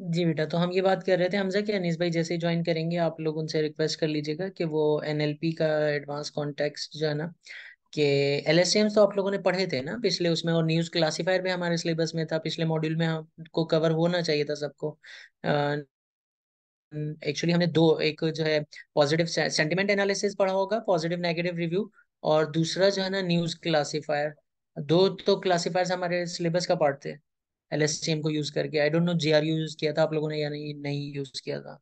जी बेटा तो हम ये बात कर रहे थे हमजा कि अनिस भाई जैसे ही ज्वाइन करेंगे आप लोग उनसे रिक्वेस्ट कर लीजिएगा कि वो एनएलपी का एडवांस कॉन्टेक्स्ट जो है ना कि एल तो आप लोगों ने पढ़े थे ना पिछले उसमें और न्यूज़ क्लासिफायर भी हमारे सिलेबस में था पिछले मॉड्यूल में हमको कवर होना चाहिए था सबको एक्चुअली हमने दो एक जो है पॉजिटिव सेंटिमेंट एनालिसिस पढ़ा होगा पॉजिटिव नेगेटिव रिव्यू और दूसरा जो है ना न्यूज़ क्लासीफायर दो तो क्लासीफायर हमारे सिलेबस का पार्ट थे एल एस टी एम को यूज करके I don't know G R U use किया था आप लोगों ने या नहीं नहीं यूज किया था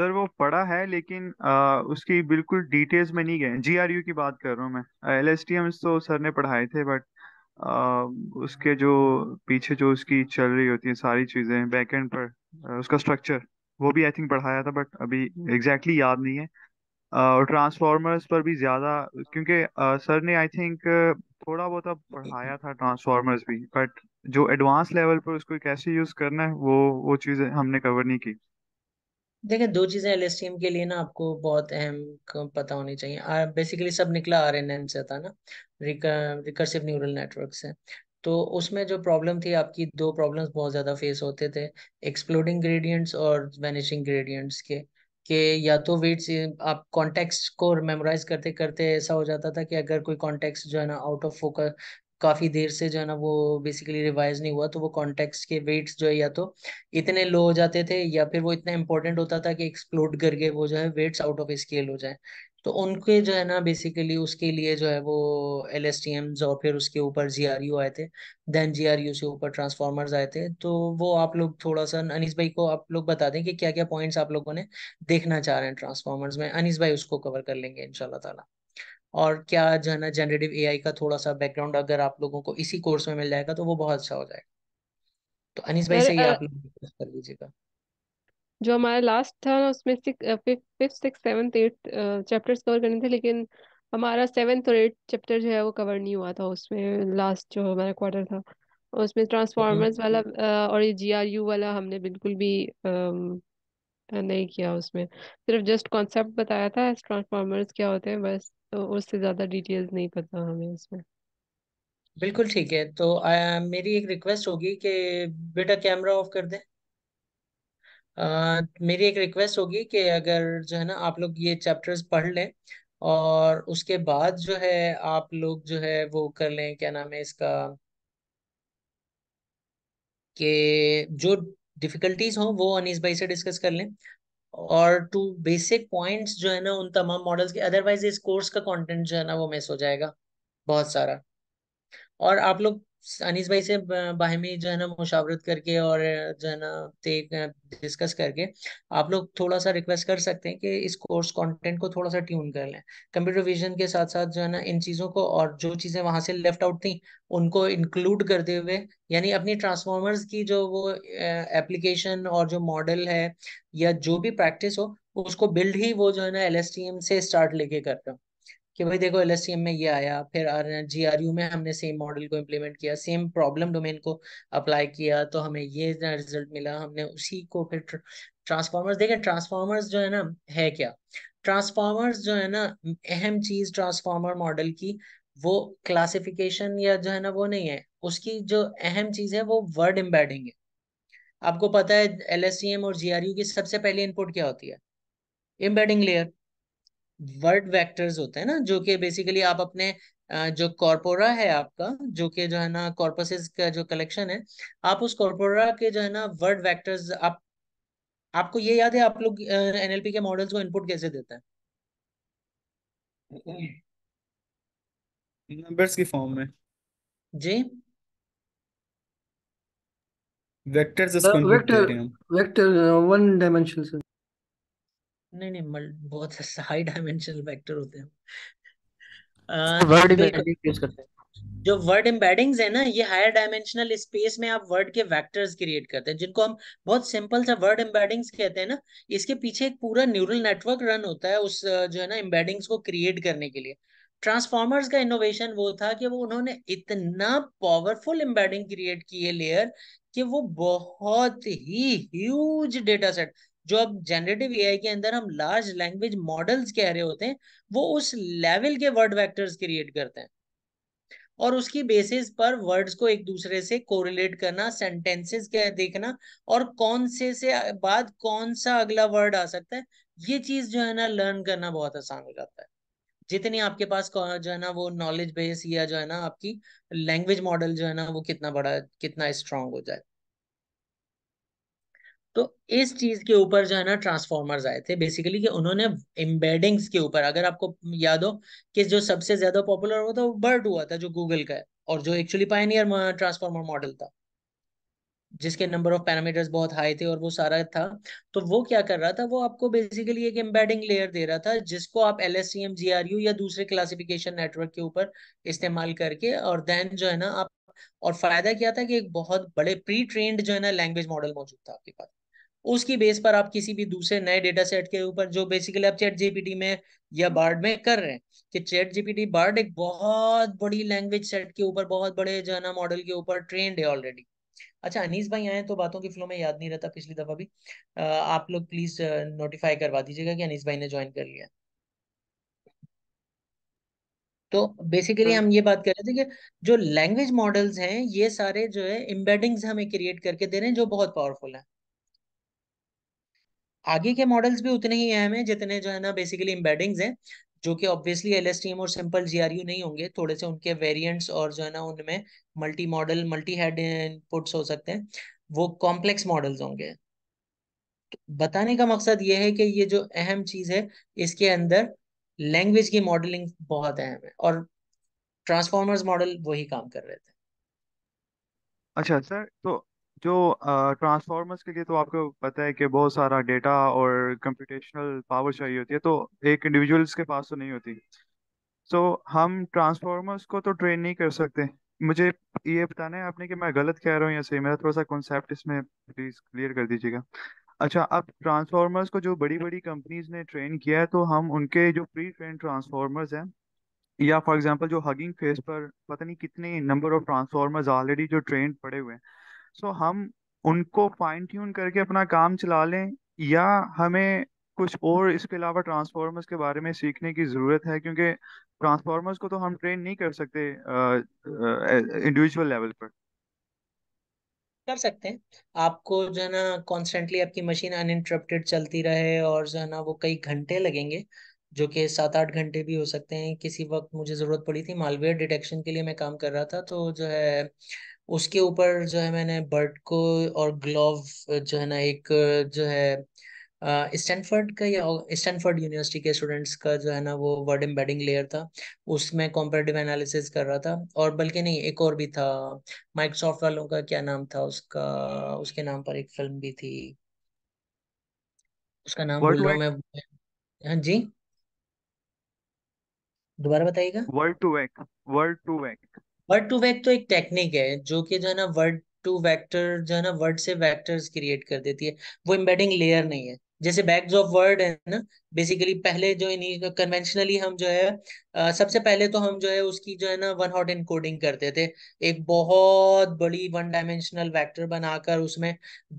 सर वो पढ़ा है लेकिन आ, उसकी बिल्कुल डिटेल्स में नहीं गए जी आर यू की बात कर रहा हूँ मैं एल एस टी एम तो सर ने पढ़ाए थे बट आ, उसके जो पीछे जो उसकी चल रही होती है सारी चीजें बैकएंड पर उसका स्ट्रक्चर वो भी आई थिंक पढ़ाया था बट अभी एग्जैक्टली हम्म। exactly याद नहीं है और ट्रांसफॉर्मर्स पर भी ज्यादा क्योंकि सर ने आई थिंक थोड़ा बहुत पढ़ाया था ट्रांसफॉर्मर्स भी बट जो एडवांस लेवल पर उसको कैसे यूज करना है वो वो चीजें हमने कवर नहीं की देखिए दो चीजें एल के लिए ना आपको बहुत अहम पता होनी चाहिए बेसिकली सब निकला आर से था ना रिकर्सिव न्यूरल नेटवर्क से तो उसमें जो प्रॉब्लम थी आपकी दो प्रॉब्लम्स बहुत ज़्यादा फेस होते थे एक्सप्लोडिंग ग्रेडियंट्स और वैनिशिंग ग्रेडियंट्स के कि या तो वेट्स आप कॉन्टेक्स्ट को मेमोराइज करते करते ऐसा हो जाता था कि अगर कोई कॉन्टेक्स्ट जो है ना आउट ऑफ फोकस काफ़ी देर से जो है ना वो बेसिकली रिवाइज नहीं हुआ तो वो कॉन्टेक्स्ट के वेट्स जो है या तो इतने लो हो जाते थे या फिर वो इतना इंपॉर्टेंट होता था कि एक्सप्लोड करके वो जो है वेट्स आउट ऑफ स्केल हो जाए तो उनके जो है ना बेसिकली उसके लिए जो है वो एल एस टी एम्स और फिर उसके ऊपर जी आर यू आए थे देन जी आर यू से ऊपर ट्रांसफॉर्मर्स आए थे तो वो आप लोग थोड़ा सा अनिस भाई को आप लोग बता दें कि क्या क्या पॉइंट्स आप लोगों ने देखना चाह रहे हैं ट्रांसफॉर्मर्स में अनिस भाई उसको कवर कर लेंगे इनशाला तला और क्या जो है ना जनरेटिव ए आई का थोड़ा सा बैकग्राउंड अगर आप लोगों को इसी कोर्स में मिल जाएगा तो वो बहुत अच्छा हो जाएगा तो अनिस भाई से ही आप लोग कर लीजिएगा जो हमारा लास्ट था ना उसमें fifth six seventh eighth chapters cover करने थे लेकिन हमारा सेवन्थ और एट्थ चैप्टर जो है वो कवर नहीं हुआ था उसमें लास्ट जो हमारा क्वार्टर था उसमें ट्रांसफॉर्मर्स हम्म। वाला और ये जीआरयू वाला हमने बिल्कुल भी नहीं किया उसमें सिर्फ जस्ट कॉन्सेप्ट बताया था ट्रांसफॉर्मर्स क्या होते हैं बस तो उससे ज़्यादा डिटेल्स नहीं पता हमें उसमें बिल्कुल ठीक है तो आ, मेरी एक रिक्वेस्ट होगी कि बेटा कैमरा ऑफ कर दे Uh, मेरी एक रिक्वेस्ट होगी कि अगर जो है ना आप लोग ये चैप्टर्स पढ़ लें और उसके बाद जो है आप लोग जो है वो कर लें क्या नाम है इसका कि जो डिफिकल्टीज हो वो अनिस भाई से डिस्कस कर लें और टू बेसिक पॉइंट्स जो है ना उन तमाम मॉडल्स के अदरवाइज इस कोर्स का कंटेंट जो है ना वो मिस हो जाएगा बहुत सारा और आप लोग अनिस भाई से बाहमी जो है ना मुशावरत करके और जो है ना डिस्कस करके आप लोग थोड़ा सा रिक्वेस्ट कर सकते हैं कि इस कोर्स कंटेंट को थोड़ा सा ट्यून कर लें कंप्यूटर विजन के साथ साथ जो है ना इन चीज़ों को और जो चीज़ें वहां से लेफ्ट आउट थी उनको इंक्लूड करते हुए यानी अपनी ट्रांसफॉर्मर्स की जो वो एप्लीकेशन और जो मॉडल है या जो भी प्रैक्टिस हो उसको बिल्ड ही वो जो है ना एल से स्टार्ट लेके करते हूँ कि भाई देखो एल e में ये आया फिर जी आर यू में हमने सेम मॉडल को इम्प्लीमेंट किया सेम प्रॉब्लम डोमेन को अप्लाई किया तो हमें ये रिजल्ट मिला हमने उसी को फिर ट्रांसफार्मर्स देखें ट्रांसफार्मर्स जो है ना है क्या ट्रांसफार्मर्स जो है ना अहम चीज ट्रांसफार्मर मॉडल की वो क्लासिफिकेशन या जो है ना वो नहीं है उसकी जो अहम चीज है वो वर्ड एम्बेडिंग है आपको पता है एल e और जी की सबसे पहली इनपुट क्या होती है एम्बेडिंग लेयर वर्ड वेक्टर्स होते हैं ना जो कि बेसिकली आप अपने जो कॉर्पोरा है आपका जो कि जो है ना कॉर्पसेस का जो कलेक्शन है आप उस कॉर्पोरा के जो है ना वर्ड वैक्टर्स आप आपको ये याद है आप लोग एनएलपी के मॉडल्स को इनपुट कैसे देता है नंबर्स की फॉर्म में जी vectors vector vector one dimension से नहीं नहीं मल्ट बहुत हाई डायमेंशनल वेक्टर होते हैं वर्ड इम्बेडिंग यूज करते हैं जो वर्ड एम्बेडिंग्स है ना ये हायर डायमेंशनल स्पेस में आप वर्ड के वेक्टर्स क्रिएट करते हैं जिनको हम बहुत सिंपल सा वर्ड एम्बेडिंग्स कहते हैं ना इसके पीछे एक पूरा न्यूरल नेटवर्क रन होता है उस जो है ना एम्बेडिंग्स को क्रिएट करने के लिए ट्रांसफॉर्मर्स का इनोवेशन वो था कि वो उन्होंने इतना पावरफुल एम्बेडिंग क्रिएट की है लेयर कि वो बहुत ही ह्यूज डेटा सेट जो अब जनरेटिव एआई के अंदर हम लार्ज लैंग्वेज मॉडल्स कह रहे होते हैं वो उस लेवल के वर्ड वेक्टर्स क्रिएट करते हैं और उसकी बेसिस पर वर्ड्स को एक दूसरे से कोरिलेट करना सेंटेंसेस क्या देखना और कौन से से बाद कौन सा अगला वर्ड आ सकता है ये चीज जो है ना लर्न करना बहुत आसान हो जाता है जितनी आपके पास जो है ना वो नॉलेज बेस या जो है ना आपकी लैंग्वेज मॉडल जो है ना वो कितना बड़ा कितना स्ट्रांग हो जाए तो इस चीज के ऊपर जो है ना ट्रांसफॉर्मर्स आए थे बेसिकली कि उन्होंने एम्बेडिंग्स के ऊपर अगर आपको याद हो कि जो सबसे ज्यादा पॉपुलर हुआ था वो बर्ड हुआ था जो गूगल का है और जो एक्चुअली पाइनियर ट्रांसफॉर्मर मॉडल था जिसके नंबर ऑफ पैरामीटर्स बहुत हाई थे और वो सारा था तो वो क्या कर रहा था वो आपको बेसिकली एक एम्बेडिंग लेयर दे रहा था जिसको आप एल एस या दूसरे क्लासिफिकेशन नेटवर्क के ऊपर इस्तेमाल करके और देन जो है ना आप और फायदा क्या था कि एक बहुत बड़े प्री ट्रेंड जो है ना लैंग्वेज मॉडल मौजूद था आपके पास उसकी बेस पर आप किसी भी दूसरे नए डेटा सेट के ऊपर जो बेसिकली आप चैट जीपीटी में या बार्ड में कर रहे हैं कि चैट जीपीटी बार्ड एक बहुत बड़ी लैंग्वेज सेट के ऊपर बहुत बड़े जो है ना मॉडल के ऊपर ट्रेंड है ऑलरेडी अच्छा अनीस भाई आए तो बातों की फ्लो में याद नहीं रहता पिछली दफा भी आ, आप लोग प्लीज नोटिफाई करवा दीजिएगा कि अनीस भाई ने ज्वाइन कर लिया तो बेसिकली हम ये बात कर रहे थे कि जो लैंग्वेज मॉडल्स हैं ये सारे जो है एम्बेडिंग्स हमें क्रिएट करके दे रहे हैं जो बहुत पावरफुल है आगे के मॉडल्स भी उतने ही अहम है जितने जो है ना बेसिकली इम्बेडिंग्स हैं जो कि ऑब्वियसली एल और सिंपल जी नहीं होंगे थोड़े से उनके वेरिएंट्स और जो है ना उनमें multi model multi head inputs हो सकते हैं वो कॉम्प्लेक्स मॉडल्स होंगे तो बताने का मकसद ये है कि ये जो अहम चीज है इसके अंदर लैंग्वेज की मॉडलिंग बहुत अहम है और ट्रांसफॉर्मर्स मॉडल वही काम कर रहे थे अच्छा सर तो जो ट्रांसफार्मर्स के लिए तो आपको पता है कि बहुत सारा डेटा और कंप्यूटेशनल पावर चाहिए होती है तो एक इंडिविजुअल्स के पास तो नहीं होती सो so, हम ट्रांसफार्मर्स को तो ट्रेन नहीं कर सकते मुझे ये बताना है आपने कि मैं गलत कह रहा हूँ या सही मेरा थोड़ा सा कॉन्सेप्ट इसमें प्लीज क्लियर कर दीजिएगा अच्छा अब ट्रांसफार्मर्स को जो बड़ी बड़ी कंपनीज ने ट्रेन किया है तो हम उनके जो प्री ट्रेन ट्रांसफार्मर्स हैं या फॉर एग्जांपल जो हगिंग फेस पर पता नहीं कितने नंबर ऑफ ट्रांसफार्मर्स ऑलरेडी जो ट्रेन पड़े हुए हैं सो so, हम उनको फाइन ट्यून करके अपना काम चला लें या हमें कुछ और इसके अलावा ट्रांसफार्मर्स के बारे में सीखने की ज़रूरत है क्योंकि ट्रांसफार्मर्स को तो हम ट्रेन नहीं कर सकते इंडिविजुअल लेवल पर कर सकते हैं आपको जो है ना कॉन्स्टेंटली आपकी मशीन अनइंटरप्टेड चलती रहे और जो है ना वो कई घंटे लगेंगे जो कि सात आठ घंटे भी हो सकते हैं किसी वक्त मुझे ज़रूरत पड़ी थी मालवेयर डिटेक्शन के लिए मैं काम कर रहा था तो जो है उसके ऊपर जो है मैंने बर्ड को और ग्लोव जो है ना एक जो है स्टैनफर्ड uh, का या स्टैनफर्ड यूनिवर्सिटी के स्टूडेंट्स का जो है ना वो वर्ड एम्बेडिंग लेयर था उसमें कॉम्पेटिव एनालिसिस कर रहा था और बल्कि नहीं एक और भी था माइक्रोसॉफ्ट वालों का क्या नाम था उसका उसके नाम पर एक फिल्म भी थी उसका नाम भूल रहा मैं हाँ जी दोबारा बताइएगा world to vec world to vec word to vec तो एक टेक्निक है जो कि जो है ना वर्ड टू वेक्टर जो है ना वर्ड से वेक्टर्स क्रिएट कर देती है वो एम्बेडिंग लेयर नहीं है जैसे बैग्स ऑफ वर्ड है ना बेसिकली पहले जो कन्वेंशनली हम जो है आ, सबसे पहले तो हम जो है उसकी जो है ना वन हॉट इनकोडिंग करते थे एक बहुत बड़ी वन डायमेंशनल वेक्टर बनाकर उसमें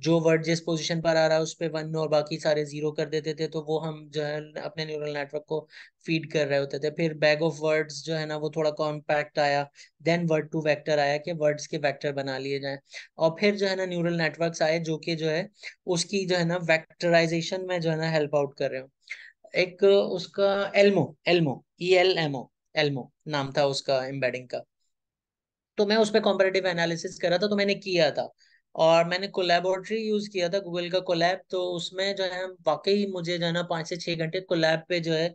जो वर्ड जिस पोजिशन पर आ रहा है उस पर वन और बाकी सारे जीरो कर देते थे तो वो हम जो है अपने न्यूरल नेटवर्क को फीड कर रहे होते थे फिर बैग ऑफ वर्ड्स जो है ना वो थोड़ा कॉम्पैक्ट आया देन वर्ड टू वैक्टर आया कि वर्ड्स के वैक्टर बना लिए जाए और फिर जो है ना न्यूरल नेटवर्क आए जो कि जो है उसकी जो है ना वैक्टराइजेशन में जो है ना हेल्प आउट कर रहे हूँ एक उसका एल्मो एल्मो ई एल एम ओ एल्मो नाम था उसका एम्बेडिंग का तो मैं उस पर कॉम्परेटिव एनालिसिस कर रहा था तो मैंने किया था और मैंने कोलेबोरेटरी यूज किया था गूगल का कोलैब तो उसमें जो है वाकई मुझे जो है ना पांच से छह घंटे कोलैब पे जो है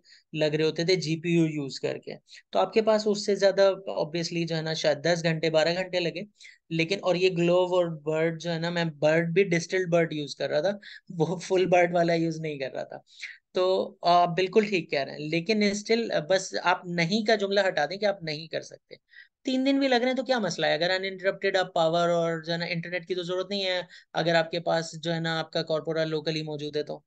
लग रहे होते थे जीपीयू यूज करके तो आपके पास उससे ज्यादा ऑब्वियसली जो है ना शायद दस घंटे बारह घंटे लगे लेकिन और ये ग्लोव और बर्ड जो है ना मैं बर्ड भी डिस्टिल्ड बर्ड यूज कर रहा था वो फुल बर्ड वाला यूज नहीं कर रहा था तो आप बिल्कुल ठीक कह रहे हैं लेकिन स्टिल बस आप नहीं का जुमला हटा दें कि आप नहीं कर सकते तीन दिन भी लग रहे हैं तो क्या मसला है अगर अनइंटरप्टेड आप पावर और जो है ना इंटरनेट की तो जरूरत नहीं है अगर आपके पास जो है ना आपका कॉर्पोरेट लोकली मौजूद है तो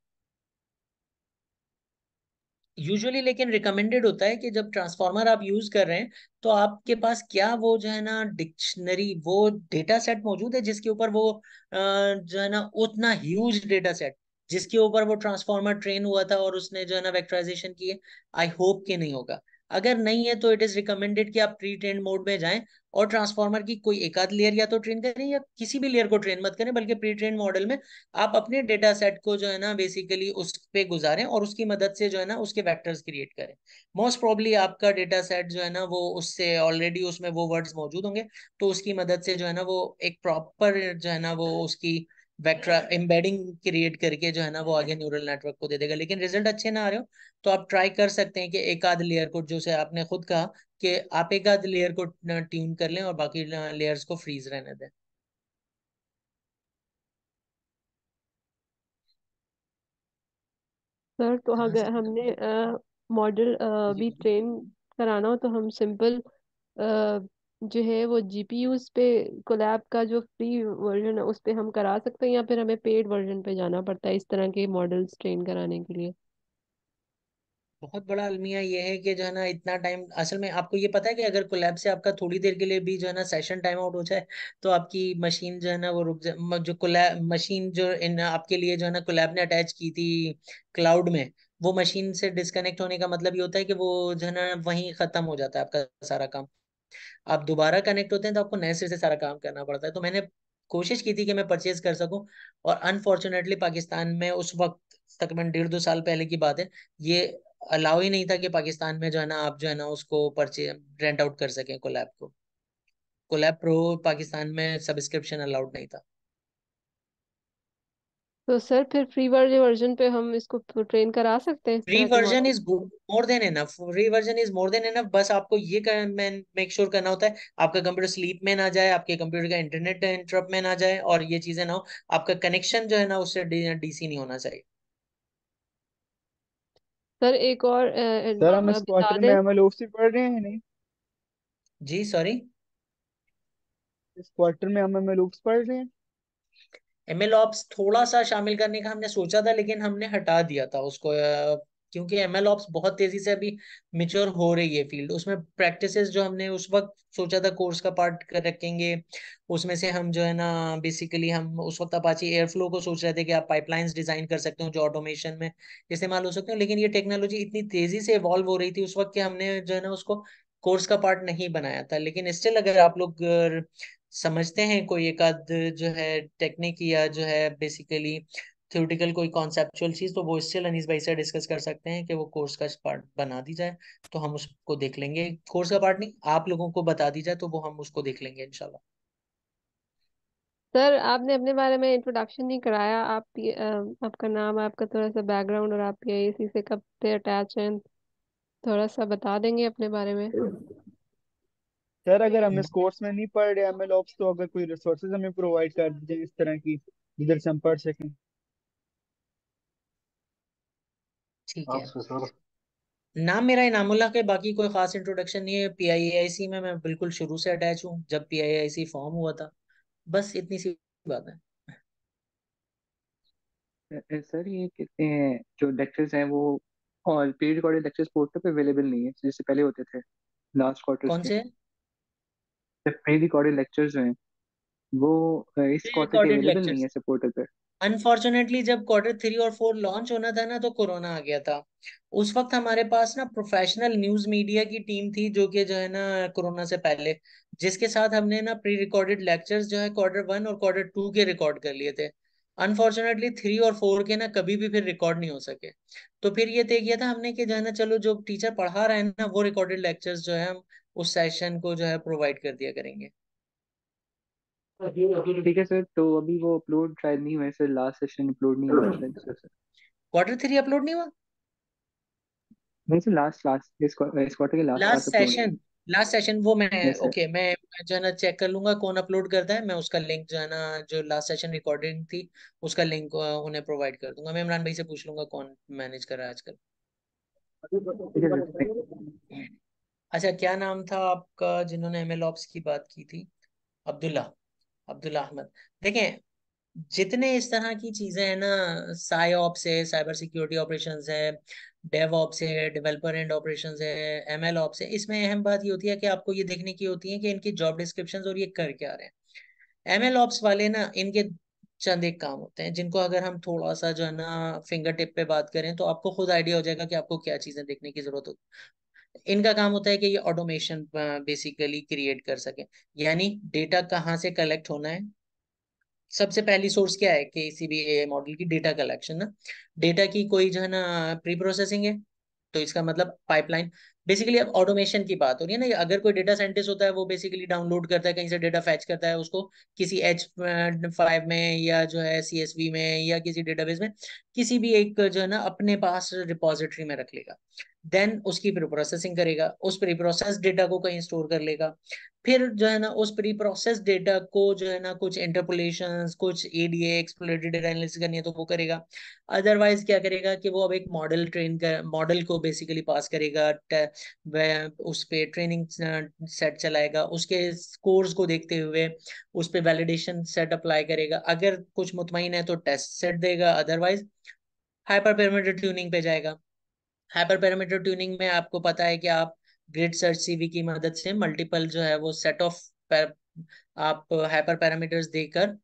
यूजुअली लेकिन रिकमेंडेड होता है कि जब ट्रांसफॉर्मर आप यूज कर रहे हैं तो आपके पास क्या वो जो है ना डिक्शनरी वो डेटा सेट मौजूद है जिसके ऊपर वो जो है ना उतना ह्यूज डेटा सेट जिसके ऊपर वो ट्रांसफॉर्मर ट्रेन हुआ था और उसने जो है ना वेक्टराइजेशन की है आई होप कि नहीं होगा अगर नहीं है तो इट इज रिकमेंडेड कि आप प्री ट्रेन मोड में जाएं और ट्रांसफॉर्मर की कोई एक आध लेयर या तो ट्रेन करें या किसी भी लेयर को ट्रेन मत करें बल्कि प्री ट्रेन मॉडल में आप अपने डेटा सेट को जो है ना बेसिकली उस पे गुजारें और उसकी मदद से जो है ना उसके वेक्टर्स क्रिएट करें मोस्ट प्रॉब्ली आपका डेटा सेट जो है ना वो उससे ऑलरेडी उसमें वो वर्ड्स मौजूद होंगे तो उसकी मदद से जो है ना वो एक प्रॉपर जो है ना वो उसकी वेक्टर एम्बेडिंग क्रिएट करके जो है ना वो आगे न्यूरल नेटवर्क को दे देगा लेकिन रिजल्ट अच्छे ना आ रहे हो तो आप ट्राई कर सकते हैं कि एक आध लेयर कोड जो से आपने खुद कहा कि आप एक आध लेयर को ट्यून कर लें और बाकी लेयर्स को फ्रीज रहने दें सर तो हाँ अगर हमने मॉडल भी ट्रेन कराना हो तो हम सिंपल जो है वो जीपीयूज पे कोलैब का जो फ्री वर्जन है उस पर हम करा सकते हैं या फिर हमें पेड वर्जन पे जाना पड़ता है इस तरह के मॉडल्स ट्रेन कराने के लिए बहुत बड़ा अलमिया ये है कि जो है ना इतना टाइम असल में आपको ये पता है कि अगर कोलैब से आपका थोड़ी देर के लिए भी जो है ना सेशन टाइम आउट हो जाए तो आपकी मशीन जो है ना वो रुक जाए जो कोलैब मशीन जो इन आपके लिए जो है ना कोलैब ने अटैच की थी क्लाउड में वो मशीन से डिस्कनेक्ट होने का मतलब ये होता है कि वो जो है ना वहीं खत्म हो जाता है आपका सारा काम आप दोबारा कनेक्ट होते हैं तो आपको नए सिर से सारा काम करना पड़ता है तो मैंने कोशिश की थी कि मैं परचेज कर सकूं और अनफॉर्चुनेटली पाकिस्तान में उस वक्त तकरीबन डेढ़ दो साल पहले की बात है ये अलाउ ही नहीं था कि पाकिस्तान में जो है ना आप जो है ना उसको परचे रेंट आउट कर सकें कोलैब को कोलैब प्रो पाकिस्तान में सब्सक्रिप्शन अलाउड नहीं था तो सर फिर फ्री वर्जन पे हम इसको ट्रेन तो करा सकते हैं free version is more than enough free version is more than enough बस आपको ये मैं मेक श्योर करना होता है आपका कंप्यूटर स्लीप में ना जाए आपके कंप्यूटर का इंटरनेट इंटरप्ट में ना जाए और ये चीजें ना हो आपका कनेक्शन जो है ना उससे डीसी नहीं होना चाहिए सर एक और सर हम इस क्वार्टर में एमएलओ से पढ़ रहे हैं नहीं जी सॉरी इस क्वार्टर में हम एमएलओ पढ़ रहे हैं एमएल ऑप्स थोड़ा सा शामिल करने का हमने सोचा था लेकिन हमने हटा दिया था उसको क्योंकि एम ऑप्स बहुत तेजी से अभी मिच्योर हो रही है फील्ड उसमें प्रैक्टिसेस जो हमने उस वक्त सोचा था कोर्स का पार्ट कर रखेंगे उसमें से हम जो है ना बेसिकली हम उस वक्त अपाची एयरफ्लो को सोच रहे थे कि आप पाइपलाइंस डिजाइन कर सकते हो जो ऑटोमेशन में इस्तेमाल हो सकते हो लेकिन ये टेक्नोलॉजी इतनी तेजी से इवॉल्व हो रही थी उस वक्त कि हमने जो है ना उसको कोर्स का पार्ट नहीं बनाया था लेकिन स्टिल अगर आप लोग समझते हैं कोई एक आध जो है टेक्निक या जो है बेसिकली थ्योरेटिकल कोई कॉन्सेप्चुअल चीज तो वो इससे अनीस भाई से डिस्कस कर सकते हैं कि वो कोर्स का पार्ट बना दी जाए तो हम उसको देख लेंगे कोर्स का पार्ट नहीं आप लोगों को बता दी जाए तो वो हम उसको देख लेंगे इनशाला सर आपने अपने बारे में इंट्रोडक्शन नहीं कराया आप आपका नाम आपका थोड़ा सा बैकग्राउंड और आप पीआईसी से कब से अटैच हैं थोड़ा सा बता देंगे अपने बारे में सर अगर हमें हम्म। कोर्स में नहीं पढ़ रहे एमएल ऑप्स तो अगर कोई रिसोर्सेज हमें प्रोवाइड कर दीजिए इस तरह की जिधर से हम पढ़ सकें ठीक है नाम मेरा इनामुल्ला के बाकी कोई खास इंट्रोडक्शन नहीं है पीआईआईसी में मैं बिल्कुल शुरू से अटैच हूँ जब पीआईआईसी फॉर्म हुआ था बस इतनी सी बात है सर ये कहते हैं जो लेक्चर्स हैं वो और प्री रिकॉर्डेड लेक्चर्स पोर्टल पे अवेलेबल नहीं है जिससे पहले होते थे लास्ट क्वार्टर कौन से सिर्फ प्री रिकॉर्डेड लेक्चर्स हैं वो इस क्वार्टर के अवेलेबल नहीं है ऐसे पोर्टल पे अनफॉर्चुनेटली जब क्वार्टर थ्री और फोर लॉन्च होना था ना तो कोरोना आ गया था उस वक्त हमारे पास ना प्रोफेशनल न्यूज मीडिया की टीम थी जो कि जो है ना कोरोना से पहले जिसके साथ हमने ना प्री रिकॉर्डेड लेक्चर्स जो है क्वार्टर वन और क्वार्टर टू के रिकॉर्ड कर लिए थे अनफॉर्चुनेटली थ्री और फोर के ना कभी भी फिर रिकॉर्ड नहीं हो सके तो फिर ये तय किया था हमने कि जो है ना चलो जो टीचर पढ़ा रहे हैं ना वो रिकॉर्डेड लेक्चर्स जो है हम उस सेशन को जो है प्रोवाइड कर दिया करेंगे ठीक है सर तो अभी वो अपलोड शायद नहीं हुआ सर लास्ट सेशन अपलोड नहीं हुआ क्वार्टर थ्री अपलोड नहीं हुआ नहीं सर लास्ट लास्ट इस क्वार्टर के last last session last session वो मैं ओके okay, मैं जो है ना चेक कर लूंगा कौन अपलोड करता है मैं उसका लिंक जो है ना जो लास्ट सेशन रिकॉर्डिंग थी उसका लिंक उन्हें प्रोवाइड कर दूंगा मैं इमरान भाई से पूछ लूंगा कौन मैनेज कर रहा है आजकल अच्छा क्या नाम था आपका जिन्होंने एल ऑप्स की बात की थी अब्दुल्ला अब्दुल्ला अहमद देखें जितने इस तरह की चीजें हैं ना साई ऑप्स है साइबर सिक्योरिटी ऑपरेशन है डेव ऑप्स है डेवलपर एंड ऑपरेशन है एम एल ऑप्स है इसमें अहम बात ये होती है कि आपको ये देखने की होती है कि इनकी जॉब डिस्क्रिप्शन और ये कर क्या रहे हैं एम एल ऑप्स वाले ना इनके चंद एक काम होते हैं जिनको अगर हम थोड़ा सा जो है ना फिंगर टिप पे बात करें तो आपको खुद आइडिया हो जाएगा कि आपको क्या चीजें देखने की जरूरत होगी इनका काम होता है कि ये ऑटोमेशन बेसिकली क्रिएट कर सके यानी डेटा कहाँ से कलेक्ट होना है सबसे पहली सोर्स क्या है किसी भी मॉडल की डेटा कलेक्शन ना डेटा की कोई जो है ना प्री प्रोसेसिंग है तो इसका मतलब पाइपलाइन बेसिकली अब ऑटोमेशन की बात हो रही है ना अगर कोई डेटा साइंटिस्ट होता है वो बेसिकली डाउनलोड करता है कहीं से डेटा फैच करता है उसको किसी एच फाइव में या जो है सी एस वी में या किसी डेटाबेस में किसी भी एक जो है ना अपने पास रिपोजिटरी में रख लेगा देन उसकी प्री प्रोसेसिंग करेगा उस प्री प्रोसेस डेटा को कहीं स्टोर कर लेगा फिर जो है ना उस प्री प्रोसेस डेटा को जो है ना कुछ इंटरपोलेशन कुछ एडीए डेटा एनालिसिस करनी है तो वो करेगा अदरवाइज क्या करेगा कि वो अब एक मॉडल ट्रेन कर मॉडल को बेसिकली पास करेगा उस पर ट्रेनिंग सेट चलाएगा उसके स्कोर्स को देखते हुए उस पर वैलिडेशन सेट अप्लाई करेगा अगर कुछ मुतमिन है तो टेस्ट सेट देगा अदरवाइज हाइपर पिरामिड ट्यूनिंग पे जाएगा हाइपर पैरामीटर ट्यूनिंग में आपको पता है कि आप ग्रिड सर्च सीवी की मदद से मल्टीपल जो है वो सेट ऑफ आप हाइपर पैरामीटर्स देकर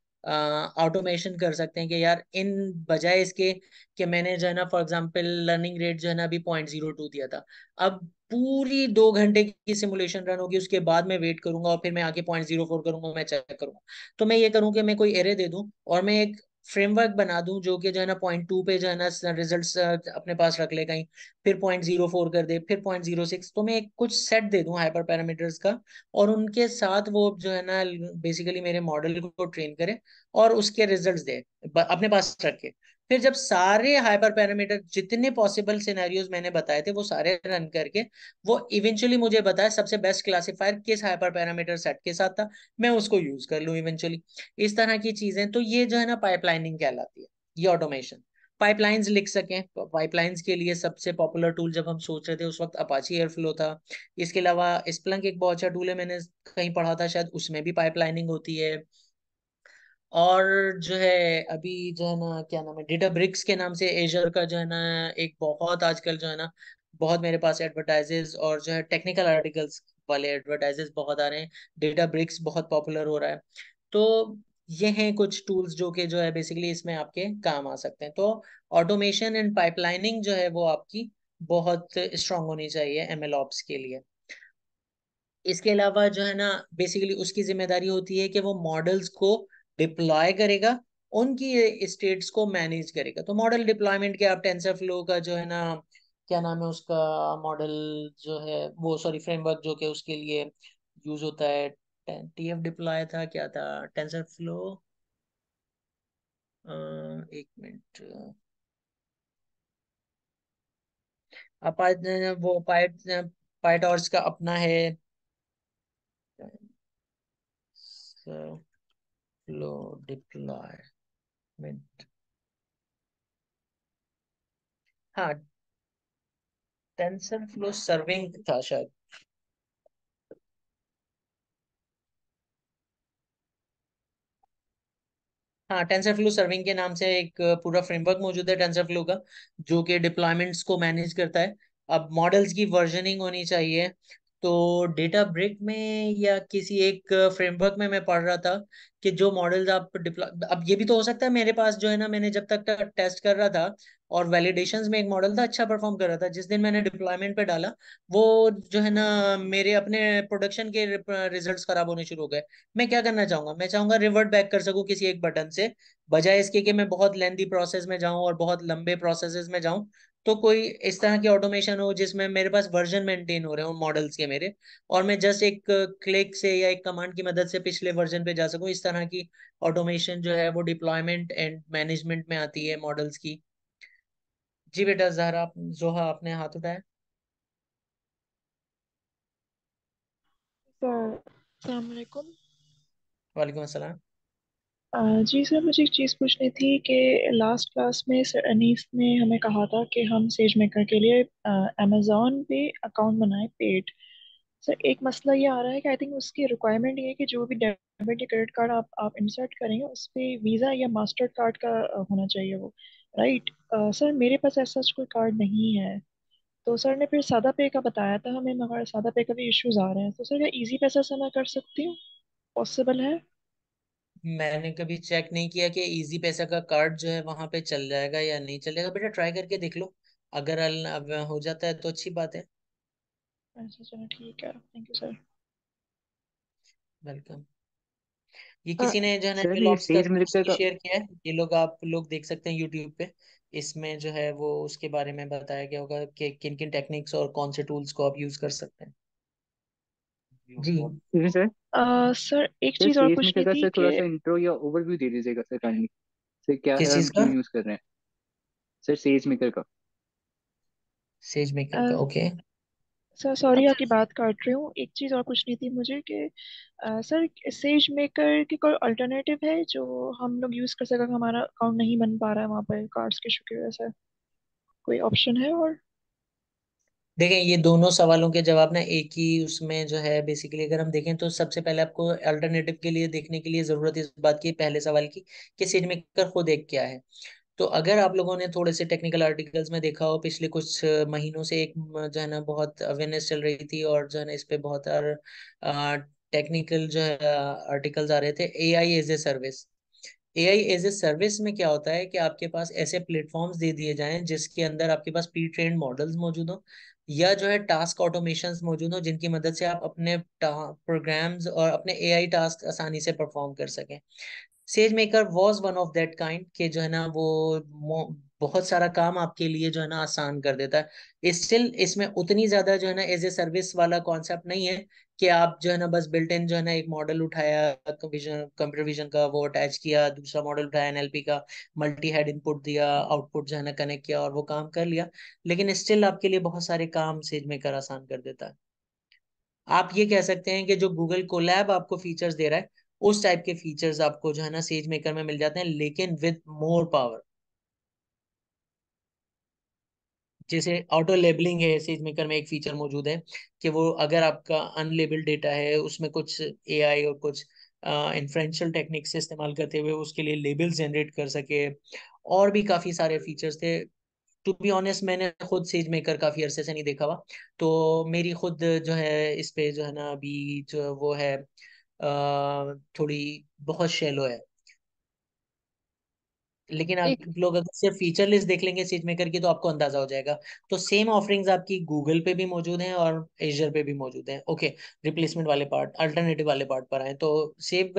ऑटोमेशन uh, कर सकते हैं कि यार इन बजाय इसके कि मैंने जो है ना फॉर एग्जांपल लर्निंग रेट जो है ना अभी पॉइंट जीरो टू दिया था अब पूरी दो घंटे की सिमुलेशन रन होगी उसके बाद मैं वेट करूंगा और फिर मैं आगे पॉइंट जीरो फोर करूंगा मैं चेक करूंगा तो मैं ये करूँ कि मैं कोई एरे दे दूँ और मैं एक फ्रेमवर्क बना दूं जो कि जो है ना पॉइंट टू पे जो है ना रिजल्ट अपने पास रख ले कहीं फिर पॉइंट जीरो फोर कर दे फिर पॉइंट जीरो सिक्स तो मैं कुछ सेट दे दूं हाइपर पैरामीटर्स का और उनके साथ वो जो है ना बेसिकली मेरे मॉडल को ट्रेन करे और उसके रिजल्ट दे अपने पास रखे फिर जब सारे हाइपर पैरामीटर जितने पॉसिबल सिनेरियोज मैंने बताए थे वो सारे रन करके वो इवेंचुअली मुझे बताया सबसे बेस्ट क्लासिफायर किस हाइपर पैरामीटर सेट के साथ था मैं उसको यूज कर लू इवेंचुअली इस तरह की चीजें तो ये जो है ना पाइपलाइनिंग कहलाती है ये ऑटोमेशन पाइपलाइंस लिख सकें पाइपलाइंस के लिए सबसे पॉपुलर टूल जब हम सोच रहे थे उस वक्त अपाची एयरफ्लो था इसके अलावा स्प्लंक एक बहुत अच्छा टूल है मैंने कहीं पढ़ा था शायद उसमें भी पाइपलाइनिंग होती है और जो है अभी जो है ना क्या नाम है डेटा ब्रिक्स के नाम से एजर का जो है ना एक बहुत आजकल जो है ना बहुत मेरे पास एडवर्टाइजेस और जो है टेक्निकल आर्टिकल्स वाले एडवर्टाइजेस बहुत आ रहे हैं डेटा ब्रिक्स बहुत पॉपुलर हो रहा है तो ये हैं कुछ टूल्स जो कि जो है बेसिकली इसमें आपके काम आ सकते हैं तो ऑटोमेशन एंड पाइपलाइनिंग जो है वो आपकी बहुत स्ट्रांग होनी चाहिए एम के लिए इसके अलावा जो है ना बेसिकली उसकी जिम्मेदारी होती है कि वो मॉडल्स को डिप्लॉय करेगा उनकी स्टेट्स को मैनेज करेगा तो मॉडल डिप्लॉयमेंट के आप टेंसर फ्लो का जो है ना क्या नाम है उसका मॉडल जो है वो सॉरी फ्रेमवर्क जो कि उसके लिए यूज होता है टी एफ डिप्लॉय था क्या था टेंसर फ्लो एक मिनट वो पाइट पाइटॉर्स का अपना है deploy deployment हाँ टेंसर फ्लो सर्विंग था शायद हाँ टेंसर फ्लो सर्विंग के नाम से एक पूरा फ्रेमवर्क मौजूद है टेंसर फ्लो का जो कि डिप्लॉयमेंट्स को मैनेज करता है अब मॉडल्स की वर्जनिंग होनी चाहिए तो डेटा ब्रिक में या किसी एक फ्रेमवर्क में मैं पढ़ रहा था कि जो मॉडल्स आप डिप्लॉय अब ये भी तो हो सकता है मेरे पास जो है ना मैंने जब तक टेस्ट कर रहा था और वैलिडेशन में एक मॉडल था अच्छा परफॉर्म कर रहा था जिस दिन मैंने डिप्लॉयमेंट पे डाला वो जो है ना मेरे अपने प्रोडक्शन के रिजल्ट खराब होने शुरू हो गए मैं क्या करना चाहूंगा मैं चाहूंगा रिवर्ट बैक कर सकूँ किसी एक बटन से बजाय इसके कि मैं बहुत लेंदी प्रोसेस में जाऊँ और बहुत लंबे प्रोसेस में जाऊँ तो कोई इस तरह की ऑटोमेशन हो जिसमें मेरे पास वर्जन मेंटेन हो रहे हो मॉडल्स के मेरे और मैं जस्ट एक क्लिक से या एक कमांड की मदद से पिछले वर्जन पे जा सकूं इस तरह की ऑटोमेशन जो है वो डिप्लॉयमेंट एंड मैनेजमेंट में आती है मॉडल्स की जी बेटा जहरा आप जोहा आपने हाथ उठाया वालेकुम अस्सलाम जी सर मुझे एक चीज़ पूछनी थी कि लास्ट क्लास में सर अनीस ने हमें कहा था कि हम सेज मेकर के लिए अमेजोन पे अकाउंट बनाए पेड सर एक मसला ये आ रहा है कि आई थिंक उसकी रिक्वायरमेंट ये है कि जो भी डेबिट या क्रेडिट कार्ड आप आप इंसर्ट करेंगे उस पर वीज़ा या मास्टर कार्ड का होना चाहिए वो राइट सर मेरे पास ऐसा कोई कार्ड नहीं है तो सर ने फिर सादा पे का बताया था हमें मगर सादा पे का भी इश्यूज आ रहे हैं तो सर क्या ईजी पैसा से मैं कर सकती हूँ पॉसिबल है मैंने कभी चेक नहीं किया कि इजी पैसा का कार्ड जो है वहां पे चल जाएगा या नहीं चलेगा बेटा ट्राई करके देख लो अगर अल, अब हो जाता है तो अच्छी बात है अच्छा चलो ठीक है थैंक यू सर वेलकम ये हाँ, किसी ने जो है ना शेयर तो किया है ये लोग आप लोग देख सकते हैं यूट्यूब पे इसमें जो है वो उसके बारे में बताया गया होगा कि किन किन टेक्निक्स और कौन से टूल्स को आप यूज कर सकते हैं जी ठीक है सर सर एक चीज और पूछनी थी सर थोड़ा सा इंट्रो या ओवरव्यू दे दीजिएगा सर काइंडली सर क्या किस चीज का यूज कर रहे हैं सर सेज मेकर का सेज मेकर का ओके सर सॉरी आपकी बात काट रही हूँ एक चीज़ और पूछनी थी मुझे कि सर सेज मेकर की कोई अल्टरनेटिव है जो हम लोग यूज़ कर सकें हमारा अकाउंट नहीं बन पा रहा है वहाँ पर कार्ड्स के शुक्रिया सर कोई ऑप्शन है और देखें ये दोनों सवालों के जवाब ना एक ही उसमें जो है बेसिकली अगर हम देखें तो सबसे पहले आपको अल्टरनेटिव के लिए देखने के लिए ज़रूरत इस बात की पहले सवाल की कि सीट मेकर खुद एक क्या है तो अगर आप लोगों ने थोड़े से टेक्निकल आर्टिकल्स में देखा हो पिछले कुछ महीनों से एक जो है ना बहुत अवेयरनेस चल रही थी और जो है ना इस पे बहुत टेक्निकल जो है आर्टिकल्स आ रहे थे A I as a service A I as a service में क्या होता है कि आपके पास ऐसे प्लेटफॉर्म्स दे दिए जाएं जिसके अंदर आपके पास प्री ट्रेन मॉडल्स मौजूद हों या जो है टास्क ऑटोमेशन मौजूद हो जिनकी मदद से आप अपने प्रोग्राम्स और अपने एआई टास्क आसानी से परफॉर्म कर सकें SageMaker was one of that kind के जो है ना वो बहुत सारा काम आपके लिए जो है ना आसान कर देता है स्टिल इसमें उतनी ज्यादा जो है ना एज ए सर्विस वाला कॉन्सेप्ट नहीं है कि आप जो है ना बस बिल्ट इन जो है ना एक मॉडल उठाया कंप्यूटर विजन का वो अटैच किया दूसरा मॉडल उठाया एनएलपी का मल्टी हेड इनपुट दिया आउटपुट जो है ना कनेक्ट किया और वो काम कर लिया लेकिन स्टिल आपके लिए बहुत सारे काम सेज मेकर आसान कर देता है आप ये कह सकते हैं कि जो गूगल लैब आपको फीचर्स दे रहा है उस टाइप के फीचर्स आपको जो है ना सेज मेकर में मिल जाते हैं लेकिन विद मोर पावर जैसे ऑटो लेबलिंग है सेज मेकर में एक फीचर मौजूद है कि वो अगर आपका अनलेबल डेटा है उसमें कुछ एआई और कुछ इन्फ्रेंशियल टेक्निक से इस्तेमाल करते हुए उसके लिए लेबल जनरेट कर सके और भी काफ़ी सारे फीचर्स थे टू बी ऑनेस्ट मैंने खुद सेज मेकर काफ़ी अरसे से नहीं देखा हुआ तो मेरी खुद जो है इस पे जो है ना अभी जो वो है आ, थोड़ी बहुत शेलो है लेकिन आप लोग अगर सिर्फ फीचर लिस्ट देख लेंगे सीट मेकर की तो आपको अंदाजा हो जाएगा तो सेम ऑफरिंग्स आपकी गूगल पे भी मौजूद हैं और एजर पे भी मौजूद हैं ओके रिप्लेसमेंट वाले पार्ट अल्टरनेटिव वाले पार्ट पर आए तो सेव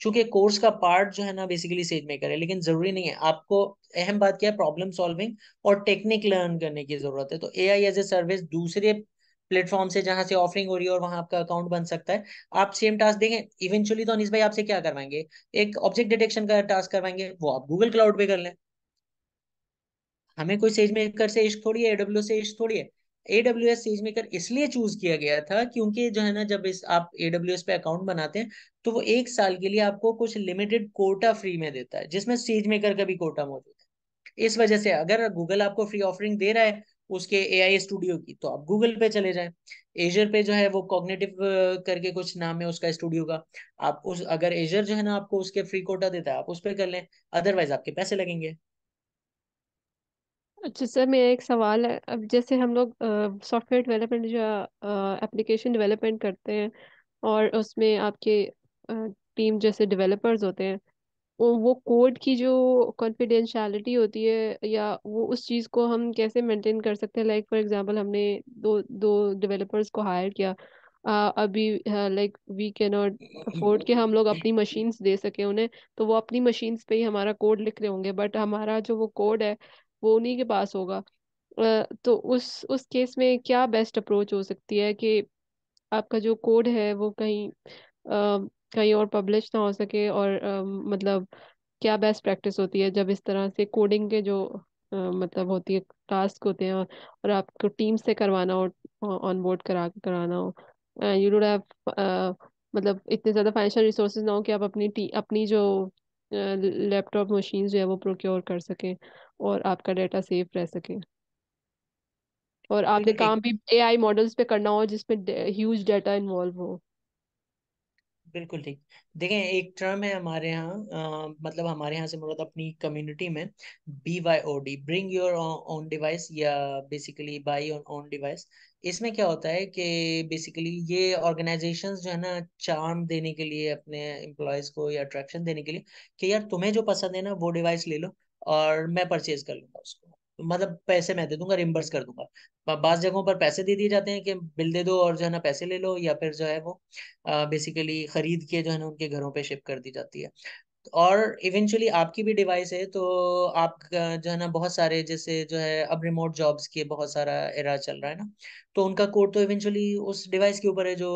चूंकि कोर्स का पार्ट जो है ना बेसिकली सेज मेकर है लेकिन जरूरी नहीं है आपको अहम बात क्या है प्रॉब्लम सॉल्विंग और टेक्निक लर्न करने की जरूरत है तो A I as a service दूसरे प्लेटफॉर्म से जहां से ऑफरिंग हो रही है और वहां आपका अकाउंट बन सकता है आप सेम टास्क देखें इवेंचुअली तो अनिस भाई आपसे क्या करवाएंगे एक ऑब्जेक्ट डिटेक्शन का टास्क करवाएंगे वो आप गूगल क्लाउड पे कर लें हमें कोई सेज मेकर से इश्क थोड़ी है एडब्ल्यू से इश्क थोड़ी है एडब्ल्यू एस सेज मेकर इसलिए चूज किया गया था क्योंकि जो है ना जब इस आप एडब्ल्यू एस पे अकाउंट बनाते हैं तो वो एक साल के लिए आपको कुछ लिमिटेड कोटा फ्री में देता है जिसमें सेज मेकर का भी कोटा मौजूद है इस वजह से अगर गूगल आपको फ्री ऑफरिंग दे रहा है उसके ए आई स्टूडियो की तो आप गूगल पे चले जाए एजर पे जो है वो कॉग्नेटिव करके कुछ नाम है उसका स्टूडियो का आप उस अगर एजर जो है ना आपको उसके फ्री कोटा देता है आप उस पर कर लें अदरवाइज आपके पैसे लगेंगे अच्छा सर मेरा एक सवाल है अब जैसे हम लोग सॉफ्टवेयर डेवलपमेंट जो एप्लीकेशन डेवलपमेंट करते हैं और उसमें आपके टीम जैसे डेवलपर्स होते हैं वो कोड की जो कॉन्फिडेंशियलिटी होती है या वो उस चीज़ को हम कैसे मेंटेन कर सकते हैं लाइक फॉर एग्जांपल हमने दो दो डेवलपर्स को हायर किया आ, अभी like we can not afford कि हम लोग अपनी मशीन्स दे सके उन्हें तो वो अपनी मशीन्स पे ही हमारा कोड लिख रहे होंगे बट हमारा जो वो कोड है वो उन्हीं के पास होगा आ, तो उस उस केस में क्या बेस्ट अप्रोच हो सकती है कि आपका जो कोड है वो कहीं कहीं और पब्लिश ना हो सके और uh, मतलब क्या बेस्ट प्रैक्टिस होती है जब इस तरह से कोडिंग के जो uh, मतलब होती है टास्क होते हैं और आपको टीम से करवाना हो ऑन बोर्ड करा कराना हो यू डोंट हैव मतलब इतने ज़्यादा फाइनेंशियल रिसोर्सेज ना हो कि आप अपनी टी अपनी जो लैपटॉप मशीन जो है वो प्रोक्योर कर सकें और आपका डाटा सेफ रह सके और आपने काम भी एआई मॉडल्स पे करना हो जिसमें ह्यूज डाटा इन्वॉल्व हो बिल्कुल ठीक देखें एक टर्म है हमारे यहाँ मतलब हमारे यहाँ से मुराद अपनी कम्युनिटी में B Y O D bring your own device या बेसिकली बाई ऑन डिवाइस इसमें क्या होता है कि बेसिकली ये ऑर्गेनाइजेशंस जो है ना चार्म देने के लिए अपने एम्प्लॉयज़ को या अट्रैक्शन देने के लिए कि यार तुम्हें जो पसंद है ना वो डिवाइस ले लो और मैं परचेज कर लूंगा उसको मतलब पैसे मैं दे दूंगा रिमबर्स कर दूंगा बास जगहों पर पैसे दे दिए जाते हैं कि बिल दे दो और जो है ना पैसे ले लो या फिर जो है वो बेसिकली खरीद के जो है ना उनके घरों पे शिप कर दी जाती है और इवेंचुअली आपकी भी डिवाइस है तो आप जो है ना बहुत सारे जैसे जो है अब रिमोट जॉब्स के बहुत सारा एरा चल रहा है ना तो उनका कोड तो इवेंचुअली उस डिवाइस के ऊपर है जो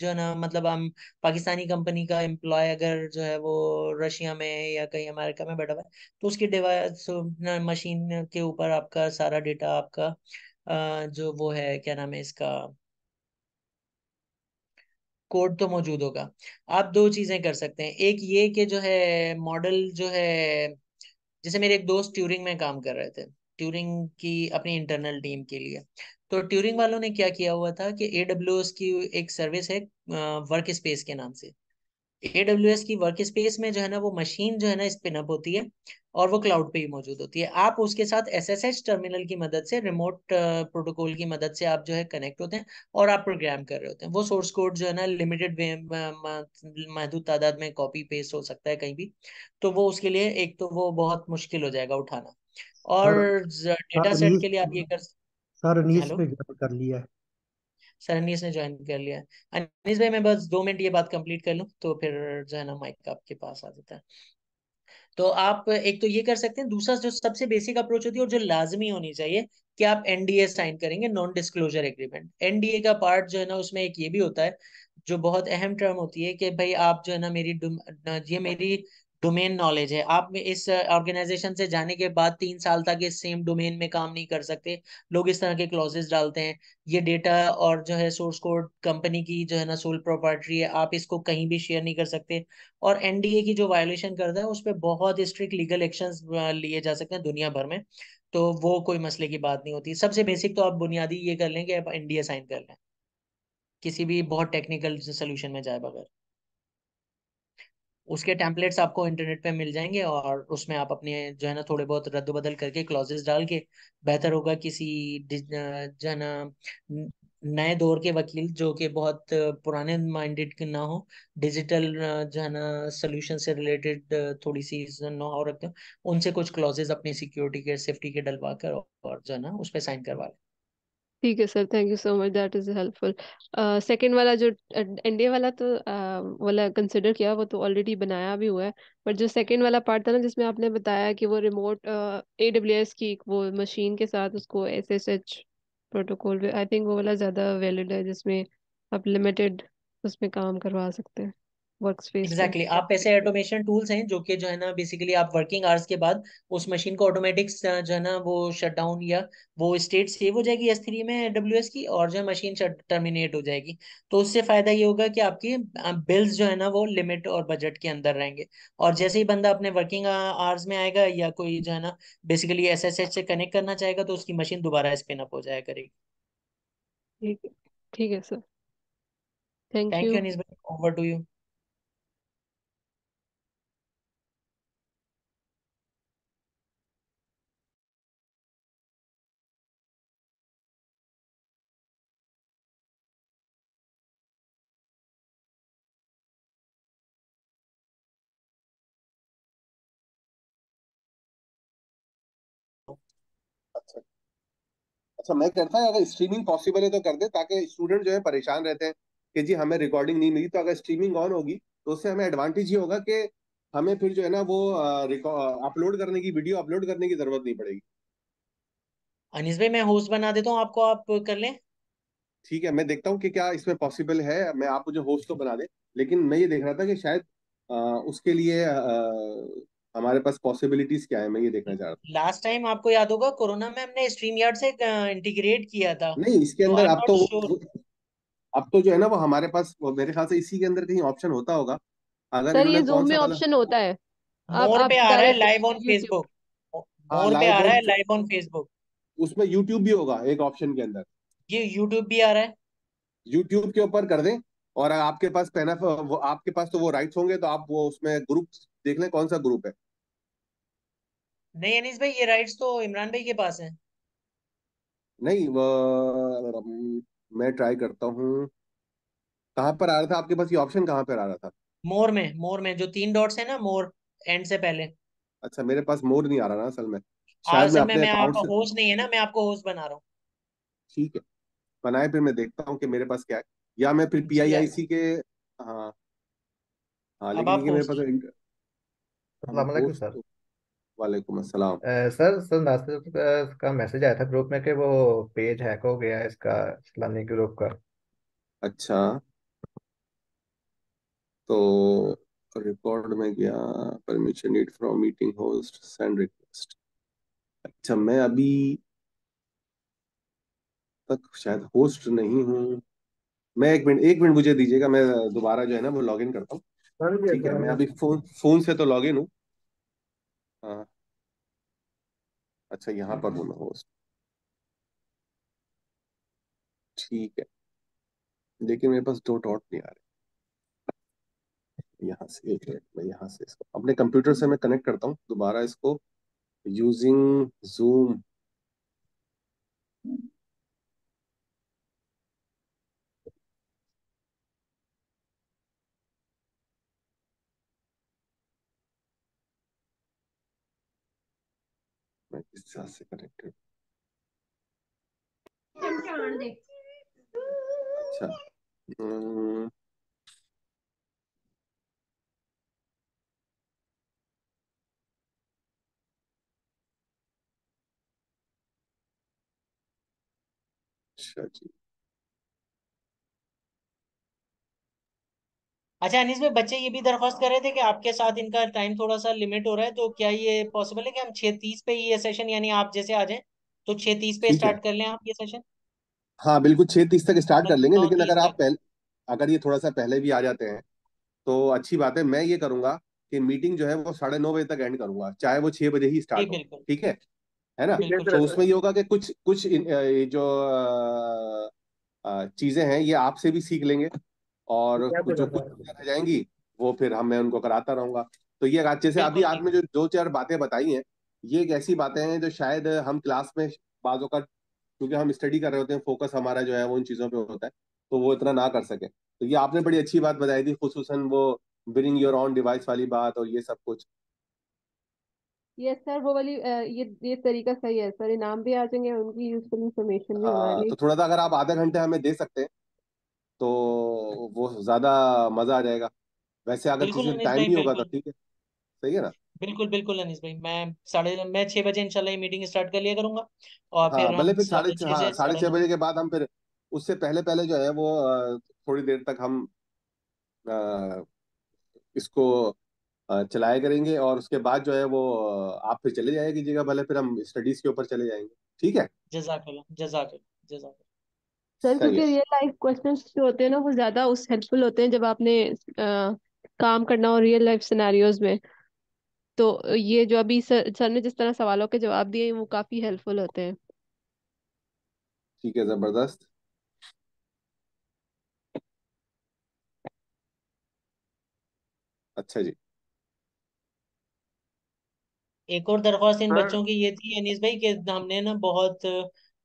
जो है ना मतलब हम पाकिस्तानी कंपनी का एम्प्लॉय अगर जो है वो रशिया में या कहीं अमेरिका में बैठा हुआ है तो उसकी डिवाइस मशीन के ऊपर आपका सारा डेटा आपका जो वो है क्या नाम है इसका कोड तो मौजूद होगा आप दो चीजें कर सकते हैं एक ये कि जो है मॉडल जो है जैसे मेरे एक दोस्त ट्यूरिंग में काम कर रहे थे ट्यूरिंग की अपनी इंटरनल टीम के लिए तो ट्यूरिंग वालों ने क्या किया हुआ था कि ए की एक सर्विस है वर्क स्पेस के नाम से AWS की वर्क स्पेस में जो है ना वो मशीन जो है ना स्पिन अप होती है और वो क्लाउड पे ही मौजूद होती है आप उसके साथ एसएसएच टर्मिनल की मदद से रिमोट प्रोटोकॉल की मदद से आप जो है कनेक्ट होते हैं और आप प्रोग्राम कर रहे होते हैं वो सोर्स कोड जो है ना लिमिटेड महदूद तादाद में कॉपी पेस्ट हो सकता है कहीं भी तो वो उसके लिए एक तो वो बहुत मुश्किल हो जाएगा उठाना और डेटा सेट के लिए आप ये कर सर नीस पे कर लिया है सर अनीस ने ज्वाइन कर लिया अनीस भाई मैं बस दो मिनट ये बात कंप्लीट कर लूँ तो फिर जो है ना माइक आपके पास आ जाता है तो आप एक तो ये कर सकते हैं दूसरा जो सबसे बेसिक अप्रोच होती है और जो लाजमी होनी चाहिए कि आप एनडीए साइन करेंगे नॉन डिस्क्लोजर एग्रीमेंट एनडीए का पार्ट जो है ना उसमें एक ये भी होता है जो बहुत अहम टर्म होती है कि भाई आप जो है ना मेरी ये मेरी डोमेन नॉलेज है आप में इस ऑर्गेनाइजेशन से जाने के बाद तीन साल तक इस सेम डोमेन में काम नहीं कर सकते लोग इस तरह के क्लॉजेस डालते हैं ये डेटा और जो है सोर्स कोड कंपनी की जो है ना सोल प्रॉपर्टी है आप इसको कहीं भी शेयर नहीं कर सकते और एनडीए की जो वायोलेशन करता है उस पर बहुत स्ट्रिक्ट लीगल एक्शन लिए जा सकते हैं दुनिया भर में तो वो कोई मसले की बात नहीं होती सबसे बेसिक तो आप बुनियादी ये कर लें कि आप एनडीए साइन कर लें किसी भी बहुत टेक्निकल सोल्यूशन में जाए बगैर उसके टेम्पलेट्स आपको इंटरनेट पे मिल जाएंगे और उसमें आप अपने जो है ना थोड़े बहुत रद्द बदल करके क्लॉजेस डाल के बेहतर होगा किसी जो है ना नए दौर के वकील जो कि बहुत पुराने माइंडेड के ना हो डिजिटल जो है ना सोल्यूशन से रिलेटेड थोड़ी सी नो हाउ रखते हो उनसे कुछ क्लॉजेज अपनी सिक्योरिटी के सेफ्टी के डलवा कर और जो है ना उस पर साइन करवा लें ठीक है sir thank you so much that is helpful second वाला जो एनडीए वाला तो uh, वाला कंसिडर किया वो तो ऑलरेडी बनाया भी हुआ है बट जो सेकंड वाला पार्ट था ना जिसमें आपने बताया कि वो रिमोट ए डब्ल्यू एस की वो मशीन के साथ उसको S S H protocol I think वो वाला ज़्यादा वैलिड है जिसमें आप लिमिटेड उसमें काम करवा सकते हैं एग्जैक्टली exactly. आप ऐसे ऑटोमेशन टूल्स हैं जो कि जो है ना बेसिकली आप वर्किंग आवर्स के बाद उस मशीन को ऑटोमेटिक जो है ना वो शट डाउन या वो स्टेट सेव हो जाएगी एस थ्री में डब्ल्यू एस की और जो है मशीन टर्मिनेट हो जाएगी तो उससे फायदा ये होगा कि आपके बिल्स जो है ना वो लिमिट और बजट के अंदर रहेंगे और जैसे ही बंदा अपने वर्किंग आवर्स में आएगा या कोई जो है ना बेसिकली एस एस एच से कनेक्ट करना चाहेगा तो उसकी मशीन दोबारा स्पिन अप हो जाया करेगी ठीक है ठीक है sir thank you over to you तो मैं करता है अगर स्ट्रीमिंग पॉसिबल है तो कर दे ताकि स्टूडेंट जो है परेशान रहते हैं कि जी हमें रिकॉर्डिंग नहीं मिली तो अगर स्ट्रीमिंग ऑन होगी तो उससे हमें एडवांटेज ये होगा कि हमें फिर जो है ना वो अपलोड करने की वीडियो अपलोड करने की जरूरत नहीं पड़ेगी अनिस भाई मैं होस्ट बना देता हूँ आपको आप कर लें ठीक है मैं देखता हूँ कि क्या इसमें पॉसिबल है मैं आप मुझे होस्ट तो बना दे लेकिन मैं ये देख रहा था कि शायद आ, उसके लिए आ, हमारे पास पॉसिबिलिटीज क्या है मैं ये देखना चाह रहा हूँ लास्ट टाइम आपको याद होगा कोरोना में हमने स्ट्रीम यार्ड से इंटीग्रेट किया था नहीं इसके तो अंदर आप तो अब तो जो है ना वो हमारे पास वो मेरे ख्याल से इसी के अंदर कहीं ऑप्शन होता होगा अगर सर ये जूम में ऑप्शन होता है मोर पे आ रहा है लाइव ऑन फेसबुक मोर पे आ रहा है लाइव ऑन फेसबुक उसमें यूट्यूब भी होगा एक ऑप्शन के अंदर ये यूट्यूब भी आ रहा है यूट्यूब के ऊपर कर दें और आपके पास पैना आपके पास तो वो राइट्स होंगे तो आप वो उसमें ग्रुप देख लें कौन सा ग्रुप है नहीं अनीस भाई ये राइट्स तो इमरान भाई के पास है नहीं वा... मैं ट्राई करता हूँ कहाँ पर आ रहा था आपके पास ये ऑप्शन कहाँ पर आ रहा था मोर में मोर में जो तीन डॉट्स है ना मोर एंड से पहले अच्छा मेरे पास मोर नहीं आ रहा ना असल में हाँ, शायद मैं, मैं, मैं आपका होस्ट नहीं है ना मैं आपको होस्ट बना रहा हूँ ठीक है बनाए फिर मैं देखता हूँ कि मेरे पास क्या है या मैं फिर पीआईआईसी के हाँ हाँ लेकिन मेरे पास अस्सलाम सर वालेकुम अस्सलाम सर सर नासिर का, मैसेज आया था ग्रुप में कि वो पेज हैक हो गया इसका इस्लामिक ग्रुप का अच्छा तो रिकॉर्ड में गया permission need from meeting host send request अच्छा मैं अभी तक शायद होस्ट नहीं हूँ मैं एक मिनट एक मिनट मुझे दीजिएगा मैं दोबारा जो है ना वो लॉग इन करता हूँ ठीक है मैं अभी फोन फोन से तो लॉग इन हूँ हाँ अच्छा यहाँ पर मैं होस्ट ठीक है लेकिन मेरे पास दो डॉट नहीं आ रहे यहाँ से एक मिनट मैं यहाँ से इसको अपने कंप्यूटर से मैं कनेक्ट करता हूँ दोबारा इसको यूजिंग जूम है किस से कनेक्टेड अच्छा अच्छा जी अच्छा अनिस भाई बच्चे ये भी दरख्वास्त कर रहे थे कि आपके साथ इनका टाइम थोड़ा सा लिमिट हो रहा है तो क्या ये पॉसिबल है कि हम छह तीस पे ये सेशन यानी आप जैसे आ जाए तो छह तीस पे स्टार्ट कर लें आप ये सेशन हाँ बिल्कुल छह तीस तक स्टार्ट कर लेंगे तो लेकिन अगर आप पहले अगर ये थोड़ा सा पहले भी आ जाते हैं तो अच्छी बात है मैं ये करूंगा कि मीटिंग जो है वो साढ़े नौ बजे तक एंड करूंगा चाहे वो छह बजे ही स्टार्ट हो ठीक है है ना तो उसमें ये होगा कि कुछ कुछ जो चीजें हैं ये आपसे भी सीख लेंगे और कुछ जो कुछ जाएंगी वो फिर हम मैं उनको कराता रहूंगा तो ये अच्छे से अभी आपने जो दो चार बातें बताई हैं ये एक ऐसी बातें हैं जो शायद हम क्लास में बाजों का क्योंकि हम स्टडी कर रहे होते हैं फोकस हमारा जो है वो उन चीज़ों पे होता है तो वो इतना ना कर सके तो ये आपने बड़ी अच्छी बात बताई थी खसूस वो ब्रिंग योर ऑन डिवाइस वाली बात और ये सब कुछ यस yes, सर वो वाली ये ये तरीका सही है सर इनाम भी आ जाएंगे उनकी यूजफुल इन्फॉर्मेशन भी आ, हाँ, तो थोड़ा सा अगर आप आधा घंटे हमें दे सकते हैं तो वो ज्यादा मजा आ जाएगा वैसे अगर बिल्कुल किसी दिन अनिस टाइम भाई भी होगा तो बिल्कुल ठीक है सही है ना बिल्कुल बिल्कुल अनिश भाई मैं साढ़े मैं छह बजे इंशाल्लाह ये मीटिंग स्टार्ट कर लिया करूंगा और फिर हाँ भले हम फिर हाँ, साढ़े साढ़े छह हाँ से साढ़े छह बजे के बाद हम फिर उससे पहले पहले जो है वो थोड़ी देर तक हम अ, इसको अ, चलाया करेंगे और उसके बाद जो है वो आप फिर चले जाया कीजिएगा भले फिर हम स्टडीज के ऊपर चले जाएंगे ठीक है जजाकल्ला जजाकल्ला जजाकल्ला सर क्योंकि रियल लाइफ क्वेश्चंस जो होते हैं ना वो ज्यादा उस हेल्पफुल होते हैं जब आपने आ, काम करना हो रियल लाइफ सिनेरियोज में तो ये जो अभी सर सर ने जिस तरह सवालों के जवाब दिए वो काफी हेल्पफुल होते हैं ठीक है जबरदस्त अच्छा जी एक और दरख्वास्त इन बच्चों की ये थी अनिस भाई के हमने ना बहुत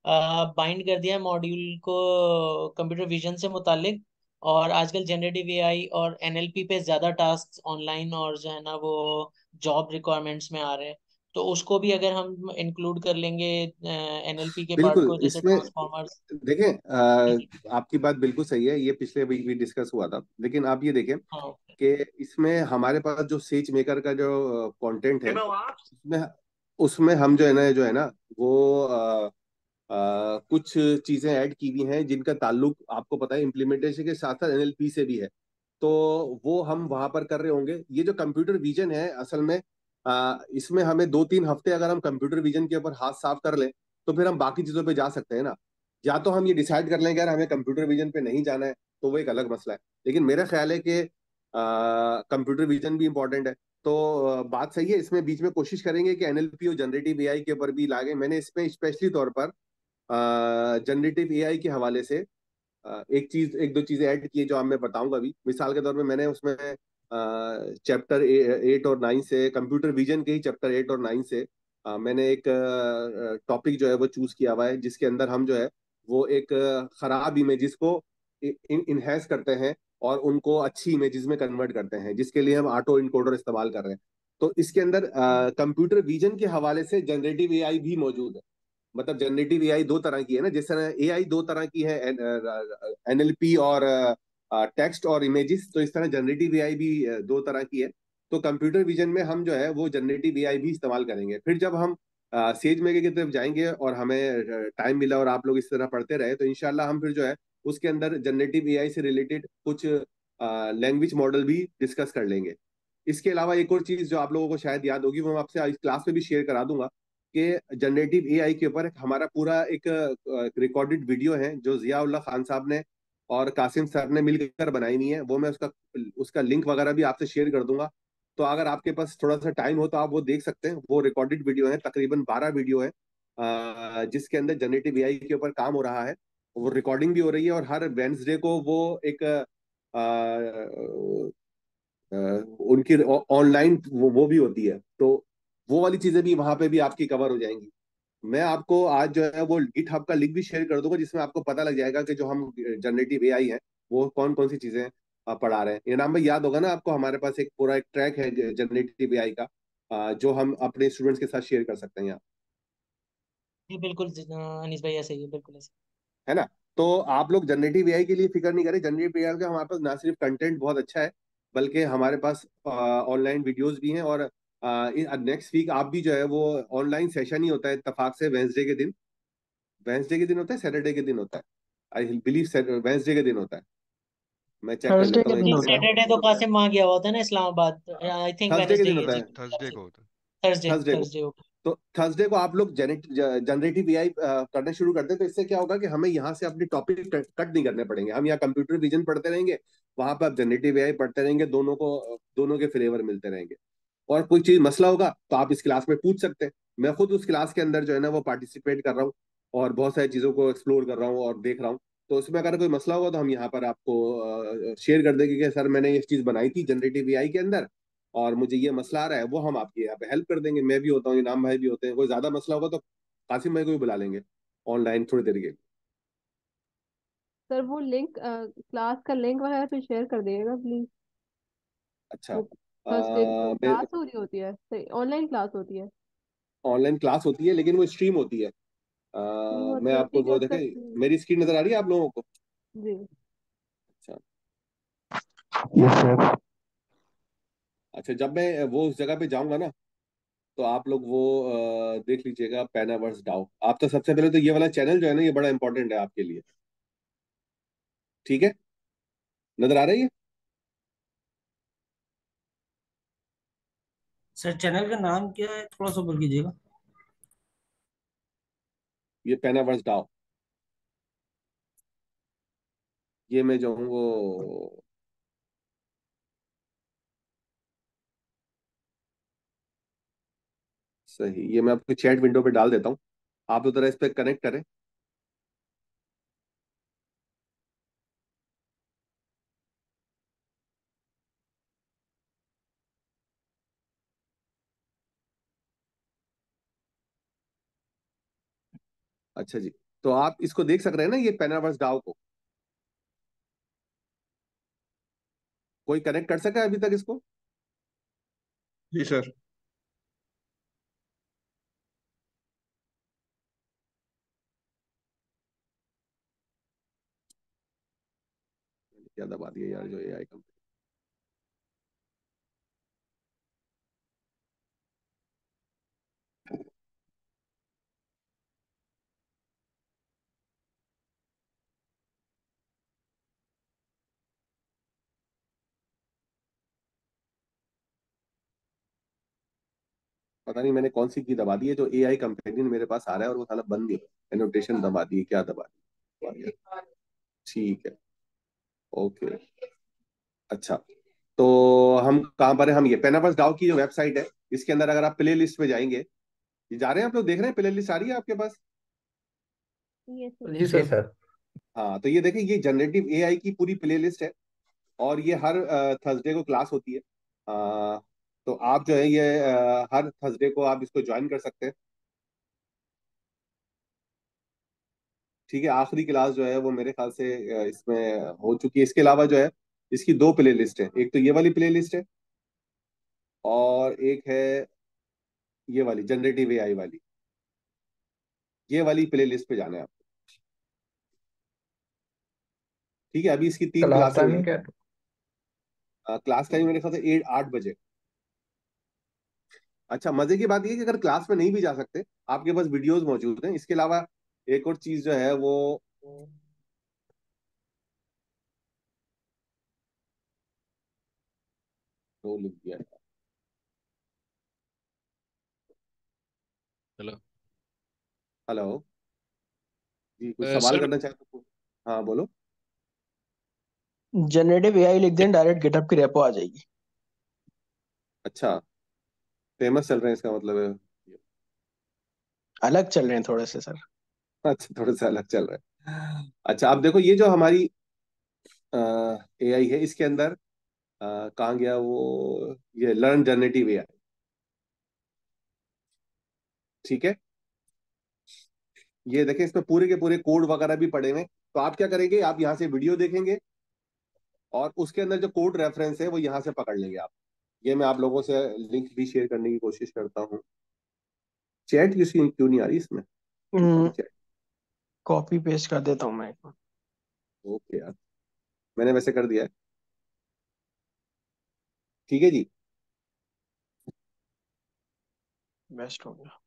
बाइंड कर दिया है मॉड्यूल को कंप्यूटर विजन से मुतालिक और आजकल जनरेटिव एआई और एनएलपी पे ज़्यादा टास्क ऑनलाइन और जो है ना वो जॉब रिक्वायरमेंट्स में आ रहे हैं तो उसको भी अगर हम इंक्लूड कर लेंगे एनएलपी के पार्ट को जैसे ट्रांसफॉर्मर्स देखें आपकी बात बिल्कुल सही है ये पिछले वीक भी डिस्कस हुआ था लेकिन आप ये देखें हाँ, कि इसमें हमारे पास जो सीच मेकर का जो कंटेंट है उसमें उसमें हम जो है ना जो है ना वो कुछ चीजें ऐड की हुई हैं जिनका ताल्लुक आपको पता है इम्प्लीमेंटेशन के साथ साथ एनएलपी से भी है तो वो हम वहां पर कर रहे होंगे ये जो कंप्यूटर विजन है असल में आ, इसमें हमें दो तीन हफ्ते अगर हम कंप्यूटर विजन के ऊपर हाथ साफ कर लें तो फिर हम बाकी चीजों पे जा सकते हैं ना या तो हम ये डिसाइड कर लेंगे यार हमें कंप्यूटर विजन पे नहीं जाना है तो वो एक अलग मसला है लेकिन मेरा ख्याल है कि कंप्यूटर विजन भी इम्पोर्टेंट है तो बात सही है इसमें बीच में कोशिश करेंगे कि एनएलपी और जनरेटिव एआई के ऊपर भी लागे मैंने इसमें स्पेशली तौर पर जनरेटिव ए के हवाले से एक चीज एक दो चीजें ऐड की है जो आप मैं बताऊंगा अभी मिसाल के तौर पर मैंने उसमें चैप्टर एट और नाइन से कंप्यूटर विजन के ही चैप्टर एट और नाइन से आ, मैंने एक टॉपिक जो है वो चूज किया हुआ है जिसके अंदर हम जो है वो एक खराब इमेजेस को इनहेंस करते हैं और उनको अच्छी इमेजेस में कन्वर्ट करते हैं जिसके लिए हम ऑटो इनकोडर इस्तेमाल कर रहे हैं तो इसके अंदर कंप्यूटर विजन के हवाले से जनरेटिव ए भी मौजूद है मतलब जनरेटिव ए दो तरह की है ना जिस तरह ए दो तरह की है पी और टेक्स्ट और इमेजेस तो इस तरह जनरेटिव ए भी दो तरह की है तो कंप्यूटर विजन में हम जो है वो जनरेटिव ए भी इस्तेमाल करेंगे फिर जब हम सेज मेकर की तरफ जाएंगे और हमें टाइम मिला और आप लोग इस तरह पढ़ते रहे तो इनशाला हम फिर जो है उसके अंदर जनरेटिव ए से रिलेटेड कुछ लैंग्वेज मॉडल भी डिस्कस कर लेंगे इसके अलावा एक और चीज जो आप लोगों को शायद याद होगी वो मैं आपसे इस क्लास में भी शेयर करा दूंगा कि जनरेटिव एआई के ऊपर हमारा पूरा एक रिकॉर्डेड वीडियो है जो जियाउल्ला खान साहब ने और कासिम सर ने मिलकर बनाई नहीं है वो मैं उसका उसका लिंक वगैरह भी आपसे शेयर कर दूंगा तो अगर आपके पास थोड़ा सा टाइम हो तो आप वो देख सकते हैं वो रिकॉर्डेड वीडियो है तकरीबन बारह वीडियो है जिसके अंदर जनरेटिव एआई के ऊपर काम हो रहा है वो रिकॉर्डिंग भी हो रही है और हर वेंसडे को वो एक आ, उनकी ऑनलाइन वो, वो भी होती है तो वो वाली चीजें भी वहां पे भी आपकी कवर हो जाएंगी मैं आपको आज जो है वो गिट हब का लिंक भी शेयर कर दूंगा जिसमें आपको पता लग जाएगा कि जो हम जनरेटिव ए आई है वो कौन कौन सी चीजें पढ़ा रहे हैं ये नाम में याद होगा ना आपको हमारे पास एक पूरा एक ट्रैक है जनरेटिव ए आई का जो हम अपने स्टूडेंट्स के साथ शेयर कर सकते हैं यहाँ बिल्कुल हाँ, अनिस भाई ऐसे ही बिल्कुल है ना तो आप लोग जनरेटिव एआई के लिए फिक्र नहीं करें जनरेटिव एआई का हमारे पास ना सिर्फ कंटेंट बहुत अच्छा है बल्कि हमारे पास ऑनलाइन वीडियोस भी हैं और नेक्स्ट वीक आप भी जो है वो ऑनलाइन सेशन ही होता है इतफाक से वेंसडे के दिन वेंसडे के दिन होता है सैटरडे के दिन होता है आई बिलीव वेंसडे के दिन होता है मैं चेक कर लेता हूं सैटरडे तो कासिम मां गया हुआ था ना इस्लामाबाद आई थिंक वेंसडे के दिन होता है थर्सडे को होता है थर्सडे थर्सडे तो थर्सडे को आप लोग जनरेटिव एआई करना शुरू करते हैं तो इससे क्या होगा कि हमें यहाँ से अपने टॉपिक कट नहीं करने पड़ेंगे हम यहाँ कंप्यूटर विजन पढ़ते रहेंगे वहां पर आप जनरेटिव एआई पढ़ते रहेंगे दोनों को दोनों के फ्लेवर मिलते रहेंगे और कोई चीज मसला होगा तो आप इस क्लास में पूछ सकते हैं मैं खुद उस क्लास के अंदर जो है ना वो पार्टिसिपेट कर रहा हूँ और बहुत सारी चीज़ों को एक्सप्लोर कर रहा हूँ और देख रहा हूँ तो उसमें अगर कोई मसला होगा तो हम यहाँ पर आपको शेयर कर देंगे कि सर मैंने ये चीज़ बनाई थी जनरेटिव ए के अंदर और मुझे ये मसला आ रहा है वो हम आपके यहाँ पे हेल्प कर देंगे मैं भी होता हूँ इनाम भाई भी होते हैं कोई ज़्यादा मसला होगा तो कासिम भाई को भी बुला लेंगे ऑनलाइन थोड़ी देर के लिए सर वो लिंक क्लास का लिंक वगैरह फिर शेयर कर दीजिएगा प्लीज अच्छा क्लास uh, हो रही होती है ऑनलाइन क्लास होती है ऑनलाइन क्लास होती है लेकिन वो स्ट्रीम होती है आ, uh, मैं आपको वो देखे मेरी स्क्रीन नजर आ रही है आप लोगों को जी अच्छा यस सर अच्छा जब मैं uh, वो उस जगह पे जाऊंगा ना तो आप लोग वो आ, देख लीजिएगा पैनावर्स डाउ आप तो सबसे पहले तो ये वाला चैनल जो है ना ये बड़ा इंपॉर्टेंट है आपके लिए ठीक है नजर आ रही है सर चैनल का नाम क्या है थोड़ा सा बोल कीजिएगा ये पेनावर्स डाओ ये मैं जो हूँ वो सही ये मैं आपको चैट विंडो पे डाल देता हूँ आप उधर इस पर कनेक्ट करें अच्छा जी तो आप इसको देख सक रहे हैं ना ये पेनावर्स डाव को कोई कनेक्ट कर सका है अभी तक इसको जी सर क्या दबा दिया यार जो एआई कंपनी पता नहीं मैंने कौन सी की दबा दी है जो ए आई कंपेनियन मेरे पास आ रहा है और वो साला बंद नहीं हो एनोटेशन दबा दी है क्या दबा दी ठीक है ओके अच्छा तो हम कहाँ पर है हम ये पेनापस गाँव की जो वेबसाइट है इसके अंदर अगर आप प्ले लिस्ट पे जाएंगे ये जा रहे हैं आप लोग देख रहे हैं प्ले लिस्ट आ रही है आपके पास जी सर हाँ तो ये देखें ये जनरेटिव एआई की पूरी प्लेलिस्ट है और ये हर थर्सडे को क्लास होती है तो आप जो है ये हर थर्सडे को आप इसको ज्वाइन कर सकते हैं ठीक है आखिरी क्लास जो है वो मेरे ख्याल से इसमें हो चुकी है इसके अलावा जो है इसकी दो प्ले लिस्ट है एक तो ये वाली प्ले लिस्ट है और एक है ये वाली जनरेटिव आई वाली ये वाली प्ले लिस्ट पे जाना है आपको ठीक है अभी इसकी तीन क्लास टाइम क्या क्लास टाइम मेरे ख्याल से एट आठ बजे अच्छा मजे की बात ये कि अगर क्लास में नहीं भी जा सकते आपके पास वीडियोस मौजूद हैं इसके अलावा एक और चीज जो है वो तो लिख दिया हेलो हेलो जी कुछ सवाल सर... करना चाहते हो हाँ बोलो जनरेटिव एआई लिख दें डायरेक्ट गिटहब की रेपो आ जाएगी अच्छा फेमस चल रहे हैं इसका मतलब है अलग चल रहे हैं थोड़े से सर अच्छा थोड़े से अलग चल रहे हैं अच्छा आप देखो ये जो हमारी ए आई है इसके अंदर कहा गया वो ये लर्न जनरेटिव ए आई ठीक है ये देखें इसमें पूरे के पूरे कोड वगैरह भी पड़े हुए तो आप क्या करेंगे आप यहाँ से वीडियो देखेंगे और उसके अंदर जो कोड रेफरेंस है वो यहाँ से पकड़ लेंगे आप ये मैं आप लोगों से लिंक भी शेयर करने की कोशिश करता हूँ चैट किसी क्यों नहीं आ रही इसमें कॉपी हम्म। पेस्ट कर देता हूँ मैं ओके यार मैंने वैसे कर दिया है ठीक है जी बेस्ट हो गया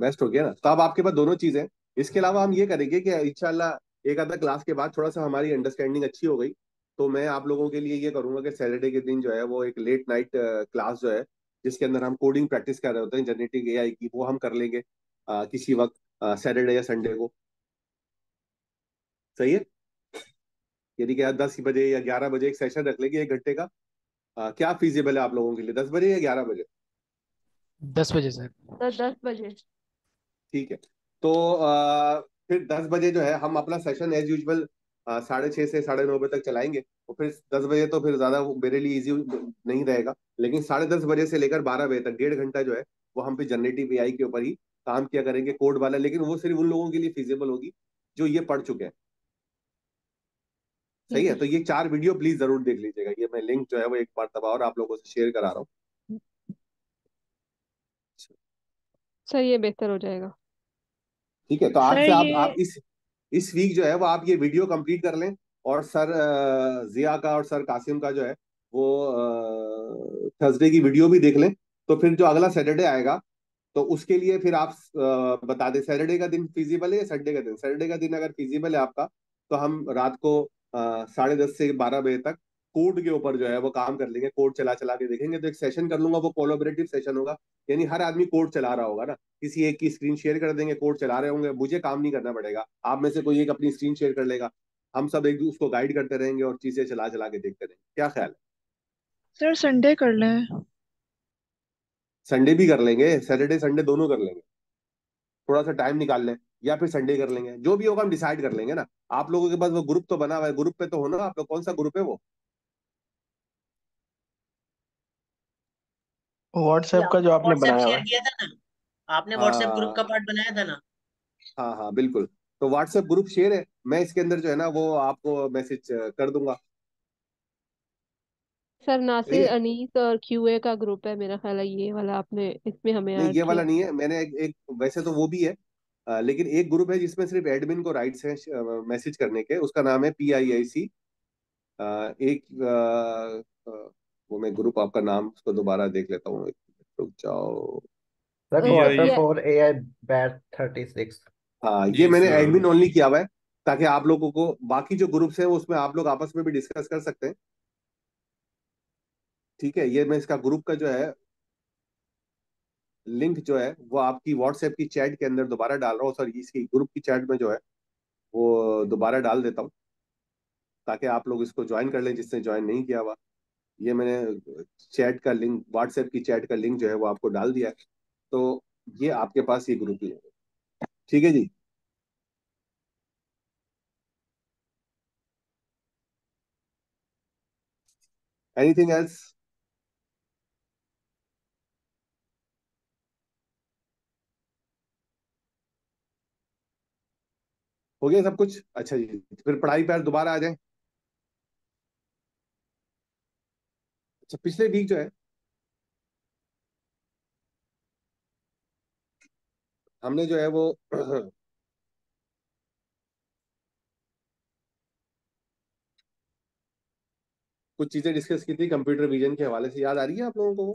बेस्ट हो गया ना तो अब आपके पास दोनों चीजें इसके अलावा हम ये करेंगे कि इंशाल्लाह एक आधा क्लास के बाद थोड़ा सा हमारी अंडरस्टैंडिंग अच्छी हो गई तो मैं आप लोगों के लिए ये करूंगा कि सैटरडे के दिन जो है वो एक लेट नाइट क्लास जो है जिसके अंदर हम कोडिंग प्रैक्टिस कर रहे होते हैं जनरेटिव एआई की वो हम कर लेंगे आ, uh, किसी वक्त सैटरडे uh, या संडे को सही है यानी कि दस बजे या ग्यारह बजे एक सेशन रख लेंगे एक घंटे का आ, uh, क्या फीजिबल है आप लोगों के लिए दस बजे या ग्यारह बजे दस बजे सर दस बजे ठीक है तो आ, फिर दस बजे जो है हम अपना सेशन एज यूजल साढ़े छः से साढ़े नौ बजे तक चलाएंगे और फिर दस बजे तो फिर ज़्यादा मेरे लिए इजी नहीं रहेगा लेकिन साढ़े दस बजे से लेकर बारह बजे तक डेढ़ घंटा जो है वो हम पे जनरेटिव एआई के ऊपर ही काम किया करेंगे कोड वाला लेकिन वो सिर्फ उन लोगों के लिए फिजिबल होगी जो ये पढ़ चुके हैं सही है तो ये चार वीडियो प्लीज जरूर देख लीजिएगा ये मैं लिंक जो है वो एक बार दबा और आप लोगों से शेयर करा रहा हूँ सर ये बेहतर हो जाएगा ठीक है तो आज से आप आप इस इस वीक जो है वो आप ये वीडियो कंप्लीट कर लें और सर जिया का और सर कासिम का जो है वो थर्सडे की वीडियो भी देख लें तो फिर जो अगला सैटरडे आएगा तो उसके लिए फिर आप बता दें सैटरडे का दिन फिजिबल है या संडे का दिन सैटरडे का दिन अगर फिजिबल है आपका तो हम रात को साढ़े दस से बारह बजे तक कोड के ऊपर जो है वो काम कर लेंगे कोड चला चला के देखेंगे तो एक सेशन कर लूंगा वो कोलोबरेटिव सेशन होगा यानी हर आदमी कोड चला रहा होगा ना किसी एक की स्क्रीन शेयर कर देंगे कोड चला रहे होंगे मुझे काम नहीं करना पड़ेगा आप में से कोई एक अपनी स्क्रीन शेयर कर लेगा हम सब एक उसको गाइड करते रहेंगे और चीजें चला चला के देखते रहेंगे क्या ख्याल है सर संडे कर लें संडे भी कर लेंगे सैटरडे संडे दोनों कर लेंगे थोड़ा सा टाइम निकाल लें या फिर संडे कर लेंगे जो भी होगा हम डिसाइड कर लेंगे ना आप लोगों के पास वो ग्रुप तो बना हुआ है ग्रुप पे तो होना आप लोग कौन सा ग्रुप है वो व्हाट्सएप का जो आपने बनाया शेयर किया था ना आपने व्हाट्सएप ग्रुप का हाँ। पार्ट बनाया था ना हाँ हाँ बिल्कुल तो व्हाट्सएप ग्रुप शेयर है मैं इसके अंदर जो है ना वो आपको मैसेज कर दूंगा सर नासिर अनीस और क्यूए का ग्रुप है मेरा ख्याल है ये वाला आपने इसमें हमें नहीं ये वाला नहीं है मैंने एक, एक वैसे तो वो भी है आ, लेकिन एक ग्रुप है जिसमें सिर्फ एडमिन को राइट्स हैं मैसेज करने के उसका नाम है पी आई आई सी एक आ, वो मैं ग्रुप आपका नाम उसको दोबारा देख लेता हूँ रुक जाओ हाँ ये मैंने एडमिन ओनली किया हुआ है ताकि आप लोगों को बाकी जो ग्रुप्स हैं उसमें आप लोग आपस में भी डिस्कस कर सकते हैं ठीक है ये मैं इसका ग्रुप का जो है लिंक जो है वो आपकी व्हाट्सएप की चैट के अंदर दोबारा डाल रहा हूँ सर इसकी ग्रुप की चैट में जो है वो दोबारा डाल देता हूँ ताकि आप लोग इसको ज्वाइन कर लें जिसने ज्वाइन नहीं किया हुआ ये मैंने चैट का लिंक व्हाट्सएप की चैट का लिंक जो है वो आपको डाल दिया है तो ये आपके पास ये ग्रुप ही है ठीक है जी एनीथिंग एल्स हो गया सब कुछ अच्छा जी फिर पढ़ाई पर दोबारा आ जाए अच्छा पिछले वीक जो है हमने जो है वो कुछ चीजें डिस्कस की थी कंप्यूटर विजन के हवाले से याद आ रही है आप लोगों को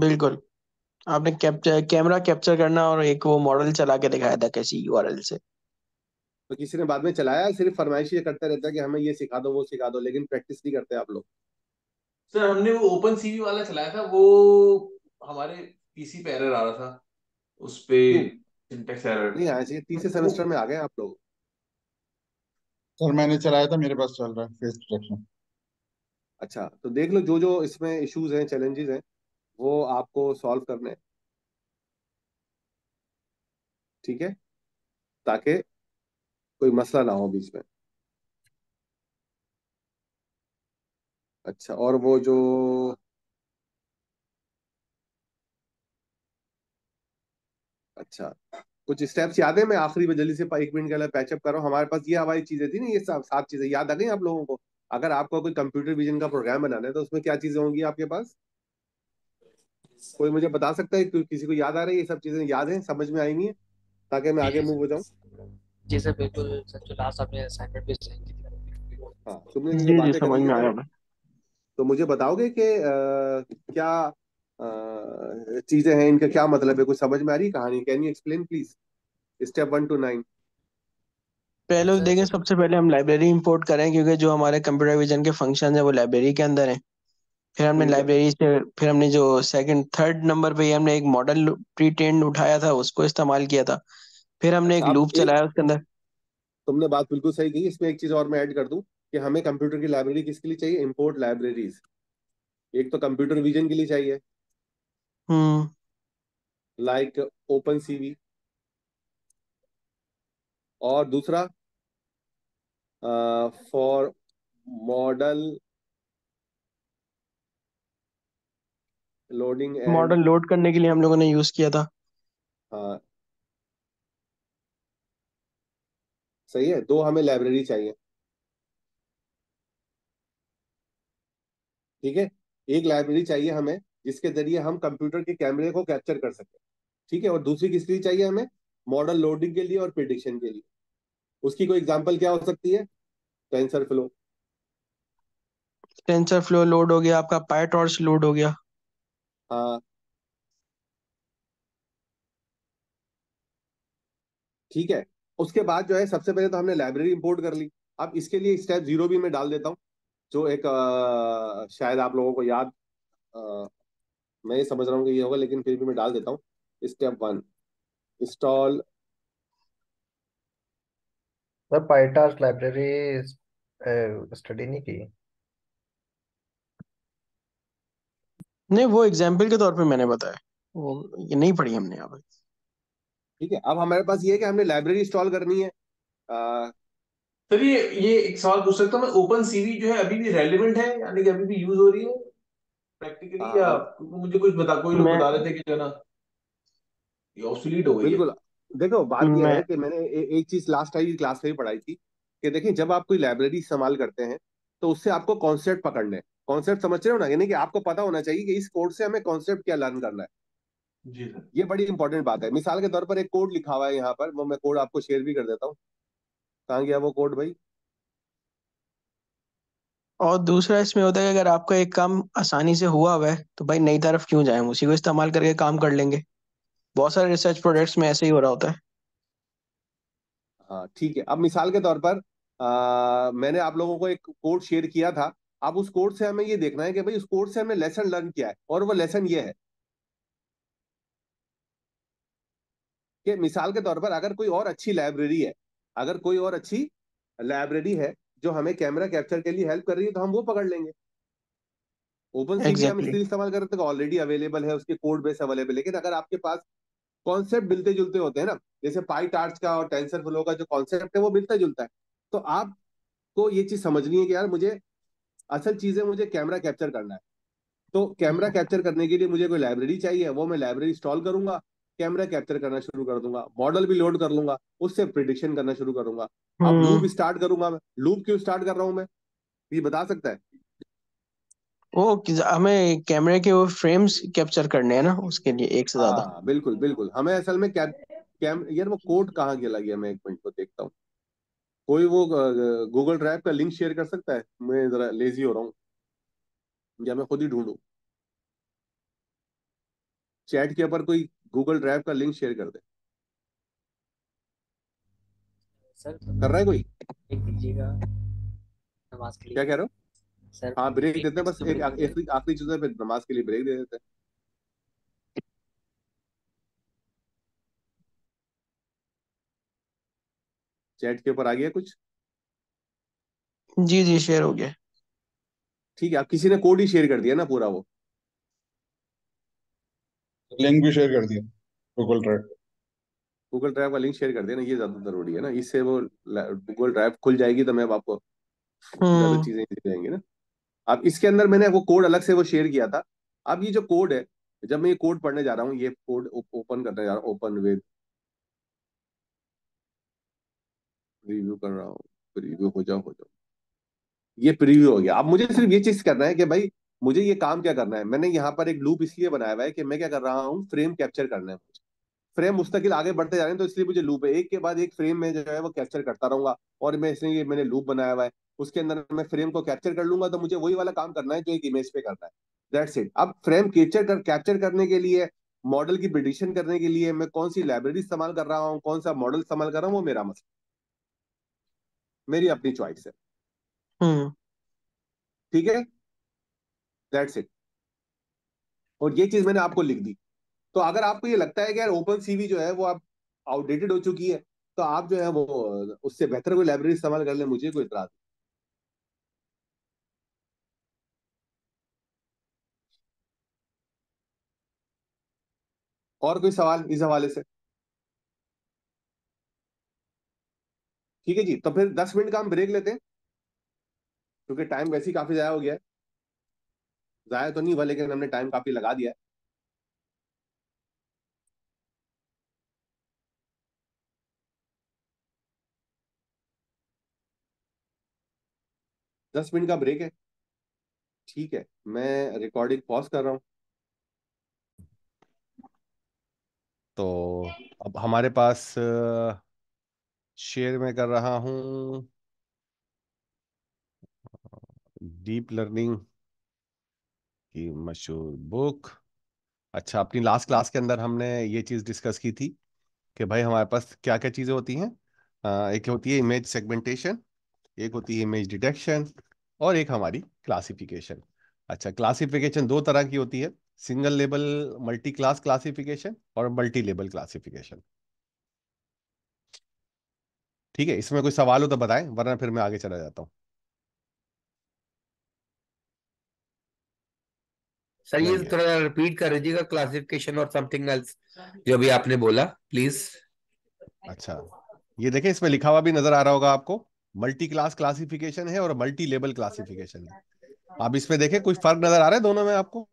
बिल्कुल आपने कैप्चर कैमरा कैप्चर करना और एक वो मॉडल चला के दिखाया था कैसी यूआरएल से तो किसी ने बाद में चलाया सिर्फ फरमाइश ये करते रहता है कि हमें ये सिखा दो वो सिखा दो लेकिन प्रैक्टिस नहीं करते आप लोग सर हमने वो ओपन सीवी वाला चलाया था वो हमारे पीसी पे एरर आ रहा था उस पे सिंटैक्स हम्म। एरर नहीं आया चाहिए तीसरे सेमेस्टर में आ गए आप लोग सर मैंने चलाया था मेरे पास चल रहा है फेस डिटेक्शन अच्छा तो देख लो जो जो इसमें इश्यूज हैं चैलेंजेस हैं वो आपको सॉल्व करने ठीक है ताकि कोई मसला ना हो बीच में अच्छा और वो जो अच्छा कुछ स्टेप्स याद है मैं आखिरी में जल्दी से एक मिनट के लिए पैचअप कर रहा हूँ हमारे पास ये हमारी चीजें थी ना ये सब सात चीजें याद आ गई आप लोगों को अगर आपको कोई कंप्यूटर विजन का प्रोग्राम बनाना है तो उसमें क्या चीजें होंगी आपके पास कोई मुझे बता सकता है कि किसी को याद आ रही है ये सब चीजें याद है समझ में आई नहीं है ताकि मैं आगे मूव हो जाऊँ जी सर हम्म, बिल्कुल सर जो लास्ट आपने असाइनमेंट पे साइन की थी हाँ तुमने तो जी जी समझ में आया तो मुझे बताओगे कि क्या चीजें हैं इनका क्या मतलब है कुछ समझ में आ रही कहानी can you explain please step 1 to 9 पहले देखें सबसे पहले हम लाइब्रेरी इंपोर्ट करें क्योंकि जो हमारे कंप्यूटर विजन के फंक्शन है वो लाइब्रेरी के अंदर है फिर हमने लाइब्रेरी से फिर हमने जो सेकंड थर्ड नंबर पे हमने एक मॉडल प्री उठाया था उसको इस्तेमाल किया था फिर हमने अच्छा, एक लूप चलाया उसके अंदर तुमने बात बिल्कुल सही की इसमें एक चीज और मैं ऐड कर दूं कि हमें कंप्यूटर की लाइब्रेरी किसके लिए चाहिए इम्पोर्ट लाइब्रेरीज एक तो कंप्यूटर विजन के लिए चाहिए लाइक ओपन सीवी और दूसरा for model loading model load करने के लिए हम लोगों ने यूज किया था हाँ सही है दो हमें लाइब्रेरी चाहिए ठीक है एक लाइब्रेरी चाहिए हमें जिसके जरिए हम कंप्यूटर के कैमरे को कैप्चर कर सकते ठीक है और दूसरी किसके लिए चाहिए हमें मॉडल लोडिंग के लिए और प्रिडिक्शन के लिए उसकी कोई एग्जाम्पल क्या हो सकती है TensorFlow TensorFlow load हो गया आपका पाइटॉर्च लोड हो गया हाँ ठीक है उसके बाद जो है सबसे पहले तो हमने लाइब्रेरी इंपोर्ट कर ली अब इसके लिए स्टेप जीरो भी मैं डाल देता हूँ जो एक आ, शायद आप लोगों को याद आ, मैं समझ रहा हूँ कि ये होगा लेकिन फिर भी मैं डाल देता हूँ स्टेप वन इंस्टॉल सर पाइटास लाइब्रेरी स्टडी नहीं की नहीं वो एग्जाम्पल के तौर पे मैंने बताया वो ये नहीं पढ़ी हमने यहाँ पर ठीक है अब हमारे पास ये है कि हमने लाइब्रेरी इंस्टॉल करनी है सर ये ये एक सवाल पूछ सकता हूँ ओपन सीवी जो है अभी भी रेलिवेंट है यानी कि अभी भी यूज हो रही है प्रैक्टिकली या मुझे कुछ बता कोई लोग बता रहे थे कि जो ना ये ऑब्सोलीट हो गई बिल्कुल देखो बात यह है कि मैंने ए, एक चीज लास्ट टाइम की क्लास में भी पढ़ाई थी कि देखिए जब आप कोई लाइब्रेरी इस्तेमाल करते हैं तो उससे आपको कॉन्सेप्ट पकड़ने कॉन्सेप्ट समझ रहे हो ना यानी कि आपको पता होना चाहिए कि इस कोर्स से हमें कॉन्सेप्ट क्या लर्न करना है जी ये बड़ी इंपॉर्टेंट बात है मिसाल के तौर पर एक कोड लिखा हुआ है यहाँ पर वो मैं कोड आपको शेयर भी कर देता हूँ कहाँ गया वो कोड भाई और दूसरा इसमें होता है कि अगर आपका एक काम आसानी से हुआ हुआ है तो भाई नई तरफ क्यों जाए उसी को इस्तेमाल करके काम कर लेंगे बहुत सारे रिसर्च प्रोजेक्ट्स में ऐसे ही हो रहा होता है हाँ ठीक है अब मिसाल के तौर पर आ, मैंने आप लोगों को एक कोड शेयर किया था अब उस कोड से हमें ये देखना है कि भाई उस कोड से हमने लेसन लर्न किया है और वो लेसन ये है कि मिसाल के तौर पर अगर कोई और अच्छी लाइब्रेरी है अगर कोई और अच्छी लाइब्रेरी है जो हमें कैमरा कैप्चर के लिए हेल्प कर रही है तो हम वो पकड़ लेंगे ओपन सीपी exactly. हम इसलिए इस्तेमाल करते हैं ऑलरेडी अवेलेबल है उसके कोड बेस अवेलेबल है लेकिन अगर आपके पास कॉन्सेप्ट मिलते जुलते होते हैं ना जैसे पाई टार्च का और टेंसर फ्लो का जो कॉन्सेप्ट है वो मिलता जुलता है तो आपको ये चीज समझनी है कि यार मुझे असल चीज है मुझे कैमरा कैप्चर करना है तो कैमरा हम्म। कैप्चर करने के लिए मुझे कोई लाइब्रेरी चाहिए वो मैं लाइब्रेरी इंस्टॉल करूंगा कैमरा कैप्चर करना शुरू कर दूंगा मॉडल भी लोड कर लूंगा उससे प्रिडिक्शन करना शुरू करूंगा अब लूप हम्म। स्टार्ट करूंगा मैं लूप क्यों स्टार्ट कर रहा हूँ मैं ये बता सकता है वो हमें कैमरे के वो फ्रेम्स कैप्चर करने हैं ना उसके लिए एक से ज्यादा हाँ, बिल्कुल बिल्कुल हमें असल में कैम यार वो कोड कहाँ गिला गया मैं एक मिनट को देखता हूँ कोई वो गूगल ड्राइव का लिंक शेयर कर सकता है मैं जरा लेजी हो रहा हूँ या मैं खुद ही ढूंढू चैट के ऊपर कोई गूगल ड्राइव का लिंक शेयर कर दे सर कर रहा है कोई एक दीजिएगा नमाज के लिए क्या कह रहे हो सर हाँ ब्रेक देते हैं बस तो एक आखिरी चीज है नमाज के लिए ब्रेक दे देते हैं चैट के ऊपर आ गया कुछ जी जी शेयर हो गया ठीक है आप किसी ने कोड ही शेयर कर दिया ना पूरा वो लिंक भी शेयर कर दिया गूगल ड्राइव गूगल ड्राइव का लिंक शेयर कर दिया ना ये ज्यादा जरूरी है ना इससे वो गूगल ड्राइव खुल जाएगी तो मैं आपको हम्म। चीजें चीजें जाएंगी ना अब इसके अंदर मैंने वो कोड अलग से वो शेयर किया था अब ये जो कोड है जब मैं ये कोड पढ़ने जा रहा हूँ ये कोड ओपन करने जा रहा हूँ ओपन विद प्रीव्यू कर रहा हूँ प्रीव्यू हो जाओ हो जाओ ये प्रीव्यू हो गया अब मुझे सिर्फ ये चीज करना है कि भाई मुझे ये काम क्या करना है मैंने यहाँ पर एक लूप इसलिए बनाया हुआ है कि मैं क्या कर रहा हूँ फ्रेम कैप्चर करना है मुझे फ्रेम मुस्तकिल आगे बढ़ते जा रहे हैं तो इसलिए मुझे लूप है एक के बाद एक फ्रेम में जो है वो कैप्चर करता रहूंगा और मैं इसलिए मैंने लूप बनाया हुआ है उसके अंदर मैं फ्रेम को कैप्चर कर लूंगा तो मुझे वही वाला काम करना है जो एक इमेज पे करना है दैट्स इट अब फ्रेम कैप्चर कर कैप्चर करने के लिए मॉडल की प्रिडिक्शन करने के लिए मैं कौन सी लाइब्रेरी इस्तेमाल कर रहा हूँ कौन सा मॉडल इस्तेमाल कर रहा हूँ वो मेरा मसला मेरी अपनी चॉइस है हम्म। ठीक है दैट्स इट और ये चीज मैंने आपको लिख दी तो अगर आपको ये लगता है कि यार ओपन सीवी जो है वो आप आउटडेटेड हो चुकी है तो आप जो है वो उससे बेहतर कोई लाइब्रेरी इस्तेमाल कर ले मुझे कोई इतराज और कोई सवाल इस हवाले से ठीक है जी तो फिर दस मिनट का हम ब्रेक लेते हैं क्योंकि टाइम वैसे ही काफी ज्यादा हो गया है ज़ाया तो नहीं हुआ लेकिन हमने टाइम काफ़ी लगा दिया दस मिनट का ब्रेक है ठीक है मैं रिकॉर्डिंग पॉज कर रहा हूं तो अब हमारे पास शेयर में कर रहा हूँ डीप लर्निंग की मशहूर बुक अच्छा अपनी लास्ट क्लास के अंदर हमने ये चीज़ डिस्कस की थी कि भाई हमारे पास क्या क्या चीज़ें होती हैं एक होती है इमेज सेगमेंटेशन एक होती है इमेज डिटेक्शन और एक हमारी क्लासिफिकेशन अच्छा क्लासिफिकेशन दो तरह की होती है single label multi class classification और मल्टी लेबल क्लासिफिकेशन ठीक है इसमें कोई सवाल हो तो बताएं वरना फिर मैं आगे चला जाता हूँ सर ये थोड़ा रिपीट कर लीजिएगा क्लासिफिकेशन और समथिंग एल्स जो भी आपने बोला प्लीज अच्छा ये देखें इसमें लिखा हुआ भी नजर आ रहा होगा आपको मल्टी क्लास क्लासिफिकेशन है और मल्टी लेवल क्लासिफिकेशन है आप इसमें देखें कोई फर्क नजर आ रहा है दोनों में आपको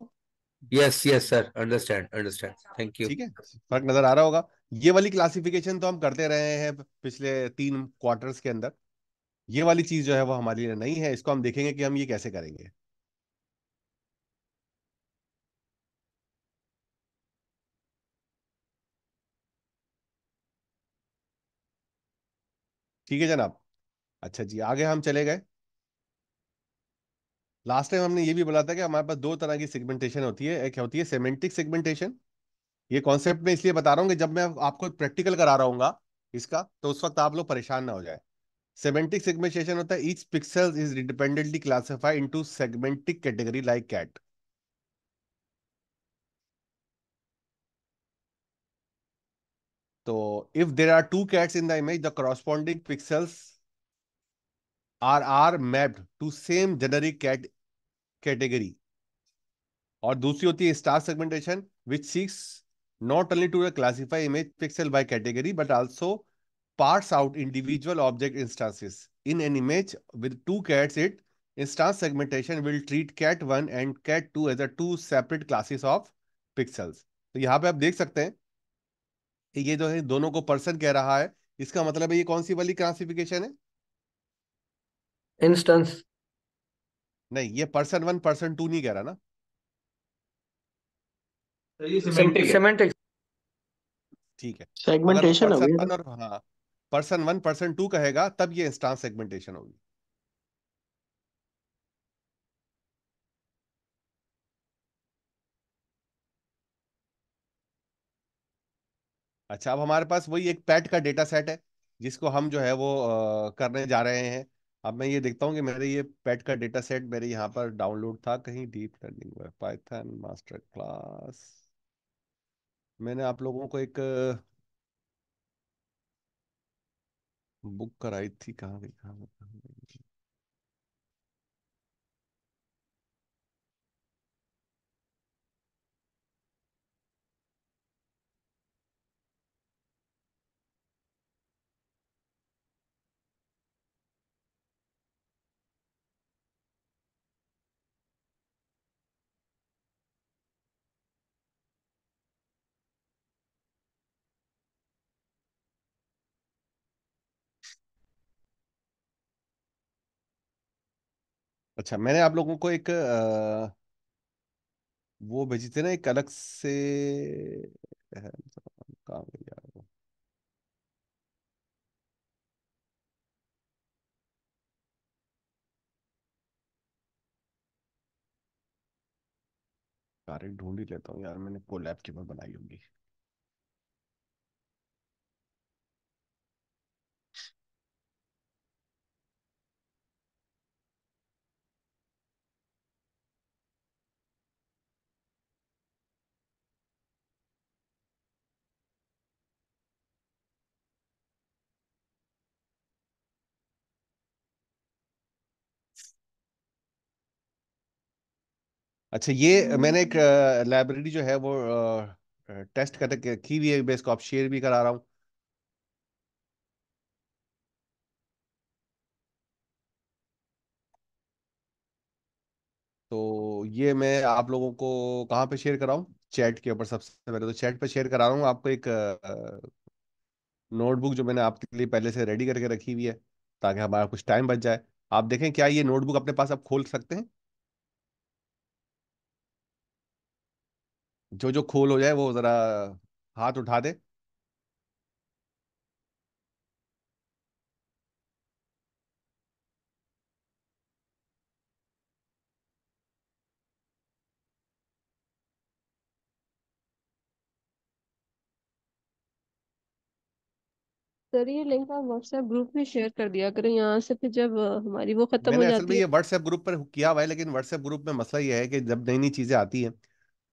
yes yes sir understand understand thank you ठीक है फर्क नजर आ रहा होगा ये वाली क्लासिफिकेशन तो हम करते रहे हैं पिछले तीन क्वार्टर्स के अंदर ये वाली चीज जो है वो हमारे लिए नहीं है इसको हम देखेंगे कि हम ये कैसे करेंगे ठीक है जनाब अच्छा जी आगे हम चले गए लास्ट टाइम हमने ये भी बोला था कि हमारे पास दो तरह की सेगमेंटेशन होती है एक होती है सेमेंटिक सेगमेंटेशन ये कॉन्सेप्ट में इसलिए बता रहा हूँ कि जब मैं आपको प्रैक्टिकल करा रहा हूँ इसका तो उस वक्त आप लोग परेशान ना हो जाए सेमेंटिक सेगमेंटेशन होता है each pixel is dependently classified into semantic category like cat तो if there are two cats in the image the corresponding pixels are are mapped to same generic cat category और दूसरी होती है star segmentation which seeks not only to classify image pixels by category but also part out individual object instances in an image with two cats it instance segmentation will treat cat one and cat two as a two separate classes of pixels तो यहाँ पे आप देख सकते हैं ये जो है दोनों को पर्सन कह रहा है इसका मतलब है ये कौन सी वाली क्लासिफिकेशन है इंस्टेंस नहीं ये पर्सन वन पर्सन टू नहीं कह रहा ना तो ठीक है सेगमेंटेशन पर्सन वन और हाँ पर्सन वन पर्सन टू कहेगा तब ये इंस्टांस सेगमेंटेशन होगी अच्छा अब हमारे पास वही एक पैट का डेटा सेट है जिसको हम जो है वो आ, करने जा रहे हैं अब मैं ये देखता हूँ कि मेरे ये पैट का डेटा सेट मेरे यहाँ पर डाउनलोड था कहीं deep learning Python master class मैंने आप लोगों को एक बुक कराई थी कहाँ गई कहाँ गई अच्छा मैंने आप लोगों को एक आ, वो भेजी थी ना एक अलग से काम कार्य ढूंढ ही लेता हूँ यार मैंने कोलैब की बनाई होगी अच्छा ये हम्म। मैंने एक लाइब्रेरी जो है वो टेस्ट कर की हुई है मैं इसको आप शेयर भी करा रहा हूँ तो ये मैं आप लोगों को कहाँ पे शेयर कराऊँ चैट के ऊपर सबसे पहले तो चैट पे शेयर करा रहा हूँ आपको एक नोटबुक जो मैंने आपके लिए पहले से रेडी करके रखी हुई है ताकि हमारा कुछ टाइम बच जाए आप देखें क्या ये नोटबुक अपने पास आप खोल सकते हैं जो जो खोल हो जाए वो जरा हाथ उठा दे सर ये लिंक आप व्हाट्सएप ग्रुप में शेयर कर दिया करें यहाँ से फिर जब हमारी वो खत्म मैंने हो असल जाती में है ये व्हाट्सएप ग्रुप पर किया हुआ है लेकिन व्हाट्सएप ग्रुप में मसला ये है कि जब नई नई चीजें आती हैं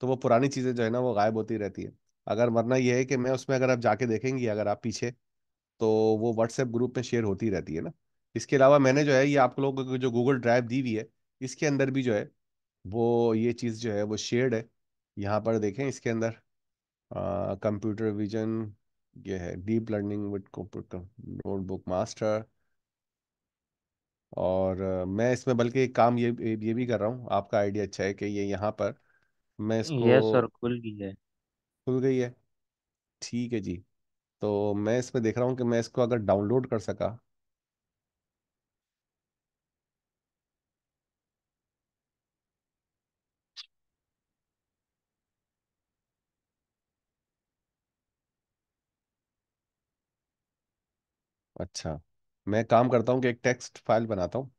तो वो पुरानी चीज़ें जो है ना वो गायब होती रहती है अगर मरना ये है कि मैं उसमें अगर आप जाके देखेंगी अगर आप पीछे तो वो व्हाट्सएप ग्रुप में शेयर होती रहती है ना इसके अलावा मैंने जो है ये आप लोगों को जो गूगल ड्राइव दी हुई है इसके अंदर भी जो है वो ये चीज़ जो है वो शेयर्ड है यहाँ पर देखें इसके अंदर कंप्यूटर विजन ये है deep learning with notebook master और मैं इसमें बल्कि एक काम ये ये भी कर रहा हूँ आपका आइडिया अच्छा है कि ये यहाँ पर मैं यस इसको और खुल गई है खुल गई है ठीक है जी तो मैं इसमें देख रहा हूँ कि मैं इसको अगर डाउनलोड कर सका अच्छा मैं काम करता हूँ कि एक टेक्स्ट फाइल बनाता हूँ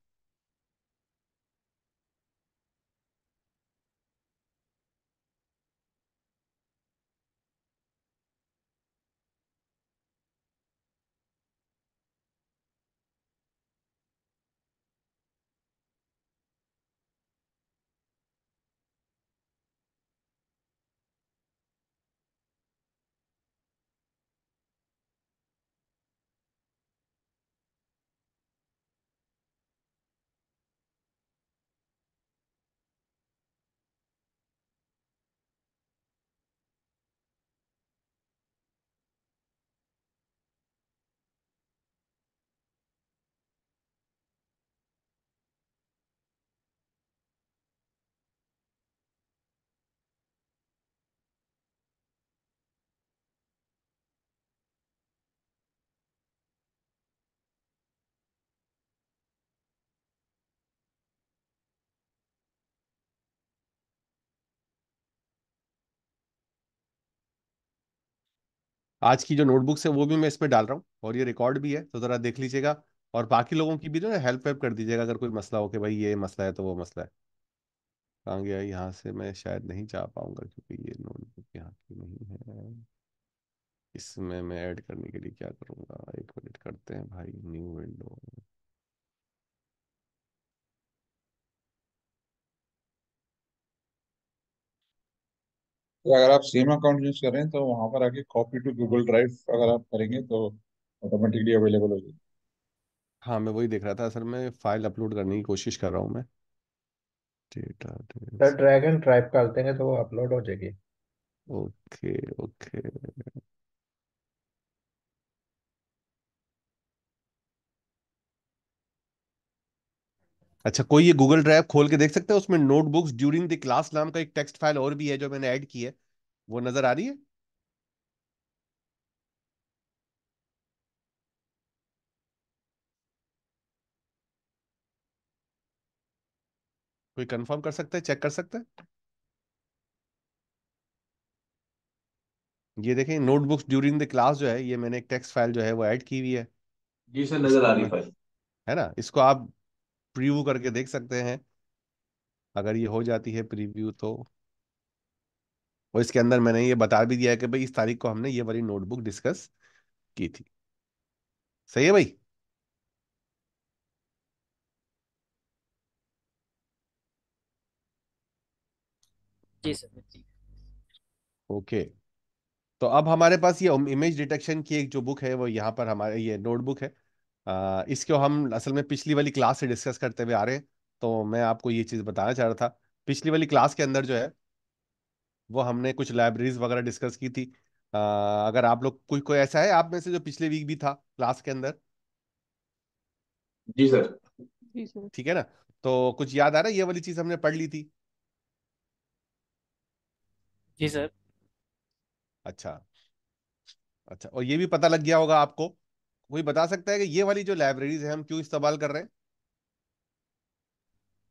आज की जो नोटबुक्स है वो भी मैं इसमें डाल रहा हूँ और ये रिकॉर्ड भी है तो ज़रा देख लीजिएगा और बाकी लोगों की भी जो है हेल्प वेल्प कर दीजिएगा अगर कोई मसला हो कि भाई ये मसला है तो वो मसला है कहाँ गया यहाँ से मैं शायद नहीं जा पाऊँगा क्योंकि ये नोटबुक यहाँ की नहीं है इसमें मैं ऐड करने के लिए क्या करूँगा एक मिनट करते हैं भाई न्यू विंडो तो अगर आप सेम अकाउंट यूज कर रहे हैं तो वहां पर आके कॉपी टू गूगल ड्राइव अगर आप करेंगे तो ऑटोमेटिकली अवेलेबल हो जाएगी हाँ मैं वही देख रहा था असल में फाइल अपलोड करने की कोशिश कर रहा हूँ मैं डेटा सर ड्रैगन ड्राइव करते हैं तो वो अपलोड हो जाएगी ओके ओके अच्छा कोई ये गूगल ड्राइव खोल के देख सकते हैं उसमें नोटबुक्स ड्यूरिंग द क्लास नाम का एक टेक्स्ट फाइल और भी है जो मैंने ऐड की है वो नज़र आ रही है कोई कंफर्म कर सकता है चेक कर सकता है ये देखें नोटबुक्स ड्यूरिंग द क्लास जो है ये मैंने एक टेक्स्ट फाइल जो है वो ऐड की हुई है जी सर नजर आ रही फाइल है ना इसको आप प्रीव्यू करके देख सकते हैं अगर ये हो जाती है प्रीव्यू तो और इसके अंदर मैंने ये बता भी दिया है कि भाई इस तारीख को हमने ये वाली नोटबुक डिस्कस की थी सही है भाई जी सर ओके तो अब हमारे पास ये इमेज डिटेक्शन की एक जो बुक है वो यहाँ पर हमारे ये नोटबुक है इसको हम असल में पिछली वाली क्लास से डिस्कस करते हुए आ रहे हैं तो मैं आपको ये चीज़ बताना चाह रहा था पिछली वाली क्लास के अंदर जो है वो हमने कुछ लाइब्रेरीज वगैरह डिस्कस की थी आ, अगर आप लोग कोई कोई ऐसा है आप में से जो पिछले वीक भी था क्लास के अंदर जी सर ठीक है ना तो कुछ याद आ रहा है ये वाली चीज़ हमने पढ़ ली थी जी सर अच्छा अच्छा और ये भी पता लग गया होगा आपको कोई बता सकता है कि ये वाली जो लाइब्रेरीज है हम क्यों इस्तेमाल कर रहे हैं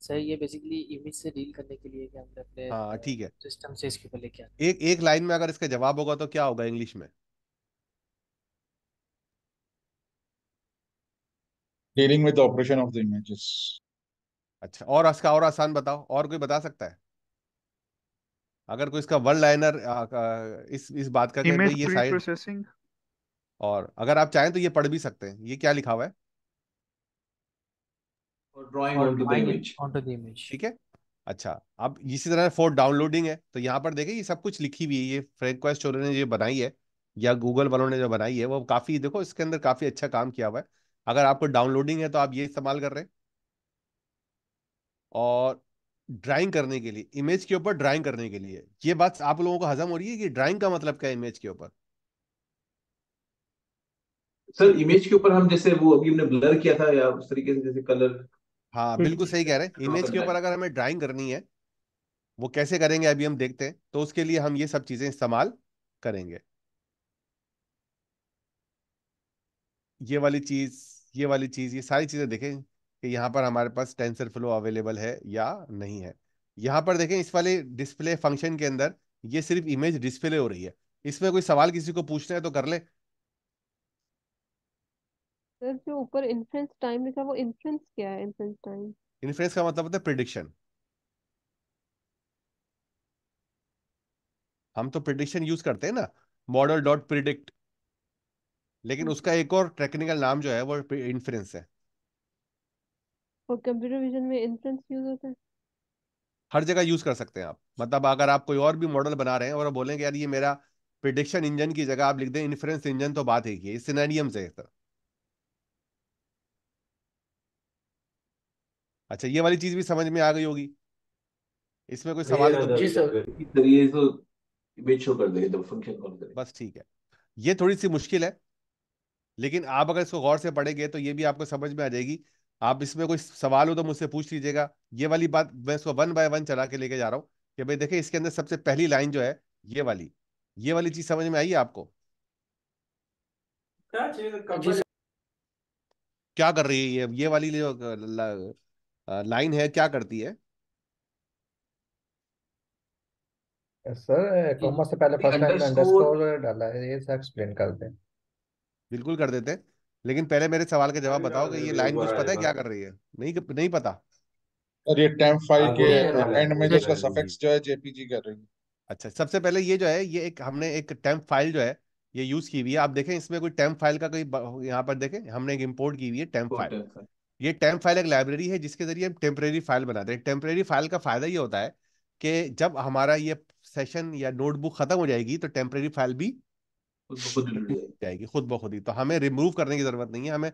सर ये बेसिकली इमेज से डील करने के लिए कि हमने अपने हाँ ठीक है सिस्टम से इसके ऊपर लेके आए एक एक लाइन में अगर इसका जवाब होगा तो क्या होगा इंग्लिश में dealing with operation of the images अच्छा और इसका और आसान बताओ और कोई बता सकता है अगर कोई इसका वन लाइनर इस इस बात का ये साइड प्रोसेसिंग और अगर आप चाहें तो ये पढ़ भी सकते हैं ये क्या लिखा हुआ है ठीक है अच्छा अब इसी तरह फॉर डाउनलोडिंग है तो यहाँ पर देखें ये सब कुछ लिखी हुई है ये क्वेस्ट ने जो बनाई है या गूगल वालों ने जो बनाई है वो काफी देखो इसके अंदर काफी अच्छा काम किया हुआ है अगर आपको डाउनलोडिंग है तो आप ये इस्तेमाल कर रहे हैं और ड्राइंग करने के लिए इमेज के ऊपर ड्राइंग करने के लिए ये बात आप लोगों को हजम हो रही है कि ड्राइंग का मतलब क्या है इमेज के ऊपर सर इमेज के ऊपर हम जैसे वो अभी हमने ब्लर किया था या उस तरीके से जैसे कलर हाँ hmm. बिल्कुल सही कह रहे हैं इमेज के ऊपर अगर हमें ड्राइंग करनी है वो कैसे करेंगे अभी हम देखते हैं तो उसके लिए हम ये सब चीजें इस्तेमाल करेंगे ये वाली चीज ये वाली चीज ये सारी चीजें देखें कि यहाँ पर हमारे पास टेंसर फ्लो अवेलेबल है या नहीं है यहाँ पर देखें इस वाले डिस्प्ले फंक्शन के अंदर ये सिर्फ इमेज डिस्प्ले हो रही है इसमें कोई सवाल किसी को पूछना है तो कर ले सर जो ऊपर इन्फ्रेंस टाइम लिखा वो इन्फ्रेंस क्या है इन्फ्रेंस टाइम इन्फ्रेंस का मतलब होता है प्रिडिक्शन हम तो प्रिडिक्शन यूज करते हैं ना मॉडल डॉट प्रिडिक्ट लेकिन हम्म। उसका एक और टेक्निकल नाम जो है वो इन्फ्रेंस है और कंप्यूटर विजन में इन्फ्रेंस यूज होता है हर जगह यूज कर सकते हैं आप मतलब अगर आप कोई और भी मॉडल बना रहे हैं और बोलेंगे यार ये मेरा प्रिडिक्शन इंजन की जगह आप लिख दें इन्फ्रेंस इंजन तो बात एक ही है से है सर तो. अच्छा ये वाली चीज भी समझ में आ गई होगी इसमें कोई सवाल तो जी सर ये तो कर फंक्शन तो कॉल बस ठीक है ये थोड़ी सी मुश्किल है लेकिन आप अगर इसको गौर से पढ़ेंगे तो ये भी आपको समझ में आ जाएगी आप इसमें कोई सवाल हो तो मुझसे पूछ लीजिएगा ये वाली बात मैं इसको वन बाय वन चला के लेके जा रहा हूँ कि भाई देखिए इसके अंदर सबसे पहली लाइन जो है ये वाली ये वाली चीज समझ में आई आपको क्या कर रही है ये ये वाली जो लाइन है क्या करती है सर कॉमा से पहले फर्स्ट लाइन अंडरस्कोर डाला है ये सर एक्सप्लेन कर दें बिल्कुल कर देते हैं लेकिन पहले मेरे सवाल के जवाब बताओ कि ये लाइन कुछ पता है क्या कर रही है नहीं नहीं पता और ये टेम फाइव हाँ, के एंड में जो इसका सफिक्स जो है जेपीजी कर रही है अच्छा सबसे पहले ये जो है ये एक हमने एक टेम्प फाइल जो है ये यूज की हुई है आप देखें इसमें कोई टेम्प फाइल का कोई यहाँ पर देखें हमने एक इम्पोर्ट की हुई है टेम्प फाइल ये टेम्प फाइल एक लाइब्रेरी है जिसके जरिए हम टेम्प्रेरी फाइल बनाते हैं टेम्प्रेरी फाइल का फायदा ये होता है कि जब हमारा ये सेशन या नोटबुक खत्म हो जाएगी तो टेम्प्रेरी फाइल भी जाएगी खुद ब खुद ही तो हमें रिमूव करने की जरूरत नहीं है हमें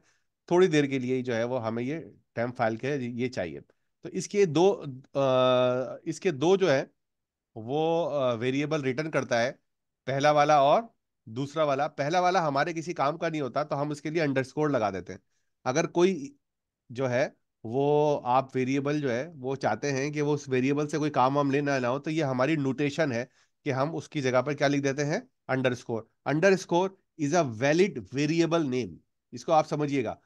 थोड़ी देर के लिए जो है वो हमें ये टेम्प फाइल के ये चाहिए तो इसके दो आ, इसके दो जो है वो वेरिएबल रिटर्न करता है पहला वाला और दूसरा वाला पहला वाला हमारे किसी काम का नहीं होता तो हम उसके लिए अंडरस्कोर लगा देते हैं अगर कोई जो है वो आप वेरिएबल जो है वो चाहते हैं कि वो उस वेरिएबल से कोई काम वाम लेना ना हो तो ये हमारी नोटेशन है कि हम उसकी जगह पर क्या लिख देते हैं underscore underscore is a valid variable name इसको आप समझिएगा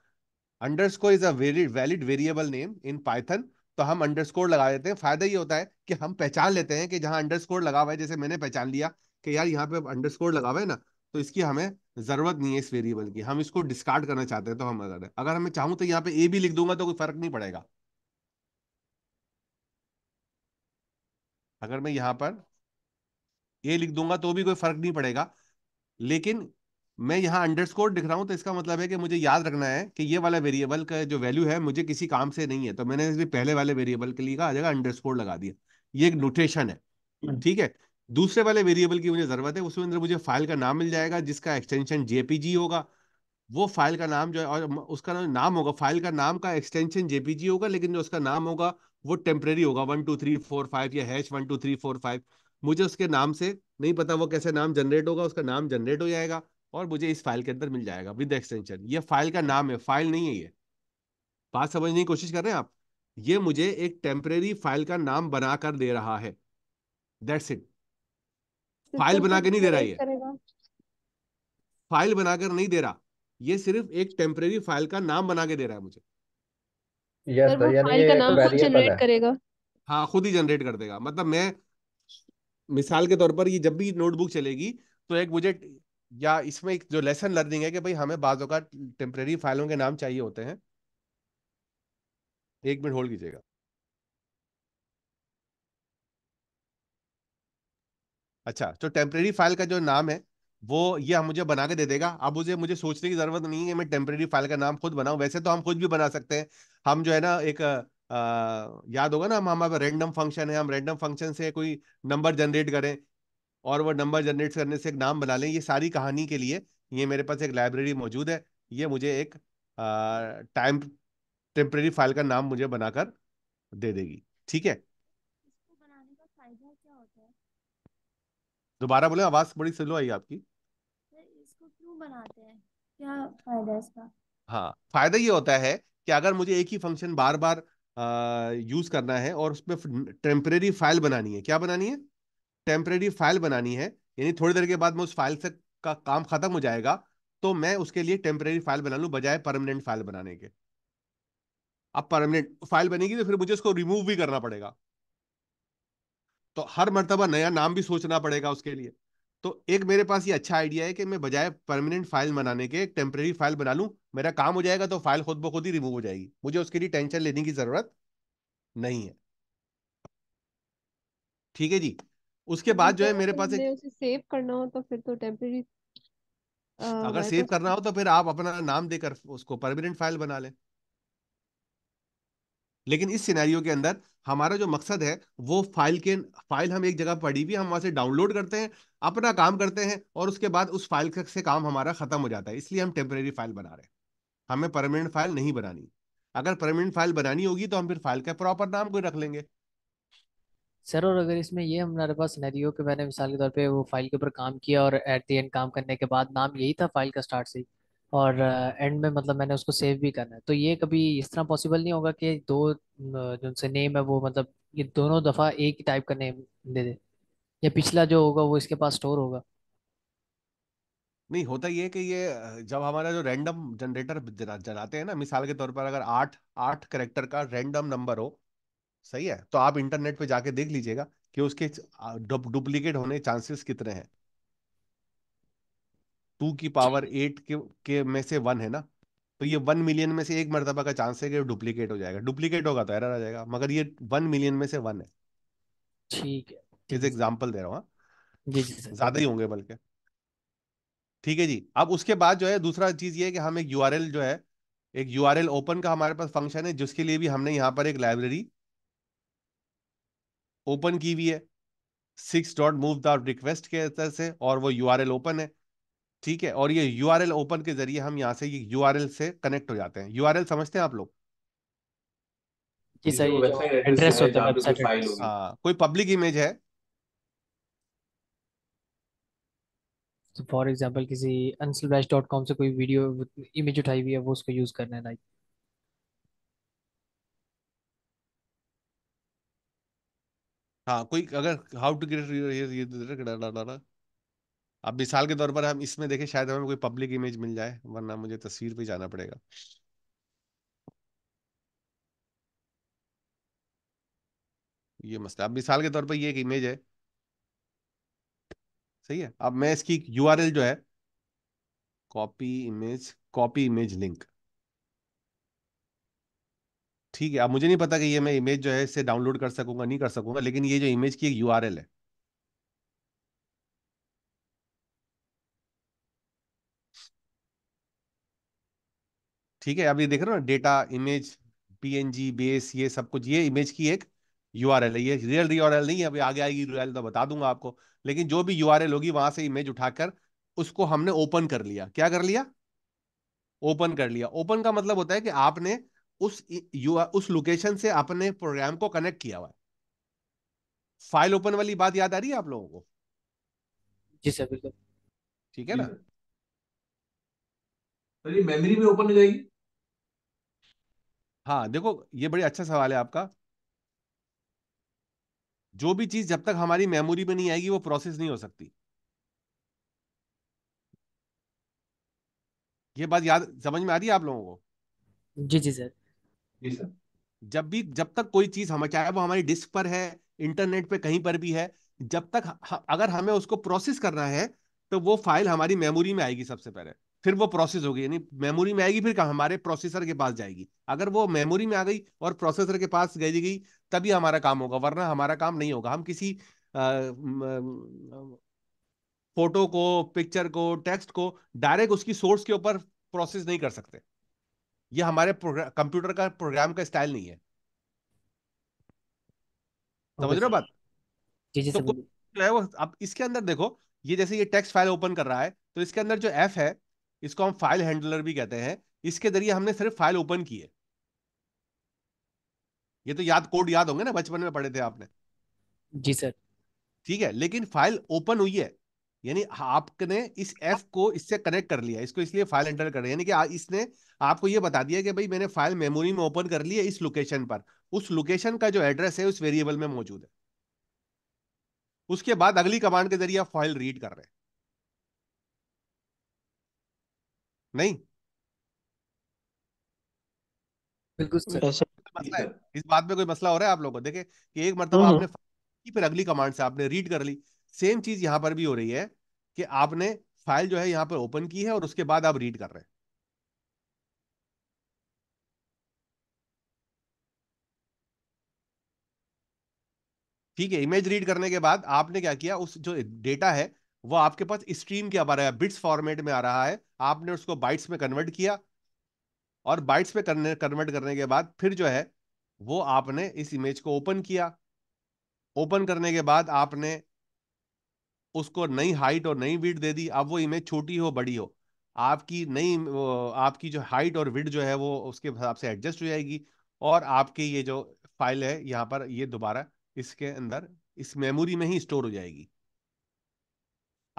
underscore is a very valid variable name in Python तो हम अंडर स्कोर लगा देते हैं फायदा ये होता है कि हम पहचान लेते हैं कि जहां अंडर स्कोर लगा हुआ है जैसे मैंने पहचान लिया कि यार यहाँ पे अंडर स्कोर लगा हुआ है ना तो इसकी हमें जरूरत नहीं है इस वेरिएबल की हम इसको डिस्कार्ड करना चाहते हैं तो हम अगर अगर हमें चाहूं तो यहाँ पे ए भी लिख दूंगा तो कोई फर्क नहीं पड़ेगा अगर मैं यहाँ पर ए लिख दूंगा तो भी कोई फर्क नहीं पड़ेगा लेकिन मैं यहाँ अंडरस्कोर दिख रहा हूं तो इसका मतलब है कि मुझे याद रखना है कि ये वाला वेरिएबल का जो वैल्यू है मुझे किसी काम से नहीं है तो मैंने पहले वाले वेरिएबल के लिए कहा जगह अंडरस्कोर लगा दिया ये एक नोटेशन है हम्म। ठीक है दूसरे वाले वेरिएबल की मुझे ज़रूरत है उसमें अंदर मुझे फाइल का नाम मिल जाएगा जिसका एक्सटेंशन जेपीजी होगा वो फाइल का नाम जो है और उसका नाम होगा फाइल का नाम का एक्सटेंशन जेपीजी होगा लेकिन जो उसका नाम होगा वो टेम्प्रेरी होगा one two three four five या hash one two three four five मुझे उसके नाम से नहीं पता वो कैसे नाम जनरेट होगा उसका नाम जनरेट हो जाएगा और मुझे इस फाइल के अंदर मिल जाएगा विद एक्सटेंशन ये फाइल का नाम है फाइल नहीं है ये बात समझने की कोशिश कर रहे हैं आप ये मुझे एक टेम्प्रेरी फाइल का नाम बनाकर दे रहा है दैट्स इट तो फाइल बना के नहीं दे रहा ये फाइल बनाकर नहीं दे रहा ये सिर्फ एक टेम्परेरी फाइल का नाम बना के दे रहा है मुझे करेगा हाँ खुद ही जनरेट कर देगा मतलब मैं मिसाल के तौर पर ये जब भी नोटबुक चलेगी तो एक मुझे या इसमें एक जो लेसन लर्निंग है कि भाई हमें बाजों का टेम्परेरी फाइलों के नाम चाहिए होते हैं एक मिनट होल्ड कीजिएगा अच्छा तो टेम्प्रेरी फाइल का जो नाम है वो ये हम मुझे बना के दे देगा अब मुझे मुझे सोचने की जरूरत नहीं है मैं टेम्प्रेरी फाइल का नाम खुद बनाऊँ वैसे तो हम खुद भी बना सकते हैं हम जो है ना एक आ, याद होगा ना हम हमारे रेंडम फंक्शन है हम रेंडम फंक्शन से कोई नंबर जनरेट करें और वो नंबर जनरेट करने से एक नाम बना लें ये सारी कहानी के लिए ये मेरे पास एक लाइब्रेरी मौजूद है ये मुझे एक टाइम टेम्प्रेरी फाइल का नाम मुझे बनाकर दे देगी ठीक है दोबारा बोले आवाज बड़ी स्लो आई आपकी इसको क्यों बनाते हैं क्या फायदा इसका हाँ फायदा ये होता है कि अगर मुझे एक ही फंक्शन बार बार यूज करना है और उसमें टेम्परेरी फाइल बनानी है क्या बनानी है टेम्परेरी फाइल बनानी है यानी थोड़ी देर के बाद में उस फाइल से का काम खत्म हो जाएगा तो मैं उसके लिए टेम्परेरी फाइल बना लू बजाय परमानेंट फाइल बनाने के अब परमानेंट फाइल बनेगी तो फिर मुझे उसको रिमूव भी करना पड़ेगा तो हर मरतबा नया नाम भी सोचना पड़ेगा उसके लिए तो एक मेरे पास ये अच्छा आइडिया है कि मैं बजाय परमानेंट फाइल बनाने के एक टेम्प्रेरी फाइल बना लूँ मेरा काम हो जाएगा तो फाइल खुद ब खुद ही रिमूव हो जाएगी मुझे उसके लिए टेंशन लेने की ज़रूरत नहीं है ठीक है जी उसके तो बाद जो है मेरे पास एक सेव करना हो तो फिर तो टेम्प्रेरी अगर सेव तो करना हो तो फिर आप अपना नाम देकर उसको परमानेंट फाइल बना लें लेकिन इस सिनेरियो के अंदर हमारा जो मकसद है वो फाइल के फाइल हम एक जगह पड़ी हुई हम वहां से डाउनलोड करते हैं अपना काम करते हैं और उसके बाद उस फाइल से काम हमारा ख़त्म हो जाता है इसलिए हम टेम्परेरी फाइल बना रहे हैं हमें परमानेंट फाइल नहीं बनानी अगर परमानेंट फाइल बनानी होगी तो हम फिर फाइल का प्रॉपर नाम कोई रख लेंगे सर और अगर इसमें ये हमारे पास सिनेरियो के मैंने मिसाल के तौर पे वो फाइल के ऊपर काम किया और एट द एंड काम करने के बाद नाम यही था फाइल का स्टार्ट से ही और एंड में मतलब मैंने उसको सेव भी करना है तो ये कभी इस तरह पॉसिबल नहीं होगा कि दो जो उनसे नेम है वो मतलब ये दोनों दफ़ा एक ही टाइप का नेम दे दे या पिछला जो होगा वो इसके पास स्टोर होगा नहीं होता ये कि ये जब हमारा जो रैंडम जनरेटर जना, जनाते हैं ना मिसाल के तौर पर अगर आठ आठ करेक्टर का रैंडम नंबर हो सही है तो आप इंटरनेट पे जाके देख लीजिएगा कि उसके डुप्लीकेट होने चांसेस कितने हैं टू की पावर एट के, के में से वन है ना तो ये वन मिलियन में से एक मरतबा का चांस है कि डुप्लीकेट हो जाएगा डुप्लीकेट होगा तो एरर आ जाएगा मगर ये वन मिलियन में से वन है ठीक है इस एग्जाम्पल दे रहा हूँ हाँ। ज्यादा ही होंगे बल्कि ठीक है जी अब उसके बाद जो है दूसरा चीज ये है कि हम एक यू जो है एक यू ओपन का हमारे पास फंक्शन है जिसके लिए भी हमने यहाँ पर एक लाइब्रेरी ओपन की हुई है six dot move the request के तरह से और वो यू ओपन है ठीक है और ये यू ओपन के जरिए हम यहाँ से ये यू से कनेक्ट हो जाते हैं यू समझते हैं आप लोग कोई पब्लिक इमेज है तो फॉर एग्जाम्पल किसी डॉट कॉम से कोई वीडियो इमेज उठाई हुई है वो उसको यूज करना है लाइक हाँ कोई अगर हाउ टू गेट अब मिसाल के तौर पर हम इसमें देखें शायद हमें कोई पब्लिक इमेज मिल जाए वरना मुझे तस्वीर पे जाना पड़ेगा ये मसला अब मिसाल के तौर पर ये एक इमेज है सही है अब मैं इसकी यूआरएल जो है copy image copy image link ठीक है अब मुझे नहीं पता कि ये मैं इमेज जो है इसे डाउनलोड कर सकूंगा नहीं कर सकूंगा लेकिन ये जो इमेज की एक यूआरएल है ठीक है अब ये देख रहे हो ना डेटा इमेज पीएनजी बेस ये सब कुछ ये इमेज की एक यूआरएल है ये रियल यूआरएल नहीं है अभी आगे आएगी यूआरएल तो बता दूंगा आपको लेकिन जो भी यूआरएल होगी वहां से इमेज उठाकर उसको हमने ओपन कर लिया क्या कर लिया ओपन कर लिया ओपन का मतलब होता है कि आपने उस यू उस लोकेशन से अपने प्रोग्राम को कनेक्ट किया हुआ है फाइल ओपन वाली बात याद आ रही है आप लोगों को जी सर बिल्कुल ठीक है ना मेमोरी में ओपन हो जाएगी हाँ देखो ये बड़ी अच्छा सवाल है आपका जो भी चीज जब तक हमारी मेमोरी में नहीं आएगी वो प्रोसेस नहीं हो सकती ये बात याद समझ में आ रही है आप लोगों को जी जी सर जी सर जब भी जब तक कोई चीज हम चाहे वो हमारी डिस्क पर है इंटरनेट पे कहीं पर भी है जब तक अगर हमें उसको प्रोसेस करना है तो वो फाइल हमारी मेमोरी में आएगी सबसे पहले फिर वो प्रोसेस होगी यानी मेमोरी में आएगी फिर हमारे प्रोसेसर के पास जाएगी अगर वो मेमोरी में आ गई और प्रोसेसर के पास गई गई तभी हमारा काम होगा वरना हमारा काम नहीं होगा हम किसी फोटो को पिक्चर को टेक्स्ट को डायरेक्ट उसकी सोर्स के ऊपर प्रोसेस नहीं कर सकते ये हमारे कंप्यूटर का प्रोग्राम का स्टाइल नहीं है समझ रहे हो बात जी जी तो है वो अब इसके अंदर देखो ये जैसे ये टेक्स्ट फाइल ओपन कर रहा है तो इसके अंदर जो एफ है इसको हम फाइल हैंडलर भी कहते हैं इसके जरिए हमने सिर्फ फाइल ओपन की है ये तो याद कोड याद होंगे ना बचपन में पढ़े थे आपने जी सर ठीक है लेकिन फाइल ओपन हुई है यानी आपने इस एफ को इससे कनेक्ट कर लिया इसको इसलिए फाइल एंटर कर यानी कि इसने आपको ये बता दिया कि भाई मैंने फाइल मेमोरी में ओपन कर ली है इस लोकेशन पर उस लोकेशन का जो एड्रेस है उस वेरिएबल में मौजूद है उसके बाद अगली कमांड के जरिए आप फाइल रीड कर रहे हैं नहीं बिल्कुल मसला है इस बात में कोई मसला हो रहा है आप लोगों को देखे कि एक मरतबा हम्म, हम्म। आपने फिर अगली कमांड से आपने रीड कर ली सेम चीज यहाँ पर भी हो रही है कि आपने फाइल जो है यहाँ पर ओपन की है और उसके बाद आप रीड कर रहे हैं ठीक है इमेज रीड करने के बाद आपने क्या किया उस जो डेटा है वो आपके पास स्ट्रीम के अब आ रहा है बिट्स फॉर्मेट में आ रहा है आपने उसको बाइट्स में कन्वर्ट किया और बाइट्स में करने कन्वर्ट करने के बाद फिर जो है वो आपने इस इमेज को ओपन किया ओपन करने के बाद आपने उसको नई हाइट और नई विड दे दी अब वो इमेज छोटी हो बड़ी हो आपकी नई आपकी जो हाइट और विड जो है वो उसके हिसाब से एडजस्ट हो जाएगी और आपके ये जो फाइल है यहाँ पर ये दोबारा इसके अंदर इस मेमोरी में ही स्टोर हो जाएगी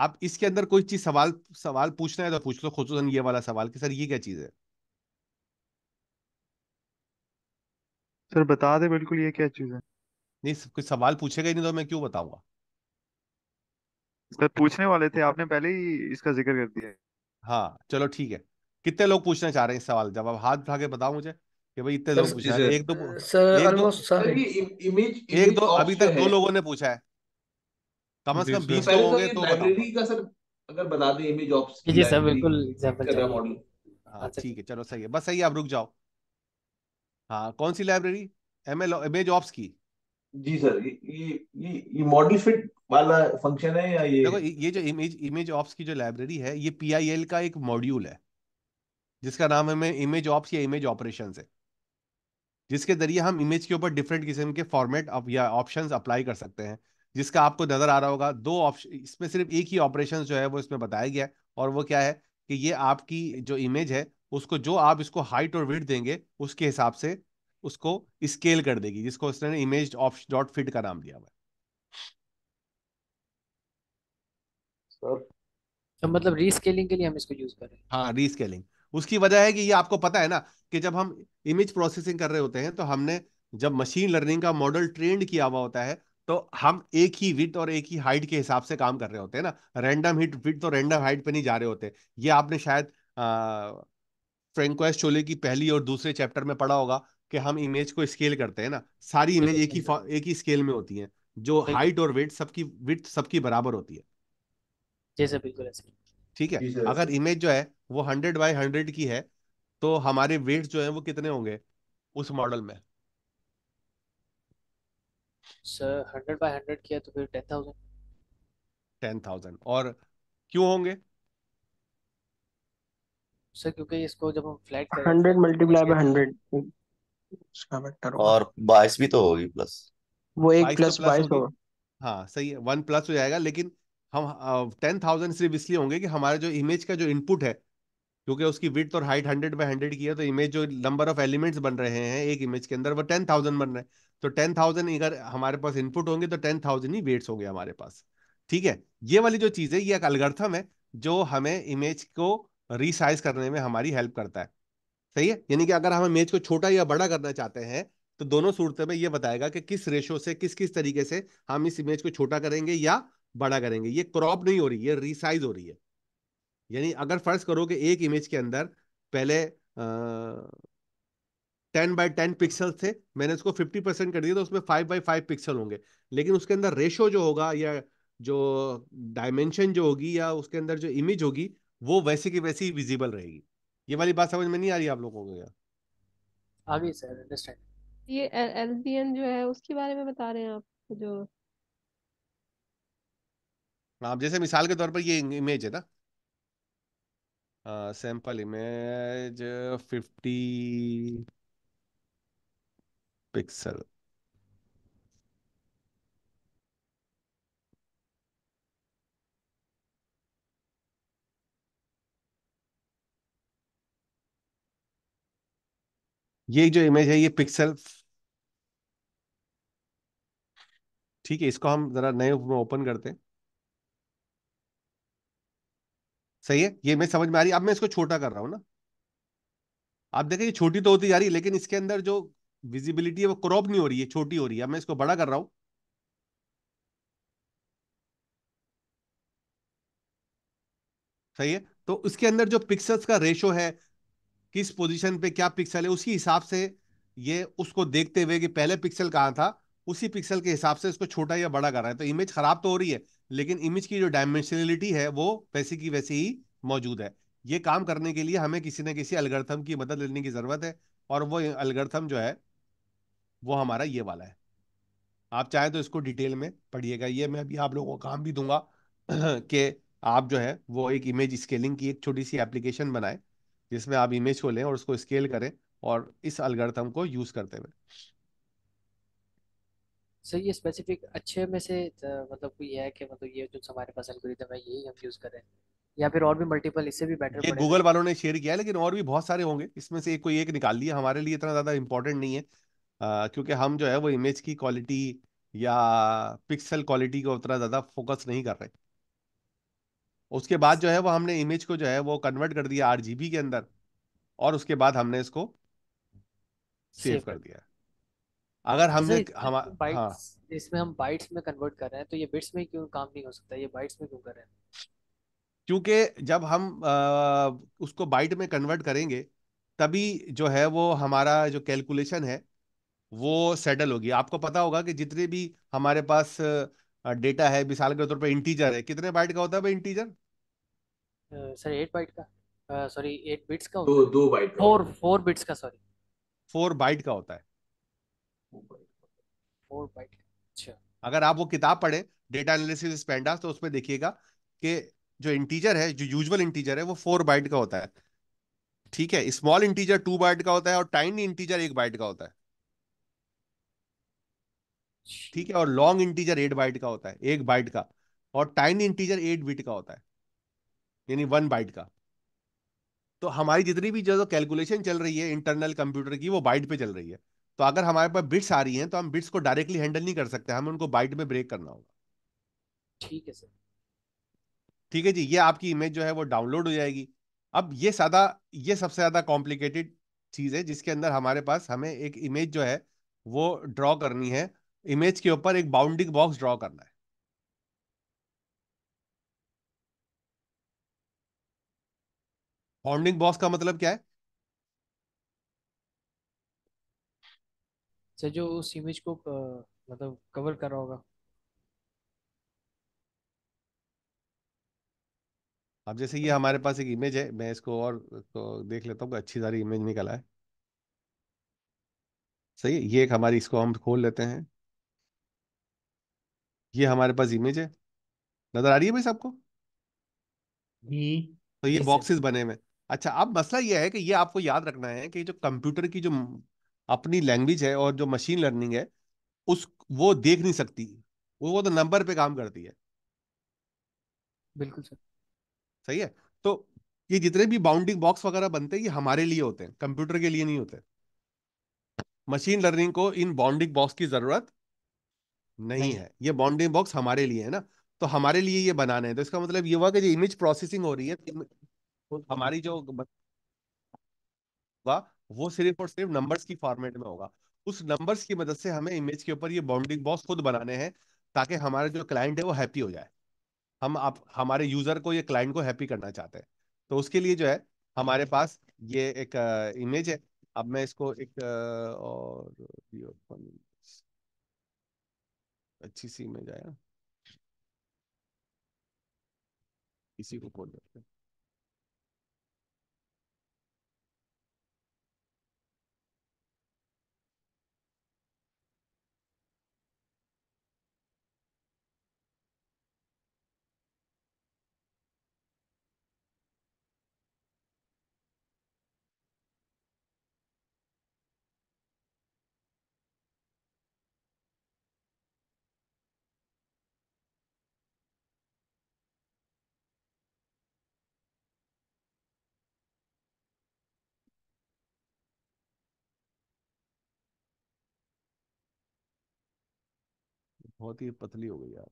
आप इसके अंदर कोई चीज सवाल सवाल पूछना है तो पूछ लो खसूस ये वाला सवाल कि सर ये क्या चीज है सर बता दे बिल्कुल ये क्या चीज है नहीं कुछ सवाल पूछेगा ही नहीं तो मैं क्यों बताऊंगा सर पूछने वाले थे आपने पहले ही इसका जिक्र कर दिया हाँ चलो ठीक है कितने लोग पूछना चाह रहे हैं सवाल जब आप हाथ उठा के बताओ मुझे कि भाई इतने लोग पूछ रहे हैं एक दो सर एक दो, इमेज, इमेज एक दो अभी तक दो लोगों ने पूछा है कम से कम बीस लोग होंगे तो लाइब्रेरी का सर अगर बता दें इमेज ऑप्स की जी सर बिल्कुल एग्जांपल का मॉडल हाँ, हाँ ठीक है चलो सही है बस सही है आप रुक जाओ हाँ कौन सी लाइब्रेरी एमएल इमेज ऑप्स की जी सर ये ये ये मॉडल फिट वाला फंक्शन है या ये देखो ये जो इमेज इमेज ऑप्स की जो लाइब्रेरी है ये पीआईएल का एक मॉड्यूल है जिसका नाम है इमेज ऑप्स या इमेज ऑपरेशन है जिसके जरिए हम इमेज के ऊपर डिफरेंट किस्म के फॉर्मेट या ऑप्शंस अप्लाई कर सकते हैं जिसका आपको नजर आ रहा होगा दो ऑप्शन इसमें सिर्फ एक ही ऑपरेशन जो है वो इसमें बताया गया है और वो क्या है कि ये आपकी जो इमेज है उसको जो आप इसको हाइट और विड देंगे उसके हिसाब से उसको स्केल कर देगी जिसको उसने इमेज ऑप्शन डॉट फिट का नाम दिया हुआ है तो मतलब रीस्केलिंग के लिए हम इसको यूज कर रहे हैं हाँ रीस्केलिंग उसकी वजह है कि ये आपको पता है ना कि जब हम इमेज प्रोसेसिंग कर रहे होते हैं तो हमने जब मशीन लर्निंग का मॉडल ट्रेंड किया हुआ होता है तो हम एक ही विथ और एक ही हाइट के हिसाब से काम कर रहे होते हैं ना रैंडम हिट विथ और रैंडम हाइट पे नहीं जा रहे होते ये आपने शायद फ्रेंकोस चोले की पहली और दूसरे चैप्टर में पढ़ा होगा कि हम इमेज को स्केल करते हैं ना सारी इमेज एक ही एक ही स्केल में होती है जो हाइट और वेट सबकी विथ सबकी बराबर होती है जैसे बिल्कुल ठीक है अगर इमेज जो है वो हंड्रेड बाई हंड्रेड की है तो हमारे वेट जो है वो कितने होंगे उस मॉडल में सर हंड्रेड बाय हंड्रेड किया तो फिर टेन थाउजेंड टेन थाउजेंड और क्यों होंगे सर क्योंकि इसको जब हम flat hundred multiply by hundred और बाईस भी तो होगी प्लस वो एक प्लस बाईस तो होगा हाँ सही है वन प्लस हो जाएगा लेकिन हम टेन थाउजेंड सिर्फ इसलिए होंगे कि हमारे जो इमेज का जो इनपुट है क्योंकि उसकी विथ और हाइट हंड्रेड बाई हंड्रेड की है तो इमेज जो नंबर ऑफ एलिमेंट्स बन रहे हैं एक इमेज के अंदर वो टेन थाउजेंड बन रहे हैं तो टेन थाउजेंड अगर हमारे पास इनपुट होंगे तो टेन थाउजेंड ही वेट्स होंगे हमारे पास ठीक है ये वाली जो चीज है ये एक अलगर्थम है जो हमें इमेज को रिसाइज करने में हमारी हेल्प करता है सही है यानी कि अगर हम इमेज को छोटा या बड़ा करना चाहते हैं तो दोनों सूरतों में ये बताएगा कि किस रेशो से किस किस तरीके से हम इस इमेज को छोटा करेंगे या बड़ा करेंगे ये क्रॉप नहीं हो रही है रिसाइज हो रही है यानी अगर फर्ज करो कि एक इमेज के अंदर पहले टेन बाय टेन पिक्सल थे मैंने उसको फिफ्टी परसेंट कर दिया तो उसमें फाइव बाई फाइव पिक्सल होंगे लेकिन उसके अंदर रेशो जो होगा या जो डायमेंशन जो होगी या उसके अंदर जो इमेज होगी वो वैसे की वैसी विजिबल रहेगी ये वाली बात समझ में नहीं आ रही आप लोगों को क्या आ गई सर जो है उसके बारे में बता रहे हैं आप जो आप जैसे मिसाल के तौर पर ये इमेज है ना सैंपल इमेज फिफ्टी पिक्सल ये जो इमेज है ये पिक्सल ठीक है इसको हम जरा नए में ओपन करते हैं सही है ये इमेज समझ में आ रही है अब मैं इसको छोटा कर रहा हूं ना आप देखें ये छोटी तो होती जा रही है लेकिन इसके अंदर जो विजिबिलिटी है वो क्रॉप नहीं हो रही है छोटी हो रही है मैं इसको बड़ा कर रहा हूं सही है तो उसके अंदर जो पिक्सल्स का रेशो है किस पोजीशन पे क्या पिक्सल है उसी हिसाब से ये उसको देखते हुए कि पहले पिक्सल कहाँ था उसी पिक्सल के हिसाब से इसको छोटा या बड़ा कर रहा है तो इमेज खराब तो हो रही है लेकिन इमेज की जो डायमेंशनलिटी है वो वैसी की वैसी ही मौजूद है ये काम करने के लिए हमें किसी न किसी अलगर्थम की मदद लेने की ज़रूरत है और वो अलगर्थम जो है वो हमारा ये वाला है आप चाहें तो इसको डिटेल में पढ़िएगा ये मैं अभी आप लोगों को काम भी दूंगा कि आप जो है वो एक इमेज स्केलिंग की एक छोटी सी एप्लीकेशन बनाएं जिसमें आप इमेज को लें और उसको स्केल करें और इस अलगर्थम को यूज करते हुए सर ये स्पेसिफिक अच्छे में से मतलब कोई है कि मतलब ये जो हमारे पास एल्गोरिथम है यही हम यूज करें या फिर और भी मल्टीपल इससे भी बेटर ये गूगल वालों ने शेयर किया है लेकिन और भी बहुत सारे होंगे इसमें से एक कोई एक निकाल लिया हमारे लिए इतना ज्यादा इंपॉर्टेंट नहीं है क्योंकि हम जो है वो इमेज की क्वालिटी या पिक्सल क्वालिटी को उतना ज़्यादा फोकस नहीं कर रहे उसके बाद जो है वो हमने इमेज को जो है वो कन्वर्ट कर दिया आर के अंदर और उसके बाद हमने इसको सेव कर दिया अगर अच्छा, हमने हम हाँ इसमें हम बाइट्स में कन्वर्ट कर रहे हैं तो ये बिट्स में क्यों काम नहीं हो सकता ये बाइट्स में क्यों कर रहे हैं क्योंकि जब हम आ, उसको बाइट में कन्वर्ट करेंगे तभी जो है वो हमारा जो कैलकुलेशन है वो सेटल होगी आपको पता होगा कि जितने भी हमारे पास डेटा है मिसाल के तौर पर इंटीजर है कितने बाइट का होता है भाई इंटीजर सर एट बाइट का सॉरी एट बिट्स का दो दो बाइट फोर फोर बिट्स का सॉरी फोर बाइट का होता है फोर बाइट अच्छा अगर आप वो किताब पढ़े डेटा एनालिसिस पेंडास तो उसमें देखिएगा कि जो इंटीजर है जो यूजुअल इंटीजर है वो फोर बाइट का होता है ठीक है स्मॉल इंटीजर टू बाइट का होता है और टाइनी इंटीजर एक बाइट का होता है ठीक है और लॉन्ग इंटीजर एट बाइट का होता है एक बाइट का और टाइन इंटीजर एट बिट का होता है यानी वन बाइट का तो हमारी जितनी भी जो कैलकुलेशन चल रही है इंटरनल कंप्यूटर की वो बाइट पे चल रही है तो अगर हमारे पास बिट्स आ रही हैं तो हम बिट्स को डायरेक्टली हैंडल नहीं कर सकते हमें उनको बाइट में ब्रेक करना होगा ठीक है सर ठीक है जी ये आपकी इमेज जो है वो डाउनलोड हो जाएगी अब ये सादा ये सबसे ज़्यादा कॉम्प्लिकेटेड चीज़ है जिसके अंदर हमारे पास हमें एक इमेज जो है वो ड्रॉ करनी है इमेज के ऊपर एक बाउंडिंग बॉक्स ड्रॉ करना है बाउंडिंग बॉक्स का मतलब क्या है सर अच्छा, जो उस इमेज को मतलब कवर कर रहा होगा अब जैसे ये हमारे पास एक इमेज है मैं इसको और तो देख लेता हूँ अच्छी सारी इमेज निकला है सही है ये एक हमारी इसको हम खोल लेते हैं ये हमारे पास इमेज है नजर आ रही है भाई सबको तो ये बॉक्सेस बने हुए अच्छा अब मसला ये है कि ये आपको याद रखना है कि जो कंप्यूटर की जो अपनी लैंग्वेज है और जो मशीन लर्निंग है उस वो देख नहीं सकती वो वो तो नंबर पे काम करती है बिल्कुल सर सही है तो ये जितने भी बाउंडिंग बॉक्स वगैरह बनते हैं ये हमारे लिए होते हैं कंप्यूटर के लिए नहीं होते मशीन लर्निंग को इन बाउंडिंग बॉक्स की जरूरत नहीं, नहीं है ये बाउंडिंग बॉक्स हमारे लिए है ना तो हमारे लिए ये बनाना है तो इसका मतलब ये हुआ कि जो इमेज प्रोसेसिंग हो रही है तो, तो हमारी जो होगा वो सिर्फ और सिर्फ नंबर्स की फॉर्मेट में होगा उस नंबर्स की मदद से हमें इमेज के ऊपर ये बाउंडिंग बॉक्स खुद बनाने हैं ताकि हमारा जो क्लाइंट है वो हैप्पी हो जाए हम आप हमारे यूजर को ये क्लाइंट को हैप्पी करना चाहते हैं तो उसके लिए जो है हमारे पास ये एक इमेज है अब मैं इसको एक और अच्छी सी में जाया इसी को खोल देते हैं बहुत ही पतली हो गई आप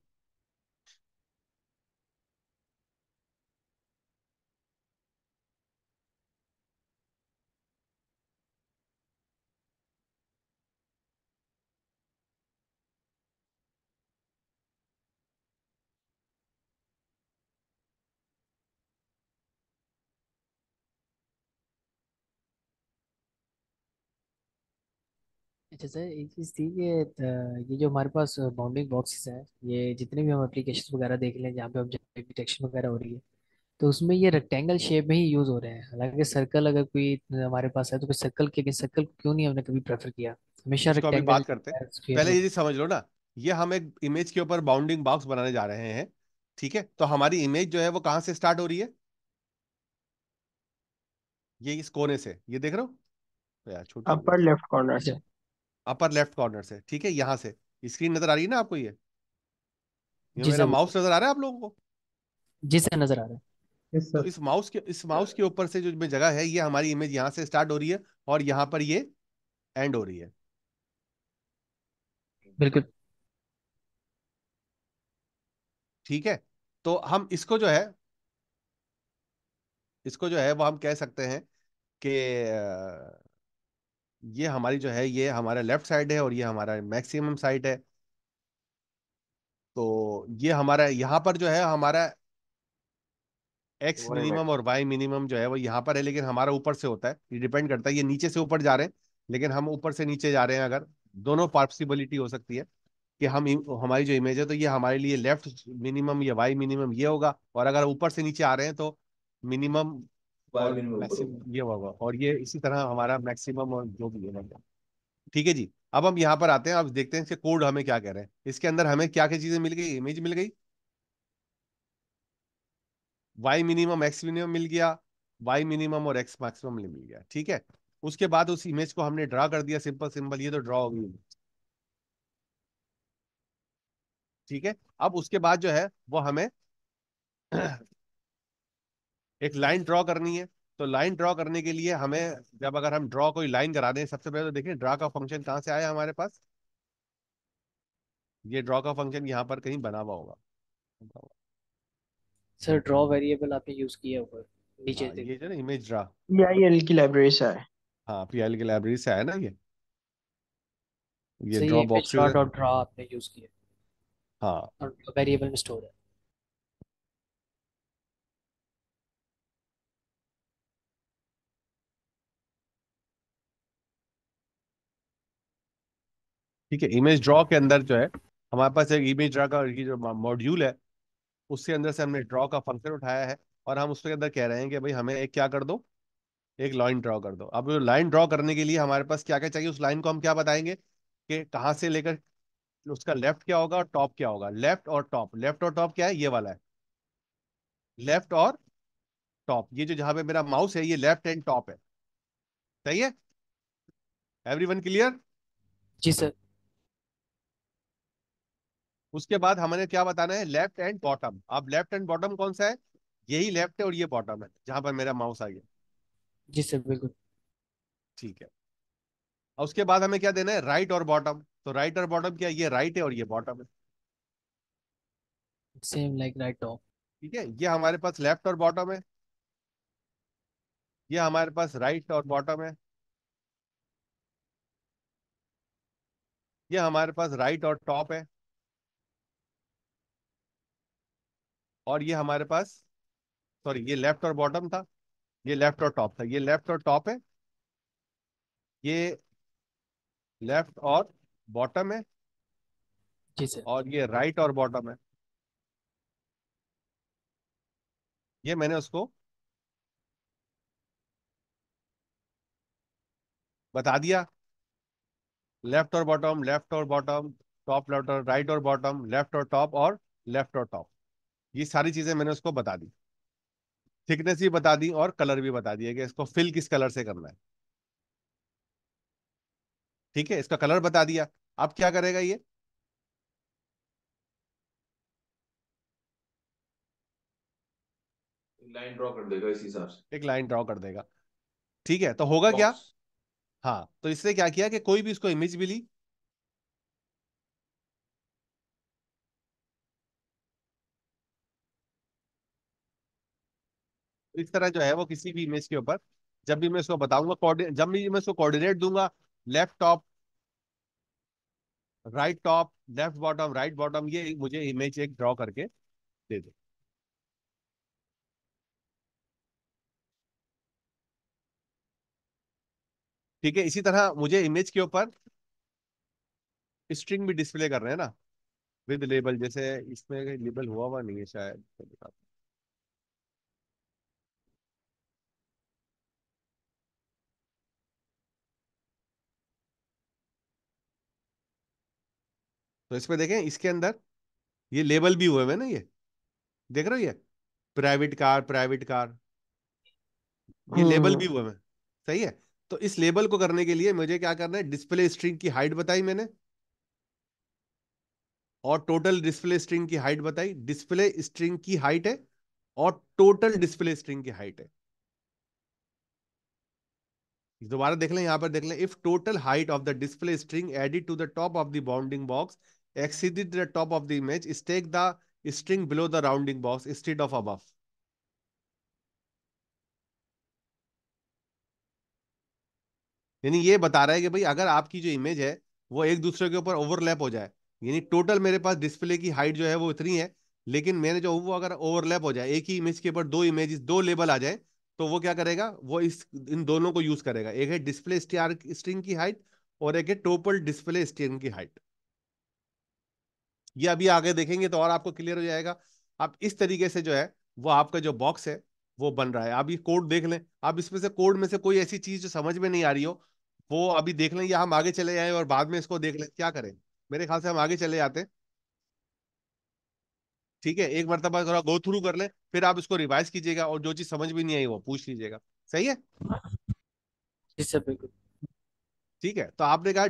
अच्छा सर एक चीज़ थी कि ये जो हमारे पास बाउंडिंग बॉक्सेस हैं ये जितने भी हम एप्लीकेशन वगैरह देख लें जहाँ पे ऑब्जेक्ट डिटेक्शन वगैरह हो रही है तो उसमें ये रेक्टेंगल शेप में ही यूज़ हो रहे हैं हालांकि सर्कल अगर कोई हमारे पास है तो फिर सर्कल के सर्कल क्यों नहीं हमने कभी प्रेफर किया हमेशा इसको अभी बात करते हैं पहले में ये समझ लो ना ये हम एक इमेज के ऊपर बाउंडिंग बॉक्स बनाने जा रहे हैं ठीक है तो हमारी इमेज जो है वो कहाँ से स्टार्ट हो रही है ये इस कोने से ये देख रहे हो तो यार अपर लेफ्ट कॉर्नर से अपर लेफ्ट कॉर्नर से ठीक है यहाँ से स्क्रीन नजर आ रही है ना आपको ये ये मेरा माउस नजर आ रहा है आप लोगों को जी सर नजर आ रहा है तो इस माउस के इस माउस के ऊपर से जो जगह है ये हमारी इमेज यहाँ से स्टार्ट हो रही है और यहाँ पर ये एंड हो रही है बिल्कुल ठीक है तो हम इसको जो है इसको जो है वो हम कह सकते हैं कि ये हमारी जो है ये हमारा लेफ्ट साइड है और ये हमारा मैक्सिमम साइड है तो ये हमारा यहाँ पर जो है हमारा एक्स मिनिमम और वाई मिनिमम जो है वो यहाँ पर है लेकिन हमारा ऊपर से होता है ये डिपेंड करता है ये नीचे से ऊपर जा रहे हैं लेकिन हम ऊपर से नीचे जा रहे हैं अगर दोनों पॉसिबिलिटी हो सकती है कि हम हमारी जो इमेज है तो ये हमारे लिए लेफ्ट मिनिमम या वाई मिनिमम ये होगा और अगर ऊपर से नीचे आ रहे हैं तो मिनिमम ये हुआ और ये इसी तरह हमारा मैक्सिमम और जो भी है ठीक है जी अब हम यहाँ पर आते हैं अब देखते हैं इसके कोड हमें क्या कह रहे हैं इसके अंदर हमें क्या क्या चीजें मिल गई इमेज मिल गई वाई मिनिमम एक्स मिनिमम मिल गया वाई मिनिमम और एक्स मैक्सिमम मिल गया ठीक है उसके बाद उस इमेज को हमने ड्रा कर दिया सिंपल सिंपल ये तो ड्रा हो गई ठीक है अब उसके बाद जो है वो हमें एक लाइन ड्रॉ करनी है तो लाइन ड्रॉ करने के लिए हमें जब अगर हम ड्रॉ कोई लाइन करा दें सबसे पहले तो देखिए ड्रॉ का फंक्शन कहाँ से आया हमारे पास ये ड्रॉ का फंक्शन यहाँ पर कहीं बना हुआ होगा सर ड्रॉ वेरिएबल आपने यूज किया होगा नीचे हाँ, ये ना इमेज ड्रा पीआईएल की लाइब्रेरी से है हाँ पीआईएल की लाइब्रेरी से आया ना ये ये ड्रॉ बॉक्स डॉट ड्रॉ आपने यूज किया हाँ वेरिएबल में स्टोर है ठीक है इमेज ड्रॉ के अंदर जो है हमारे पास एक इमेज ड्रा का जो मॉड्यूल है उसके अंदर से हमने ड्रॉ का फंक्शन उठाया है और हम उसके अंदर कह रहे हैं कि भाई हमें एक क्या कर दो एक लाइन ड्रॉ कर दो अब लाइन ड्रॉ करने के लिए हमारे पास क्या क्या चाहिए उस लाइन को हम क्या बताएंगे कि कहाँ से लेकर उसका लेफ्ट क्या होगा और टॉप क्या होगा लेफ्ट और टॉप लेफ्ट और टॉप क्या है ये वाला है लेफ्ट और टॉप ये जो जहां पे मेरा माउस है ये लेफ्ट एंड टॉप है सही है एवरीवन क्लियर जी सर उसके बाद हमने क्या बताना है लेफ्ट एंड बॉटम अब लेफ्ट एंड बॉटम कौन सा है यही लेफ्ट है और ये बॉटम है जहां पर मेरा माउस आ गया जी सर बिल्कुल ठीक है और उसके बाद हमें क्या देना है राइट और बॉटम तो राइट और बॉटम क्या ये राइट है और ये बॉटम है सेम लाइक राइट टॉप ठीक है ये हमारे पास लेफ्ट और बॉटम है ये हमारे पास राइट और बॉटम है ये हमारे पास राइट और टॉप है और ये हमारे पास सॉरी ये लेफ्ट और बॉटम था ये लेफ्ट और टॉप था ये लेफ्ट और टॉप है ये लेफ्ट और बॉटम है जी सर और ये राइट और बॉटम है ये मैंने उसको बता दिया लेफ्ट और बॉटम लेफ्ट और बॉटम टॉप लेफ्ट और राइट और बॉटम लेफ्ट और टॉप और लेफ्ट और टॉप ये सारी चीजें मैंने उसको बता दी थिकनेस भी बता दी और कलर भी बता दिया कि इसको फिल किस कलर से करना है ठीक है इसका कलर बता दिया अब क्या करेगा ये लाइन ड्रॉ कर देगा इस हिसाब से एक लाइन ड्रॉ कर देगा ठीक है तो होगा Box. क्या हाँ तो इसने क्या किया कि कोई भी इसको इमेज मिली तो इस तरह जो है वो किसी भी इमेज के ऊपर जब भी मैं इसको बताऊंगा जब भी मैं इसको कोऑर्डिनेट दूंगा left top right top left bottom right bottom ये मुझे इमेज एक ड्रॉ करके दे दो ठीक है इसी तरह मुझे इमेज के ऊपर स्ट्रिंग भी डिस्प्ले कर रहे हैं ना विद लेबल जैसे इसमें लेबल हुआ हुआ नहीं है शायद तो इसमें देखें इसके अंदर ये लेबल भी हुए हैं ना ये देख रहे हो ये प्राइवेट कार प्राइवेट कार ये लेबल भी हम्म। हुए हैं सही है तो इस लेबल को करने के लिए मुझे क्या करना है डिस्प्ले स्ट्रिंग की हाइट बताई मैंने और टोटल डिस्प्ले स्ट्रिंग की हाइट बताई डिस्प्ले स्ट्रिंग की हाइट है और टोटल डिस्प्ले स्ट्रिंग की हाइट है दोबारा देख लें यहां पर देख लें if total height of the display string added to the top of the bounding box exceeded the top of the image, stake the string below the rounding box instead of above. यानी ये बता रहा है कि भाई अगर आपकी जो इमेज है वो एक दूसरे के ऊपर ओवरलैप हो जाए यानी टोटल मेरे पास डिस्प्ले की हाइट जो है वो इतनी है लेकिन मैंने जो वो अगर ओवरलैप हो जाए एक ही इमेज के ऊपर दो इमेज दो लेबल आ जाए तो वो क्या करेगा वो इस इन दोनों को यूज करेगा एक है डिस्प्ले स्ट्रिंग की हाइट और एक है टोटल डिस्प्ले स्ट्रिंग की हाइट ये अभी आगे देखेंगे तो और आपको क्लियर हो जाएगा आप इस तरीके से जो है वो आपका जो बॉक्स है वो बन रहा है आप ये कोड देख लें आप इसमें से कोड में से कोई ऐसी चीज जो समझ में नहीं आ रही हो वो अभी देख लें या हम आगे चले जाए और बाद में इसको देख लें क्या करें मेरे ख्याल से हम आगे चले जाते ठीक है एक मरतबा थोड़ा गो थ्रू कर लें फिर आप इसको रिवाइज कीजिएगा और जो चीज समझ भी नहीं आई वो पूछ लीजिएगा सही है ठीक है तो आपने कहा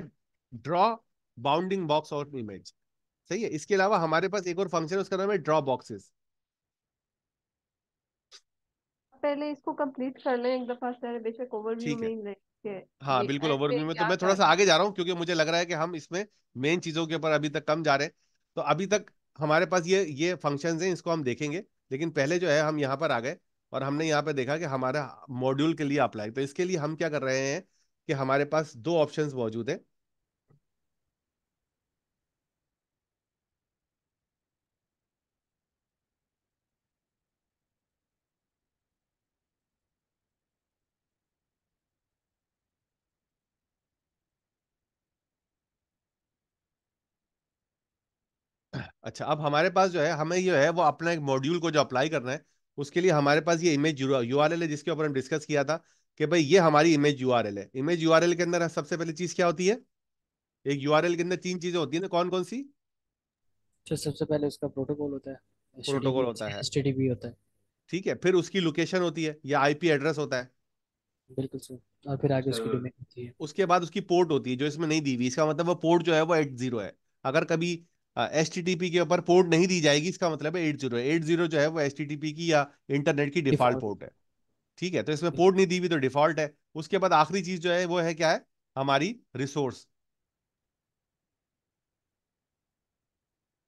ड्रॉ बाउंडिंग बॉक्स और इमेज सही है इसके अलावा हमारे पास एक और फंक्शन है उसका नाम है ड्रॉ बॉक्सेस पहले इसको कंप्लीट कर लें एक दफा सर बेशक ओवरव्यू में ही हाँ बिल्कुल ओवरव्यू में तो मैं थोड़ा सा आगे जा रहा हूँ क्योंकि मुझे लग रहा है कि हम इसमें मेन चीजों के ऊपर अभी तक कम जा रहे हैं तो अभी तक हमारे पास ये ये फंक्शंस हैं इसको हम देखेंगे लेकिन पहले जो है हम यहाँ पर आ गए और हमने यहाँ पे देखा कि हमारा मॉड्यूल के लिए अप्लाई तो इसके लिए हम क्या कर रहे हैं कि हमारे पास दो ऑप्शंस मौजूद है अच्छा अब हमारे पास जो है हमें जो है वो अपना एक मॉड्यूल को जो अप्लाई करना है उसके लिए हमारे पास ये इमेज यू आर एल है जिसके ऊपर हम डिस्कस किया था कि भाई ये हमारी इमेज यू आर एल है इमेज यू आर एल के अंदर सबसे पहले चीज क्या होती है एक यू आर एल के अंदर तीन चीजें होती है ना कौन कौन सी अच्छा, सबसे पहले उसका प्रोटोकॉल होता है प्रोटोकॉल होता है एचटीटीपी होता है ठीक है फिर उसकी लोकेशन होती है या आईपी एड्रेस होता है बिल्कुल सर और फिर आगे उसकी डोमेन अच्छा। होती है उसके बाद उसकी पोर्ट होती है जो इसमें नहीं दी हुई इसका मतलब वो पोर्ट जो है वो एट जीरो है अगर कभी एच के ऊपर पोर्ट नहीं दी जाएगी इसका मतलब है एट जीरो एट जीरो जो है वो एच की या इंटरनेट की डिफॉल्ट पोर्ट है ठीक है तो इसमें पोर्ट नहीं दी हुई तो डिफॉल्ट है उसके बाद आखिरी चीज जो है वो है क्या है हमारी रिसोर्स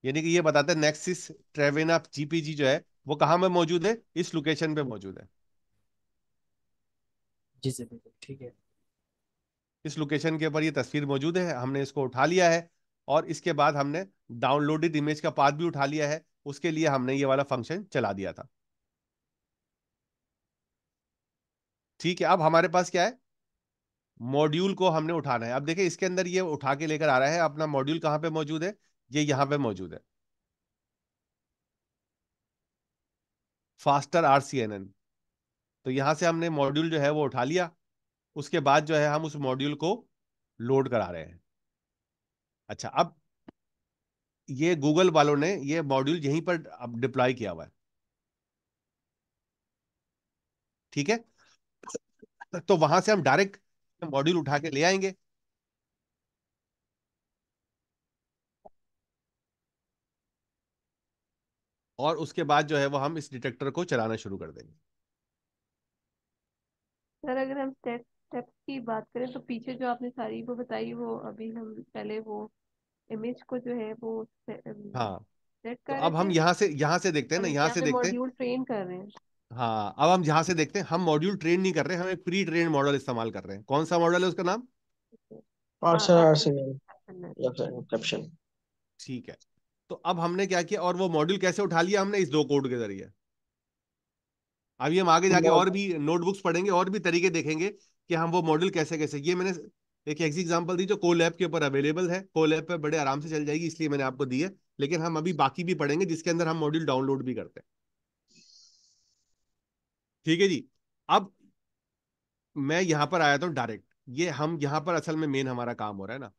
यानी कि ये बताते हैं नेक्सिस ट्रेवेना जीपीजी जो है वो कहाँ में मौजूद है इस लोकेशन पे मौजूद है जी सर ठीक है इस लोकेशन के ऊपर ये तस्वीर मौजूद है हमने इसको उठा लिया है और इसके बाद हमने डाउनलोडेड इमेज का पाथ भी उठा लिया है उसके लिए हमने ये वाला फंक्शन चला दिया था ठीक है अब हमारे पास क्या है मॉड्यूल को हमने उठाना है अब देखिए इसके अंदर ये उठा के लेकर आ रहा है अपना मॉड्यूल कहाँ पे मौजूद है ये यहां पे मौजूद है faster R C N N तो यहां से हमने मॉड्यूल जो है वो उठा लिया उसके बाद जो है हम उस मॉड्यूल को लोड करा रहे हैं अच्छा अब ये गूगल वालों ने ये मॉड्यूल यहीं पर अब डिप्लॉय किया हुआ है ठीक है तो, तो वहां से हम डायरेक्ट मॉड्यूल उठा के ले आएंगे और उसके बाद जो है वो हम इस डिटेक्टर को चलाना शुरू कर देंगे सर अगर हम टेस्ट स्टेप की बात करें तो पीछे जो आपने सारी वो बताई वो अभी हम पहले वो इमेज को जो है वो um, हाँ तो अब हम यहाँ से यहाँ से देखते हैं ना यहाँ से देखते हैं ट्रेन कर रहे हैं हाँ अब हम यहाँ से देखते हैं हम मॉड्यूल ट्रेन नहीं कर रहे हैं हम एक प्री ट्रेन मॉडल इस्तेमाल कर रहे हैं कौन सा मॉडल है उसका नाम हाँ, ठीक है तो अब हमने क्या किया और वो मॉड्यूल कैसे उठा लिया हमने इस दो कोड के जरिए अभी हम आगे जाके और भी नोटबुक्स पढ़ेंगे और भी तरीके देखेंगे कि हम वो मॉडल कैसे कैसे ये मैंने एक ऐसी एग्जाम्पल दी जो को के ऊपर अवेलेबल है को लैब पर बड़े आराम से चल जाएगी इसलिए मैंने आपको दी है लेकिन हम अभी बाकी भी पढ़ेंगे जिसके अंदर हम मॉड्यूल डाउनलोड भी करते हैं ठीक है जी अब मैं यहाँ पर आया था डायरेक्ट ये हम यहाँ पर असल में मेन हमारा काम हो रहा है ना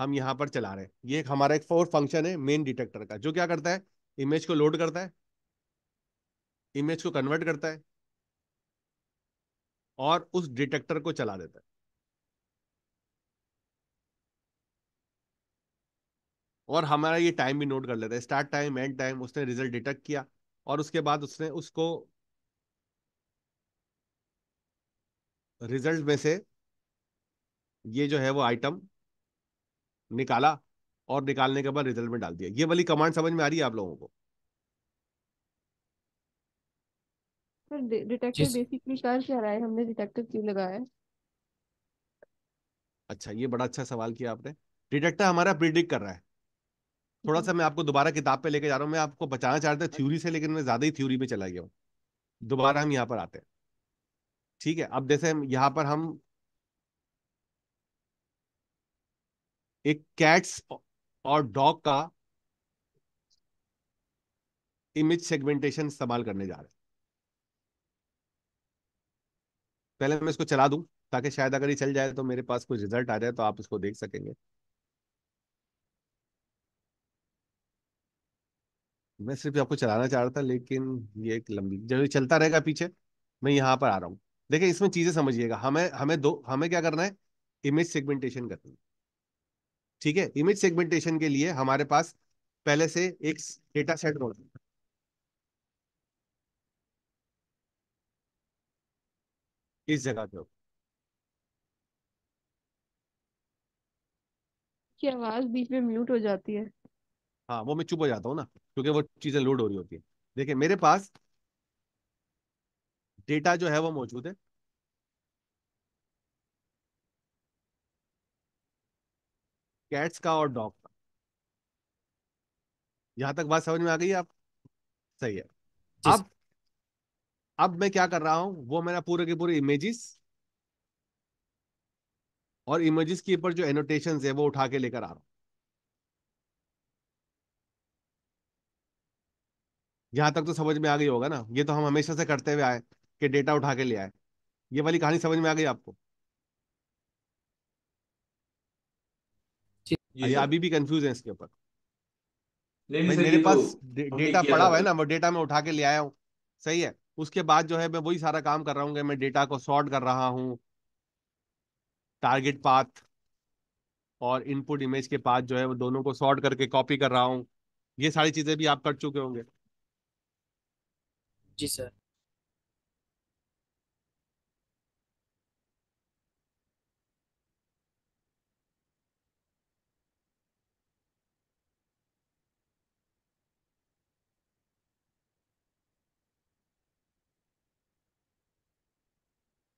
हम यहाँ पर चला रहे हैं ये हमारा एक फोर फंक्शन है मेन डिटेक्टर का जो क्या करता है इमेज को लोड करता है इमेज को कन्वर्ट करता है और उस डिटेक्टर को चला देता है और हमारा ये टाइम भी नोट कर लेता है स्टार्ट टाइम एंड टाइम उसने रिजल्ट डिटेक्ट किया और उसके बाद उसने उसको रिजल्ट में से ये जो है वो आइटम निकाला और निकालने के बाद रिजल्ट में डाल दिया ये वाली कमांड समझ में आ रही है आप लोगों को सर डिटेक्टर जिस... बेसिकली कर क्या रहा है हमने डिटेक्टर क्यों लगाया है अच्छा ये बड़ा अच्छा सवाल किया आपने डिटेक्टर हमारा प्रिडिक्ट कर रहा है थोड़ा सा हम्म। मैं आपको दोबारा किताब पे लेके जा रहा हूँ मैं आपको बचाना चाहता था थ्योरी से लेकिन मैं ज्यादा ही थ्योरी में चला गया हूँ दोबारा हम यहाँ पर आते हैं ठीक है अब जैसे यहाँ पर हम एक कैट्स और डॉग का इमेज सेगमेंटेशन इस्तेमाल करने जा रहे हैं पहले मैं इसको चला दूं ताकि शायद अगर ये चल जाए तो मेरे पास कोई रिजल्ट आ जाए तो आप इसको देख सकेंगे मैं सिर्फ आपको चलाना चाह रहा था लेकिन ये एक लंबी जब चलता रहेगा पीछे मैं यहाँ पर आ रहा हूँ देखिए इसमें चीजें समझिएगा हमें हमें दो हमें क्या करना है इमेज सेगमेंटेशन करनी है ठीक है इमेज सेगमेंटेशन के लिए हमारे पास पहले से एक डेटा सेट होना किस जगह पे हो की आवाज बीच में म्यूट हो जाती है हाँ वो मैं चुप हो जाता हूँ ना क्योंकि वो चीजें लोड हो रही होती है देखिए मेरे पास डेटा जो है वो मौजूद है कैट्स का और डॉग का यहां तक बात समझ में आ गई आप सही है अब अब मैं क्या कर रहा हूं वो मेरा पूरे के पूरे इमेजेस और इमेजेस के ऊपर जो एनोटेशन है वो उठा के लेकर आ रहा हूं यहां तक तो समझ में आ गई होगा ना ये तो हम हमेशा से करते हुए आए कि डेटा उठा के ले आए ये वाली कहानी समझ में आ गई आपको ये अभी भी कंफ्यूज है इसके ऊपर मेरे तो पास डेटा पड़ा हुआ है ना वो डेटा में उठा के ले आया हूँ सही है उसके बाद जो है मैं वही सारा काम कर रहा हूँ मैं डेटा को सॉर्ट कर रहा हूँ टारगेट पाथ और इनपुट इमेज के पाथ जो है वो दोनों को सॉर्ट करके कॉपी कर रहा हूँ ये सारी चीज़ें भी आप कर चुके होंगे जी सर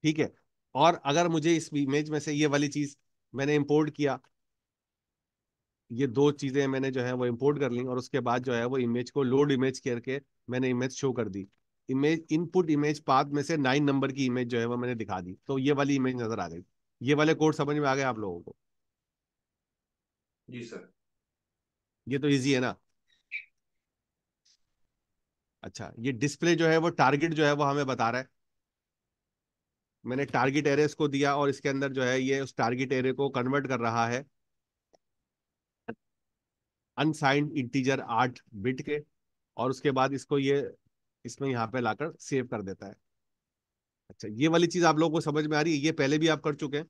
ठीक है और अगर मुझे इस इमेज में से ये वाली चीज मैंने इम्पोर्ट किया ये दो चीजें मैंने जो है वो इम्पोर्ट कर ली और उसके बाद जो है वो इमेज को लोड इमेज करके मैंने इमेज शो कर दी इमेज इनपुट इमेज पाथ में से नाइन नंबर की इमेज जो है वो मैंने दिखा दी तो ये वाली इमेज नजर आ गई ये वाले कोड समझ में आ गए आप लोगों को जी सर ये तो इजी है ना अच्छा ये डिस्प्ले जो है वो टारगेट जो है वो हमें बता रहा है मैंने टारगेट एरे को दिया और इसके अंदर जो है ये उस टारगेट एरे को कन्वर्ट कर रहा है अनसाइंड इंटीजर आठ बिट के और उसके बाद इसको ये इसमें यहाँ पे लाकर सेव कर देता है अच्छा ये वाली चीज़ आप लोगों को समझ में आ रही है ये पहले भी आप कर चुके हैं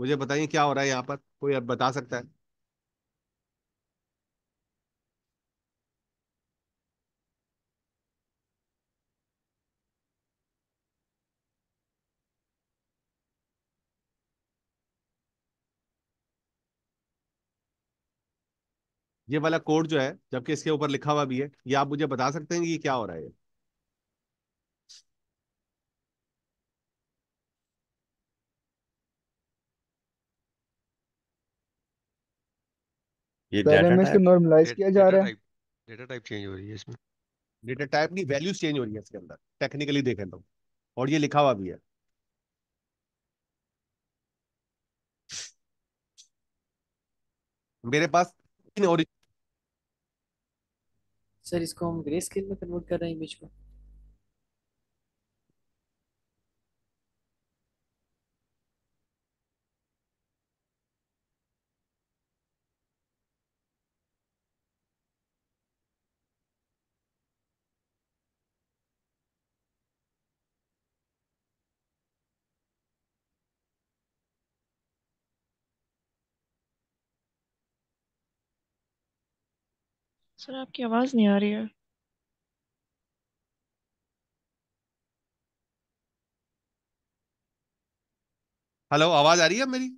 मुझे बताइए क्या हो रहा है यहाँ पर कोई आप बता सकता है ये वाला कोड जो है जबकि इसके ऊपर लिखा हुआ भी है ये आप मुझे बता सकते हैं कि ये क्या हो रहा है ये डेटा टाइप चेंज हो रही है इसमें डेटा टाइप नहीं वैल्यूज चेंज हो रही है इसके अंदर टेक्निकली देखें तो और ये लिखा हुआ भी है मेरे पास तीन ओरिजिन सर इसको हम ग्रे स्केल में कन्वर्ट कर रहे हैं इमेज को सर आपकी आवाज़ नहीं आ रही है हेलो आवाज आ रही है मेरी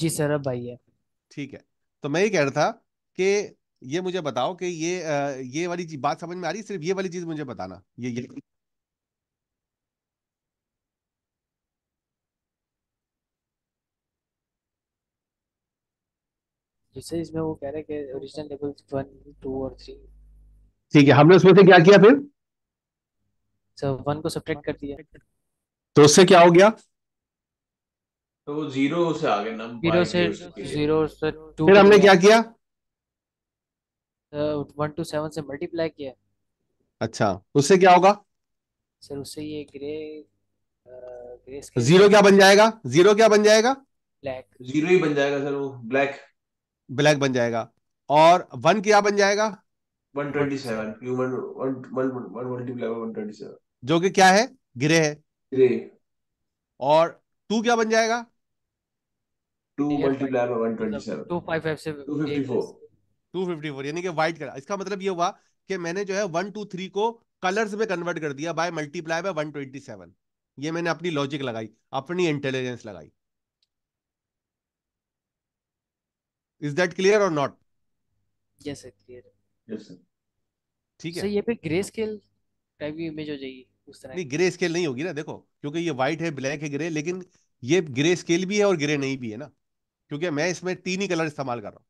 जी सर अब भाई है ठीक है तो मैं ये कह रहा था कि ये मुझे बताओ कि ये ये वाली चीज- बात समझ में आ रही है सिर्फ ये वाली चीज मुझे बताना ये ये जैसे इसमें वो कह रहे हैं कि ओरिजिनल लेवल 1 2 और 3 ठीक है हमने उसमें से क्या किया फिर सर 1 को सबट्रैक्ट कर दिया तो उससे क्या हो गया तो जीरो से आ गया नंबर जीरो से जीरो से 2 फिर हमने क्या किया सर 1 टू 7 से मल्टीप्लाई किया अच्छा उससे क्या होगा सर उससे ये ग्रे जीरो uh, क्या बन जाएगा जीरो क्या बन जाएगा ब्लैक जीरो ही बन जाएगा सर वो ब्लैक ब्लैक बन जाएगा और वन क्या बन जाएगा 127 जो कि क्या है ग्रे है ग्रे और टू क्या बन जाएगा टू मल्टीप्लाई बाय 127 254 254 यानी कि व्हाइट कलर इसका मतलब ये हुआ कि मैंने जो है वन टू थ्री को कलर्स में कन्वर्ट कर दिया बाय मल्टीप्लाई बाय 127 ये मैंने अपनी लॉजिक लगाई अपनी इंटेलिजेंस लगाई इज दैट क्लियर और not yes sir clear yes sir ठीक है सर ये पे ग्रे स्केल टाइप की इमेज हो जाएगी उस तरह नहीं ग्रे स्केल नहीं होगी ना देखो क्योंकि ये व्हाइट है ब्लैक है ग्रे लेकिन ये ग्रे स्केल भी है और ग्रे नहीं भी है ना क्योंकि मैं इसमें तीन ही कलर इस्तेमाल कर रहा हूं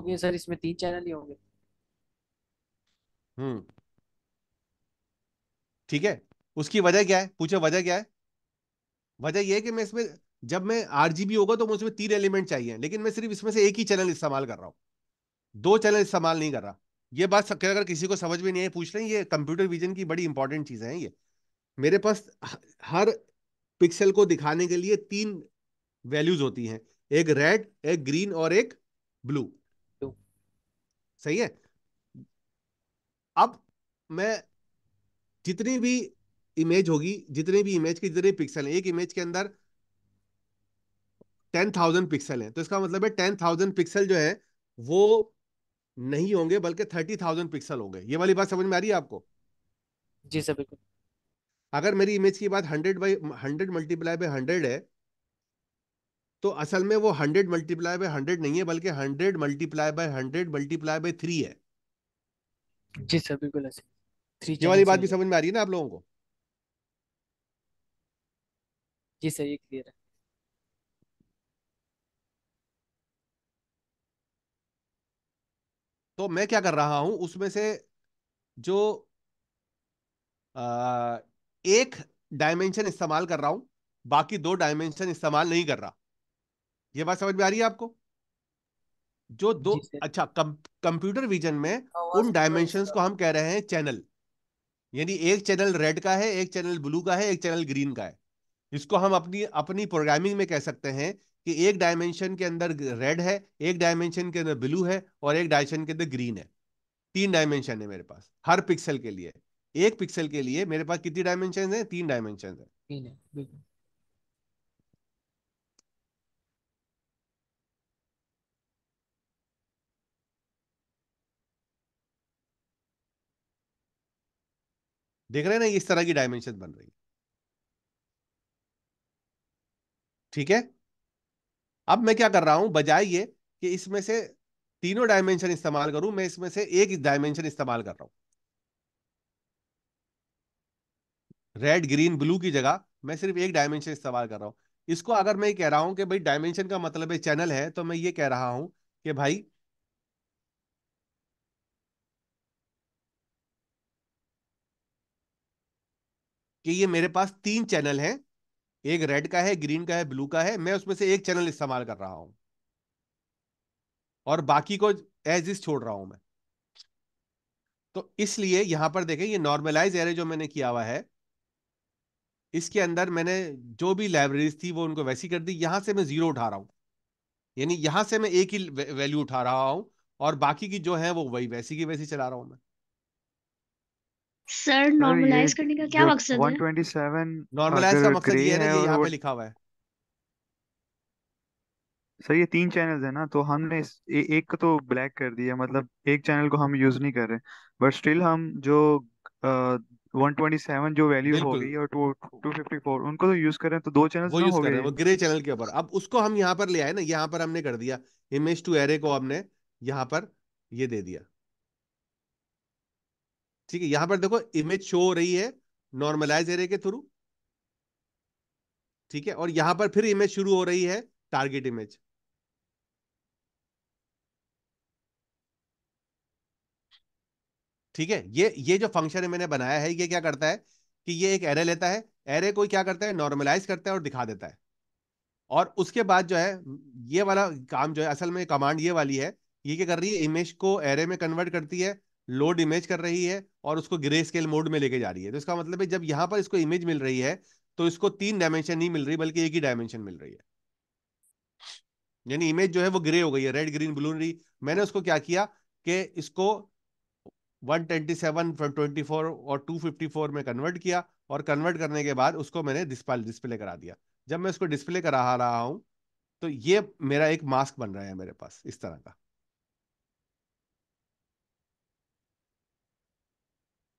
होंगे सर इसमें तीन चैनल ही होंगे हम्म ठीक है उसकी वजह क्या है पूछो वजह क्या है वजह यह है कि मैं इसमें जब मैं आरजीबी होगा तो मुझे तीन एलिमेंट चाहिए लेकिन मैं सिर्फ इसमें से एक ही चैनल इस्तेमाल कर रहा हूँ दो चैनल इस्तेमाल नहीं कर रहा ये बात सबके अगर किसी को समझ में नहीं आई पूछ रहे ये कंप्यूटर विजन की बड़ी इंपॉर्टेंट चीज़ें हैं ये मेरे पास हर पिक्सल को दिखाने के लिए तीन वैल्यूज होती हैं एक रेड एक ग्रीन और एक ब्लू सही है अब मैं जितनी भी इमेज होगी जितनी भी इमेज के जितने पिक्सल एक इमेज के अंदर टेन थाउजेंड पिक्सल है तो इसका मतलब है टेन थाउजेंड पिक्सल जो है वो नहीं होंगे बल्कि थर्टी थाउजेंड पिक्सल होंगे ये वाली बात समझ में आ रही है आपको जी सर बिल्कुल अगर मेरी इमेज की बात hundred by hundred multiply by hundred है तो असल में वो हंड्रेड मल्टीप्लाई बाई हंड्रेड नहीं है बल्कि hundred multiply by hundred multiply by three है जी सर बिल्कुल ये वाली बात भी समझ में आ रही है ना आप लोगों को जी सर ये क्लियर है तो मैं क्या कर रहा हूं उसमें से जो आ, एक डायमेंशन इस्तेमाल कर रहा हूं बाकी दो डायमेंशन इस्तेमाल नहीं कर रहा यह बात समझ में आ रही है आपको जो दो अच्छा कम, कंप्यूटर विजन में उन डायमेंशन को हम कह रहे हैं चैनल यानी एक चैनल रेड का है एक चैनल ब्लू का है एक चैनल ग्रीन का है इसको हम अपनी अपनी प्रोग्रामिंग में कह सकते हैं कि एक डायमेंशन के अंदर रेड है एक डायमेंशन के अंदर ब्लू है और एक डायमेंशन के अंदर ग्रीन है तीन डायमेंशन है मेरे पास हर पिक्सल के लिए एक पिक्सल के लिए मेरे पास कितनी डायमेंशन है तीन डायमेंशन है देख रहे हैं ना इस तरह की डायमेंशन बन रही है ठीक है अब मैं क्या कर रहा हूं बजाय ये कि इसमें से तीनों डायमेंशन इस्तेमाल करूं मैं इसमें से एक डायमेंशन इस्तेमाल कर रहा हूं रेड ग्रीन ब्लू की जगह मैं सिर्फ एक डायमेंशन इस्तेमाल कर रहा हूं इसको अगर मैं कह रहा हूं कि भाई डायमेंशन का मतलब है चैनल है तो मैं ये कह रहा हूं कि भाई कि ये मेरे पास तीन चैनल हैं एक रेड का है ग्रीन का है ब्लू का है मैं उसमें से एक चैनल इस्तेमाल कर रहा हूं और बाकी को एज इज छोड़ रहा हूं मैं तो इसलिए यहां पर देखें ये नॉर्मलाइज एरे जो मैंने किया हुआ है इसके अंदर मैंने जो भी लाइब्रेरीज थी वो उनको वैसी कर दी यहां से मैं जीरो उठा रहा हूं यानी यहां से मैं एक ही वैल्यू उठा रहा हूं और बाकी की जो है वो वही वैसी की वैसी चला रहा हूं मैं सर नॉर्मलाइज करने का क्या मकसद है 127 नॉर्मलाइज का मकसद ये है कि ये यहाँ पे लिखा हुआ है सर ये तीन चैनल्स है ना तो हमने ए, एक को तो ब्लैक कर दिया मतलब एक चैनल को हम यूज नहीं कर रहे बट स्टिल हम जो आ, 127 जो वैल्यू हो गई और 254 उनको तो यूज कर रहे हैं तो दो चैनल वो यूज कर रहे हैं वो ग्रे चैनल के ऊपर अब उसको हम यहाँ पर ले आए ना यहाँ पर हमने कर दिया इमेज टू एरे को हमने यहाँ पर ये दे दिया ठीक है यहां पर देखो इमेज शो हो रही है नॉर्मलाइज एरे के थ्रू ठीक है और यहां पर फिर इमेज शुरू हो रही है टारगेट इमेज ठीक है ये ये जो फंक्शन मैंने बनाया है ये क्या करता है कि ये एक एरे लेता है एरे को क्या करता है नॉर्मलाइज करता है और दिखा देता है और उसके बाद जो है ये वाला काम जो है असल में कमांड ये वाली है ये क्या कर रही है इमेज को एरे में कन्वर्ट करती है लोड इमेज कर रही है और उसको ग्रे स्केल मोड में लेके जा रही है तो इसका मतलब है जब यहाँ पर इसको इमेज मिल रही है तो इसको तीन डायमेंशन नहीं मिल रही बल्कि एक ही डायमेंशन मिल रही है यानी इमेज जो है वो ग्रे हो गई है रेड ग्रीन ब्लू रही मैंने उसको क्या किया कि इसको 127 24 और 254 में कन्वर्ट किया और कन्वर्ट करने के बाद उसको मैंने डिस्पाल डिस्प्ले करा दिया जब मैं उसको डिस्प्ले करा रहा हूँ तो ये मेरा एक मास्क बन रहा है मेरे पास इस तरह का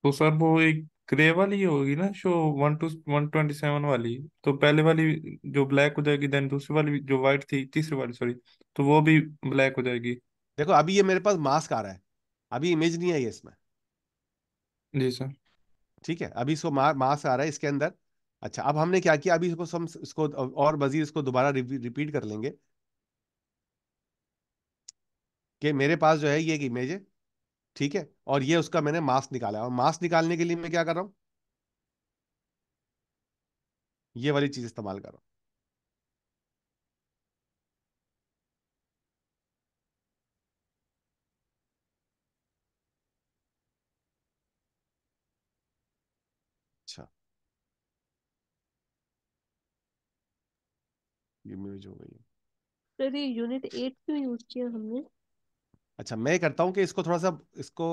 तो सर वो एक ग्रे वाली होगी ना show one two one twenty seven वाली तो पहले वाली जो ब्लैक हो जाएगी देन दूसरी वाली जो व्हाइट थी तीसरी वाली सॉरी तो वो भी ब्लैक हो जाएगी देखो अभी ये मेरे पास मास्क आ रहा है अभी इमेज नहीं आई है इसमें जी सर ठीक है अभी इसको मा, मास्क आ रहा है इसके अंदर अच्छा अब हमने क्या किया अभी इसको सम, इसको और मजीद इसको दोबारा रिपीट कर लेंगे कि मेरे पास जो है ये एक इमेज है ठीक है और ये उसका मैंने मास निकाला और मास निकालने के लिए मैं क्या कर रहा हूं ये वाली चीज इस्तेमाल कर रहा हूं अच्छा। ये इमेज हो गई है सर यूनिट एट क्यों यूज किया हमने अच्छा मैं करता हूँ कि इसको थोड़ा सा इसको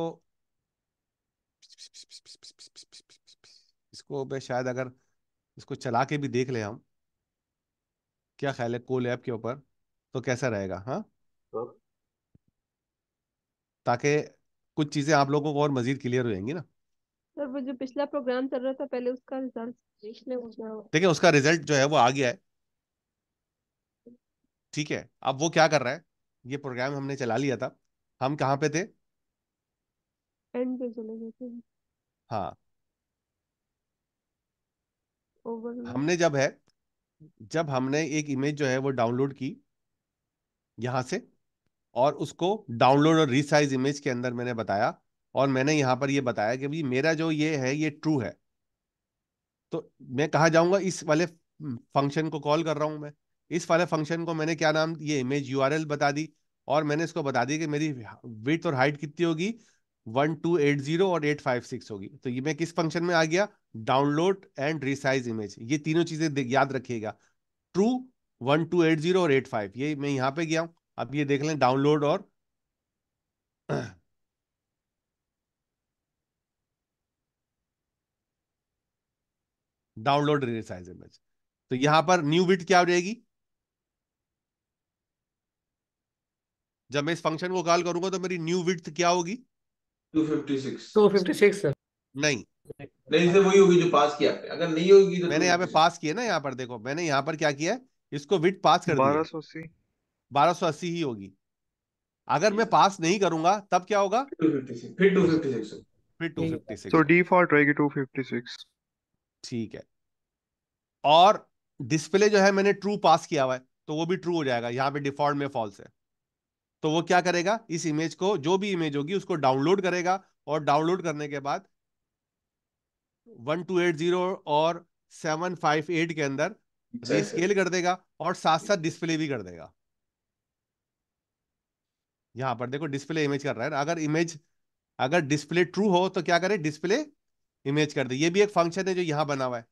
इसको मैं शायद अगर इसको चला के भी देख ले हम क्या ख्याल है कोल ऐप के ऊपर तो कैसा रहेगा हाँ ताकि कुछ चीजें आप लोगों को और मजीद क्लियर हो जाएंगी ना सर वो जो पिछला प्रोग्राम चल रहा था पहले उसका रिजल्ट देखने देखिए उसका रिजल्ट जो है वो आ गया है ठीक है अब वो क्या कर रहा है ये प्रोग्राम हमने चला लिया था हम कहाँ पे थे एंड पे चले गए थे हाँ ओवरलोड हमने जब है जब हमने एक इमेज जो है वो डाउनलोड की यहाँ से और उसको डाउनलोड और रिसाइज इमेज के अंदर मैंने बताया और मैंने यहाँ पर ये बताया कि भाई मेरा जो ये है ये ट्रू है तो मैं कहा जाऊंगा इस वाले फंक्शन को कॉल कर रहा हूं मैं इस वाले फंक्शन को मैंने क्या नाम ये इमेज यूआरएल बता दी और मैंने इसको बता दिया कि मेरी विथ और हाइट कितनी होगी वन टू एट जीरो और एट फाइव सिक्स होगी तो ये मैं किस फंक्शन में आ गया डाउनलोड एंड रिसाइज इमेज ये तीनों चीजें याद रखिएगा true one two eight zero और एट फाइव ये मैं यहाँ पे गया हूं अब ये देख लें डाउनलोड और डाउनलोड रिसाइज इमेज तो यहां पर न्यू विट क्या हो जाएगी जब मैं इस फंक्शन को कॉल करूंगा तो मेरी न्यू विड्थ क्या होगी 256 256 सर नहीं नहीं सर वही होगी जो पास किया आपने अगर नहीं होगी तो मैंने यहाँ पे पास किया ना यहाँ पर देखो मैंने यहाँ पर क्या किया है इसको विट पास कर बारह सौ अस्सी बारह सौ अस्सी ही होगी अगर मैं पास नहीं करूंगा तब क्या होगा टू फिफ्टी सिक्स ठीक है और डिस्प्ले जो है मैंने ट्रू पास किया हुआ है तो वो भी ट्रू हो जाएगा यहाँ पे डिफॉल्ट में फॉल्स है तो वो क्या करेगा इस इमेज को जो भी इमेज होगी उसको डाउनलोड करेगा और डाउनलोड करने के बाद वन टू एट जीरो और सेवन फाइव एट के अंदर स्केल कर देगा और साथ साथ डिस्प्ले भी कर देगा यहां पर देखो डिस्प्ले इमेज कर रहा है अगर इमेज अगर डिस्प्ले ट्रू हो तो क्या करे डिस्प्ले इमेज कर दे ये भी एक फंक्शन है जो यहां बना हुआ है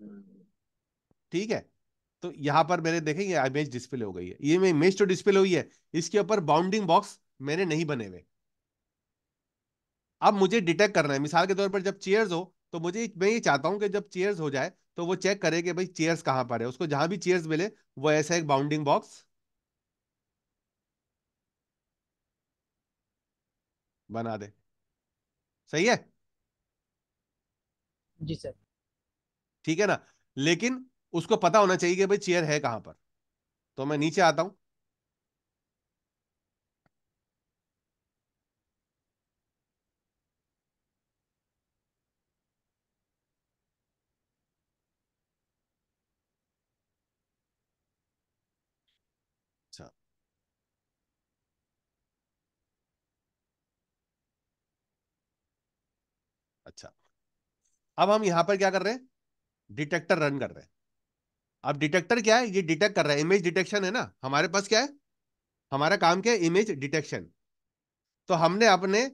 hmm. ठीक है तो यहाँ पर मैंने ये इमेज डिस्प्ले हो गई है ये मैं इमेज तो डिस्प्ले हुई है इसके ऊपर बाउंडिंग बॉक्स मैंने नहीं बने हुए अब मुझे डिटेक्ट करना है मिसाल के तौर पर जब चेयर्स हो तो मुझे मैं ये चाहता हूँ कि जब चेयर्स हो जाए तो वो चेक करे कि भाई चेयर्स कहाँ पर है उसको जहां भी चेयर्स मिले वो ऐसा एक बाउंडिंग बॉक्स बना दे सही है जी सर ठीक है ना लेकिन उसको पता होना चाहिए कि भाई चेयर है कहां पर तो मैं नीचे आता हूं अच्छा।, अच्छा अब हम यहां पर क्या कर रहे हैं डिटेक्टर रन कर रहे हैं अब डिटेक्टर क्या है ये डिटेक्ट कर रहा है इमेज डिटेक्शन है ना हमारे पास क्या है हमारा काम क्या है इमेज डिटेक्शन तो हमने अपने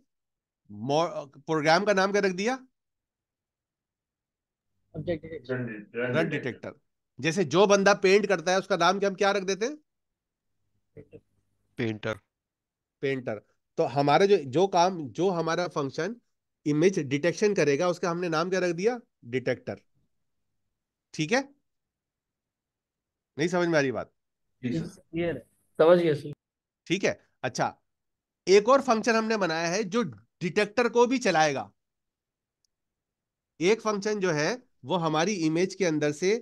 प्रोग्राम का नाम क्या रख दिया रन डिटेक्टर जैसे जो बंदा पेंट करता है उसका नाम क्या हम क्या रख देते हैं पेंटर पेंटर तो हमारा जो जो काम जो हमारा फंक्शन इमेज डिटेक्शन करेगा उसका हमने नाम क्या रख दिया डिटेक्टर ठीक है नहीं समझ में आ रही बात समझ गया ठीक है अच्छा एक और फंक्शन हमने बनाया है जो डिटेक्टर को भी चलाएगा एक फंक्शन जो है वो हमारी इमेज के अंदर से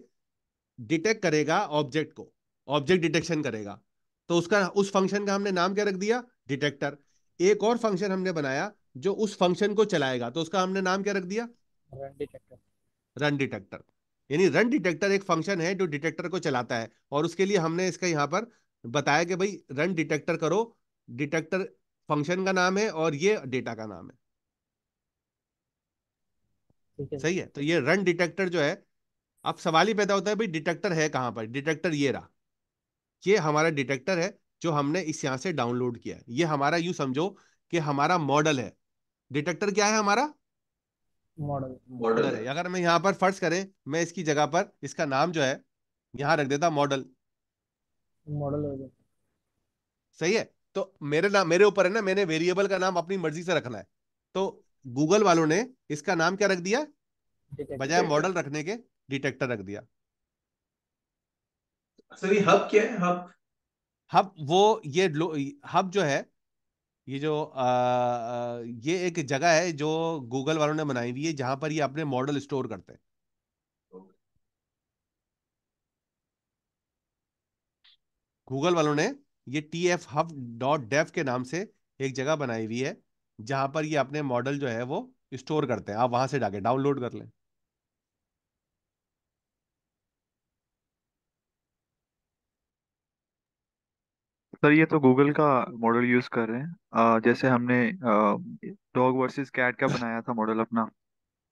डिटेक्ट करेगा ऑब्जेक्ट को ऑब्जेक्ट डिटेक्शन करेगा तो उसका उस फंक्शन का हमने नाम क्या रख दिया डिटेक्टर एक और फंक्शन हमने बनाया जो उस फंक्शन को चलाएगा तो उसका हमने नाम क्या रख दिया रन डिटेक्टर रन डिटेक्टर यानी रन डिटेक्टर एक फंक्शन है जो डिटेक्टर को चलाता है और उसके लिए हमने इसका यहाँ पर बताया कि भाई रन डिटेक्टर करो डिटेक्टर फंक्शन का नाम है और ये डेटा का नाम है सही है तो ये रन डिटेक्टर जो है अब सवाल ही पैदा होता है भाई डिटेक्टर है कहाँ पर डिटेक्टर ये रहा ये हमारा डिटेक्टर है जो हमने इस यहां से डाउनलोड किया ये हमारा यू समझो कि हमारा मॉडल है डिटेक्टर क्या है हमारा मॉडल है अगर मैं यहाँ पर फर्ज करें मैं इसकी जगह पर इसका नाम जो है यहाँ रख देता मॉडल मॉडल सही है तो मेरे नाम मेरे ऊपर है ना मैंने वेरिएबल का नाम अपनी मर्जी से रखना है तो गूगल वालों ने इसका नाम क्या रख दिया बजाय मॉडल रखने के डिटेक्टर रख दिया सर ये हब क्या है हब हब वो ये हब जो है ये जो आ, आ, ये एक जगह है जो गूगल वालों ने बनाई हुई है जहां पर ये अपने मॉडल स्टोर करते हैं गूगल वालों ने ये T F hub dot dev के नाम से एक जगह बनाई हुई है जहां पर ये अपने मॉडल जो है वो स्टोर करते हैं आप वहां से जाके डाउनलोड कर लें सर ये तो गूगल का मॉडल यूज कर रहे हैं अ, जैसे हमने डॉग वर्सेस कैट का बनाया था मॉडल अपना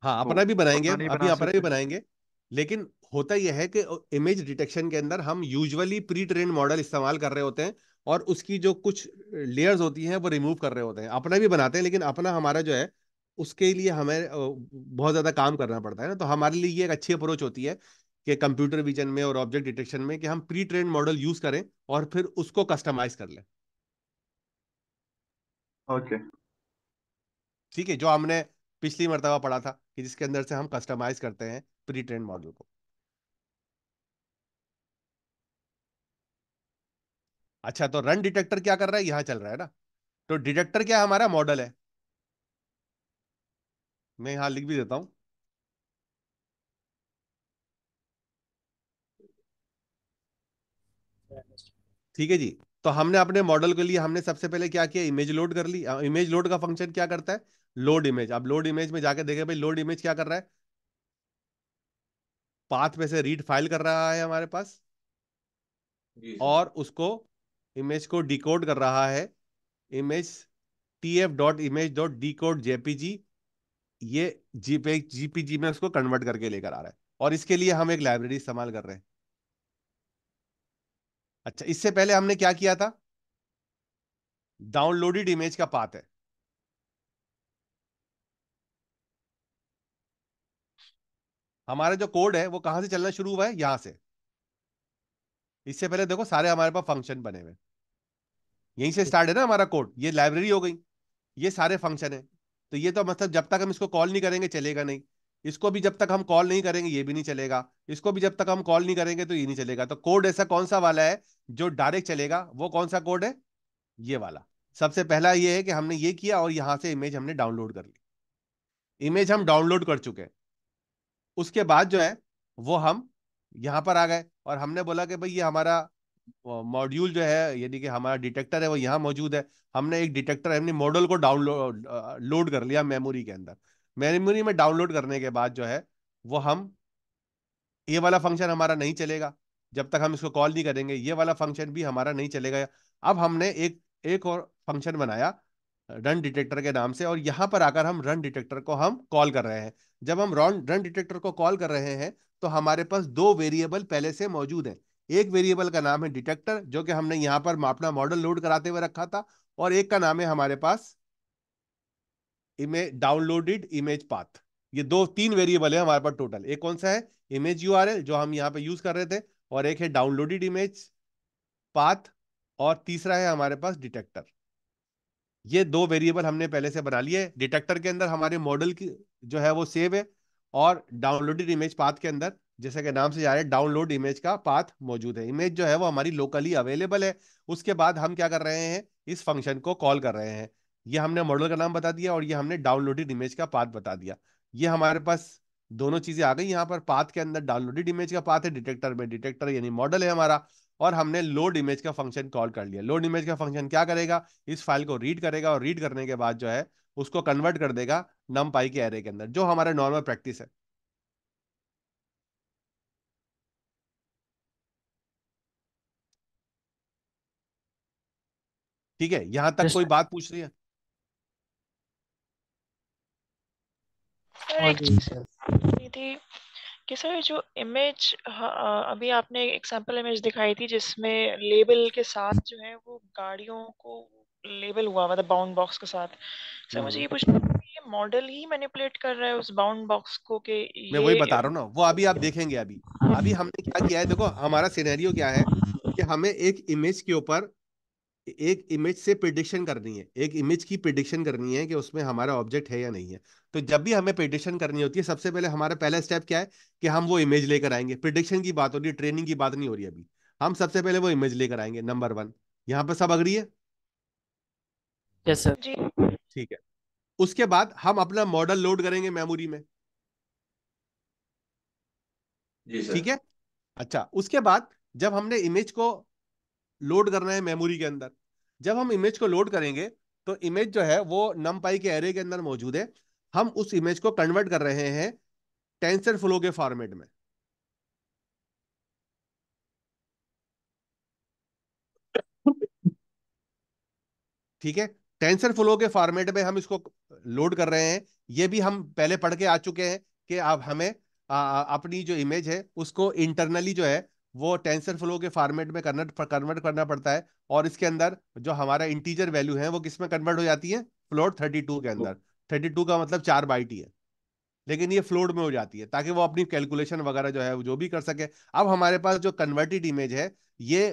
हाँ तो अपना भी बनाएंगे अपना नहीं अभी बना अपना भी सकते बनाएंगे लेकिन होता यह है कि इमेज डिटेक्शन के अंदर हम यूजुअली प्री ट्रेन मॉडल इस्तेमाल कर रहे होते हैं और उसकी जो कुछ लेयर्स होती हैं वो रिमूव कर रहे होते हैं अपना भी बनाते हैं लेकिन अपना हमारा जो है उसके लिए हमें बहुत ज़्यादा काम करना पड़ता है ना तो हमारे लिए ये एक अच्छी अप्रोच होती है के कंप्यूटर विजन में और ऑब्जेक्ट डिटेक्शन में कि हम प्री ट्रेन मॉडल यूज करें और फिर उसको कस्टमाइज कर लें ओके ठीक है जो हमने पिछली मरतबा पढ़ा था कि जिसके अंदर से हम कस्टमाइज करते हैं प्री ट्रेन मॉडल को अच्छा तो रन डिटेक्टर क्या कर रहा है यहाँ चल रहा है ना तो डिटेक्टर क्या हमारा मॉडल है मैं यहाँ लिख भी देता हूँ ठीक है जी तो हमने अपने मॉडल के लिए हमने सबसे पहले क्या किया इमेज लोड कर ली इमेज लोड का फंक्शन क्या करता है लोड इमेज अब लोड इमेज में जाके देखे भाई लोड इमेज क्या कर रहा है पाथ में से रीड फाइल कर रहा है हमारे पास और उसको इमेज को डिकोड कर रहा है image T F dot image dot decode JPG ये जीपे जीपीजी में उसको कन्वर्ट करके लेकर आ रहा है और इसके लिए हम एक लाइब्रेरी इस्तेमाल कर रहे हैं अच्छा इससे पहले हमने क्या किया था डाउनलोडेड इमेज का पाथ है हमारा जो कोड है वो कहां से चलना शुरू हुआ है यहां से इससे पहले देखो सारे हमारे पास फंक्शन बने हुए यहीं से स्टार्ट है ना हमारा कोड ये लाइब्रेरी हो गई ये सारे फंक्शन है तो ये तो मतलब जब तक हम इसको कॉल नहीं करेंगे चलेगा नहीं इसको भी जब तक हम कॉल नहीं करेंगे ये भी नहीं चलेगा इसको भी जब तक हम कॉल नहीं करेंगे तो ये नहीं चलेगा तो कोड ऐसा कौन सा वाला है जो डायरेक्ट चलेगा वो कौन सा कोड है ये वाला सबसे पहला ये है कि हमने ये किया और यहां से इमेज हमने डाउनलोड कर ली इमेज हम डाउनलोड कर चुके हैं उसके बाद जो है वो हम यहां पर आ गए और हमने बोला कि भाई ये हमारा मॉड्यूल जो है यानी कि हमारा डिटेक्टर है वो यहाँ मौजूद है हमने एक डिटेक्टर हमने मॉडल को डाउनलोड लोड कर लिया मेमोरी के अंदर मेमोरी में डाउनलोड करने के बाद जो है वो हम ये वाला फंक्शन हमारा नहीं चलेगा जब तक हम इसको कॉल नहीं करेंगे ये वाला फंक्शन भी हमारा नहीं चलेगा अब हमने एक एक और फंक्शन बनाया रन डिटेक्टर के नाम से और यहाँ पर आकर हम रन डिटेक्टर को हम कॉल कर रहे हैं जब हम रन रन डिटेक्टर को कॉल कर रहे हैं तो हमारे पास दो वेरिएबल पहले से मौजूद हैं एक वेरिएबल का नाम है डिटेक्टर जो कि हमने यहाँ पर मापना मॉडल लोड कराते हुए रखा था और एक का नाम है हमारे पास इमेज डाउनलोडेड इमेज पाथ ये दो तीन वेरिएबल है हमारे पास टोटल एक कौन सा है इमेज एल जो हम यहाँ पे यूज कर रहे थे और एक है डाउनलोडेड इमेज पाथ और तीसरा है हमारे पास डिटेक्टर ये दो वेरिएबल हमने पहले से बना लिए डिटेक्टर के अंदर हमारे मॉडल की जो है वो सेव है और डाउनलोडेड इमेज पाथ के अंदर जैसे कि नाम से जा रहे हैं डाउनलोड इमेज का पाथ मौजूद है इमेज जो है वो हमारी लोकली अवेलेबल है उसके बाद हम क्या कर रहे हैं इस फंक्शन को कॉल कर रहे हैं ये हमने मॉडल का नाम बता दिया और ये हमने डाउनलोडेड इमेज का पाथ बता दिया ये हमारे पास दोनों चीजें आ गई यहाँ पर पाथ के अंदर डाउनलोडेड इमेज का पाथ है डिटेक्टर में डिटेक्टर यानी मॉडल है हमारा और हमने लोड इमेज का फंक्शन कॉल कर लिया लोड इमेज का फंक्शन क्या करेगा इस फाइल को रीड करेगा और रीड करने के बाद जो है उसको कन्वर्ट कर देगा नम पाई के एरे के अंदर जो हमारा नॉर्मल प्रैक्टिस है ठीक है यहां तक कोई बात पूछ रही है कि सर जो इमेज अभी आपने एक एग्जांपल इमेज दिखाई थी जिसमें लेबल के साथ जो है वो गाड़ियों को लेबल हुआ मतलब बाउंड बॉक्स के साथ सर हाँ, मुझे ये हाँ। पूछना ये मॉडल ही मैनिपुलेट कर रहा है उस बाउंड बॉक्स को के ये... मैं वही बता रहा हूँ ना वो अभी आप देखेंगे अभी हाँ। अभी हमने क्या किया है देखो हमारा सिनेरियो क्या है कि हमें एक इमेज के ऊपर एक इमेज से प्रिडिक्शन करनी है एक इमेज की प्रिडिक्शन करनी है कि उसमें हमारा ऑब्जेक्ट है या नहीं है तो जब भी हमें प्रिडिक्शन करनी होती है सबसे पहले हमारा पहला स्टेप क्या है कि हम वो इमेज लेकर आएंगे प्रिडिक्शन की बात हो रही है ट्रेनिंग की बात नहीं हो रही अभी हम सबसे पहले वो इमेज लेकर आएंगे नंबर वन यहाँ पर सब अग्री है यस ठीक है उसके बाद हम अपना मॉडल लोड करेंगे मेमोरी में ठीक है अच्छा उसके बाद जब हमने इमेज को लोड करना है मेमोरी के अंदर जब हम इमेज को लोड करेंगे तो इमेज जो है वो नम पाई के एरे के अंदर मौजूद है हम उस इमेज को कन्वर्ट कर रहे हैं टेंसर फ्लो के फॉर्मेट में ठीक है टेंसर फ्लो के फॉर्मेट में हम इसको लोड कर रहे हैं ये भी हम पहले पढ़ के आ चुके हैं कि आप हमें आ, अपनी जो इमेज है उसको इंटरनली जो है वो टेंसर फ्लो के फॉर्मेट में कन्वर्ट कन्वर्ट करना पड़ता है और इसके अंदर जो हमारा इंटीजर वैल्यू है वो किस में कन्वर्ट हो जाती है फ्लोट थर्टी टू के अंदर थर्टी टू का मतलब चार बाइट ही है लेकिन ये फ्लोट में हो जाती है ताकि वो अपनी कैलकुलेशन वगैरह जो है जो भी कर सके अब हमारे पास जो कन्वर्टेड इमेज है ये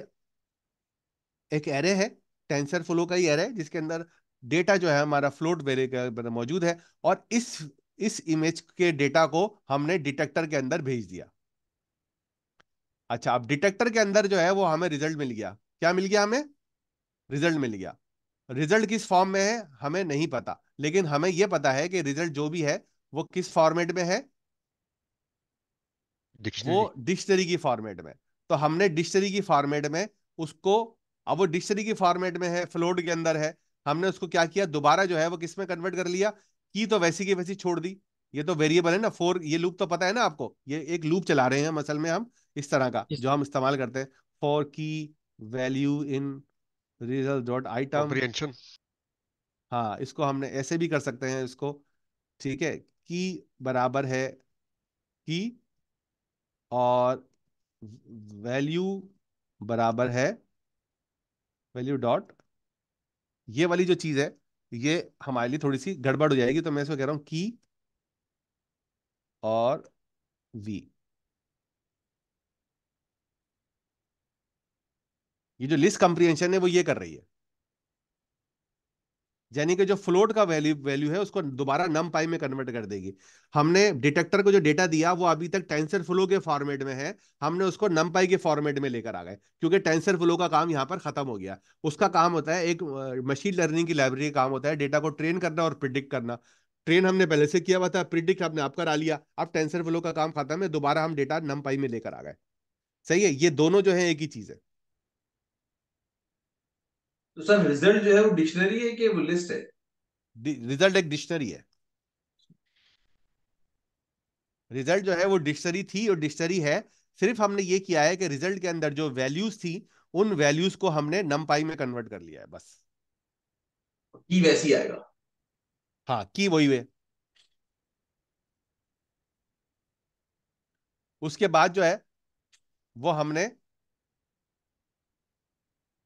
एक एरे है टेंसर फ्लो का ही एरे है जिसके अंदर डेटा जो है हमारा फ्लोट वेरे मौजूद है और इस इस इमेज के डेटा को हमने डिटेक्टर के अंदर भेज दिया अच्छा अब डिटेक्टर के अंदर जो है वो हमें रिजल्ट मिल गया क्या मिल गया हमें रिजल्ट मिल गया रिजल्ट किस फॉर्म में है हमें नहीं पता लेकिन हमें यह पता है कि रिजल्ट जो भी है वो किस फॉर्मेट में है वो डिक्शनरी की फॉर्मेट में तो हमने डिक्शनरी की फॉर्मेट में उसको अब वो डिक्शनरी की फॉर्मेट में है फ्लोट के अंदर है हमने उसको क्या किया दोबारा जो है वो किस में कन्वर्ट कर लिया की तो वैसी की वैसी छोड़ दी ये तो वेरिएबल है ना फोर ये लूप तो पता है ना आपको ये एक लूप चला रहे हैं मसल में हम इस तरह का जो हम इस्तेमाल करते हैं फॉर की value in result dot item हाँ इसको हमने ऐसे भी कर सकते हैं इसको ठीक है की बराबर है की और वैल्यू बराबर है वैल्यू डॉट ये वाली जो चीज है ये हमारे लिए थोड़ी सी गड़बड़ हो जाएगी तो मैं इसको कह रहा हूं की और वी ये जो लिस्ट कंप्रीहेंशन है वो ये कर रही है यानी कि जो फ्लोट का वैल्यू वैल्यू है उसको दोबारा नम पाई में कन्वर्ट कर देगी हमने डिटेक्टर को जो डेटा दिया वो अभी तक टेंसर फ्लो के फॉर्मेट में है हमने उसको नम पाई के फॉर्मेट में लेकर आ गए क्योंकि टेंसर फ्लो का काम यहाँ पर खत्म हो गया उसका काम होता है एक मशीन लर्निंग की लाइब्रेरी का काम होता है डेटा को ट्रेन करना और प्रिडिक्ट करना ट्रेन हमने पहले से किया हुआ था प्रिडिक्ट हमने आप करा लिया अब टेंसर फ्लो का काम खत्म है दोबारा हम डेटा नम पाई में लेकर आ गए सही है ये दोनों जो है एक ही चीज है तो सर रिजल्ट जो है वो डिक्शनरी है कि वो लिस्ट है रिजल्ट एक डिक्शनरी है रिजल्ट जो है वो डिक्शनरी थी और डिक्शनरी है सिर्फ हमने ये किया है कि रिजल्ट के अंदर जो वैल्यूज थी उन वैल्यूज को हमने नम पाई में कन्वर्ट कर लिया है बस की वैसी आएगा हाँ की वही वे उसके बाद जो है वो हमने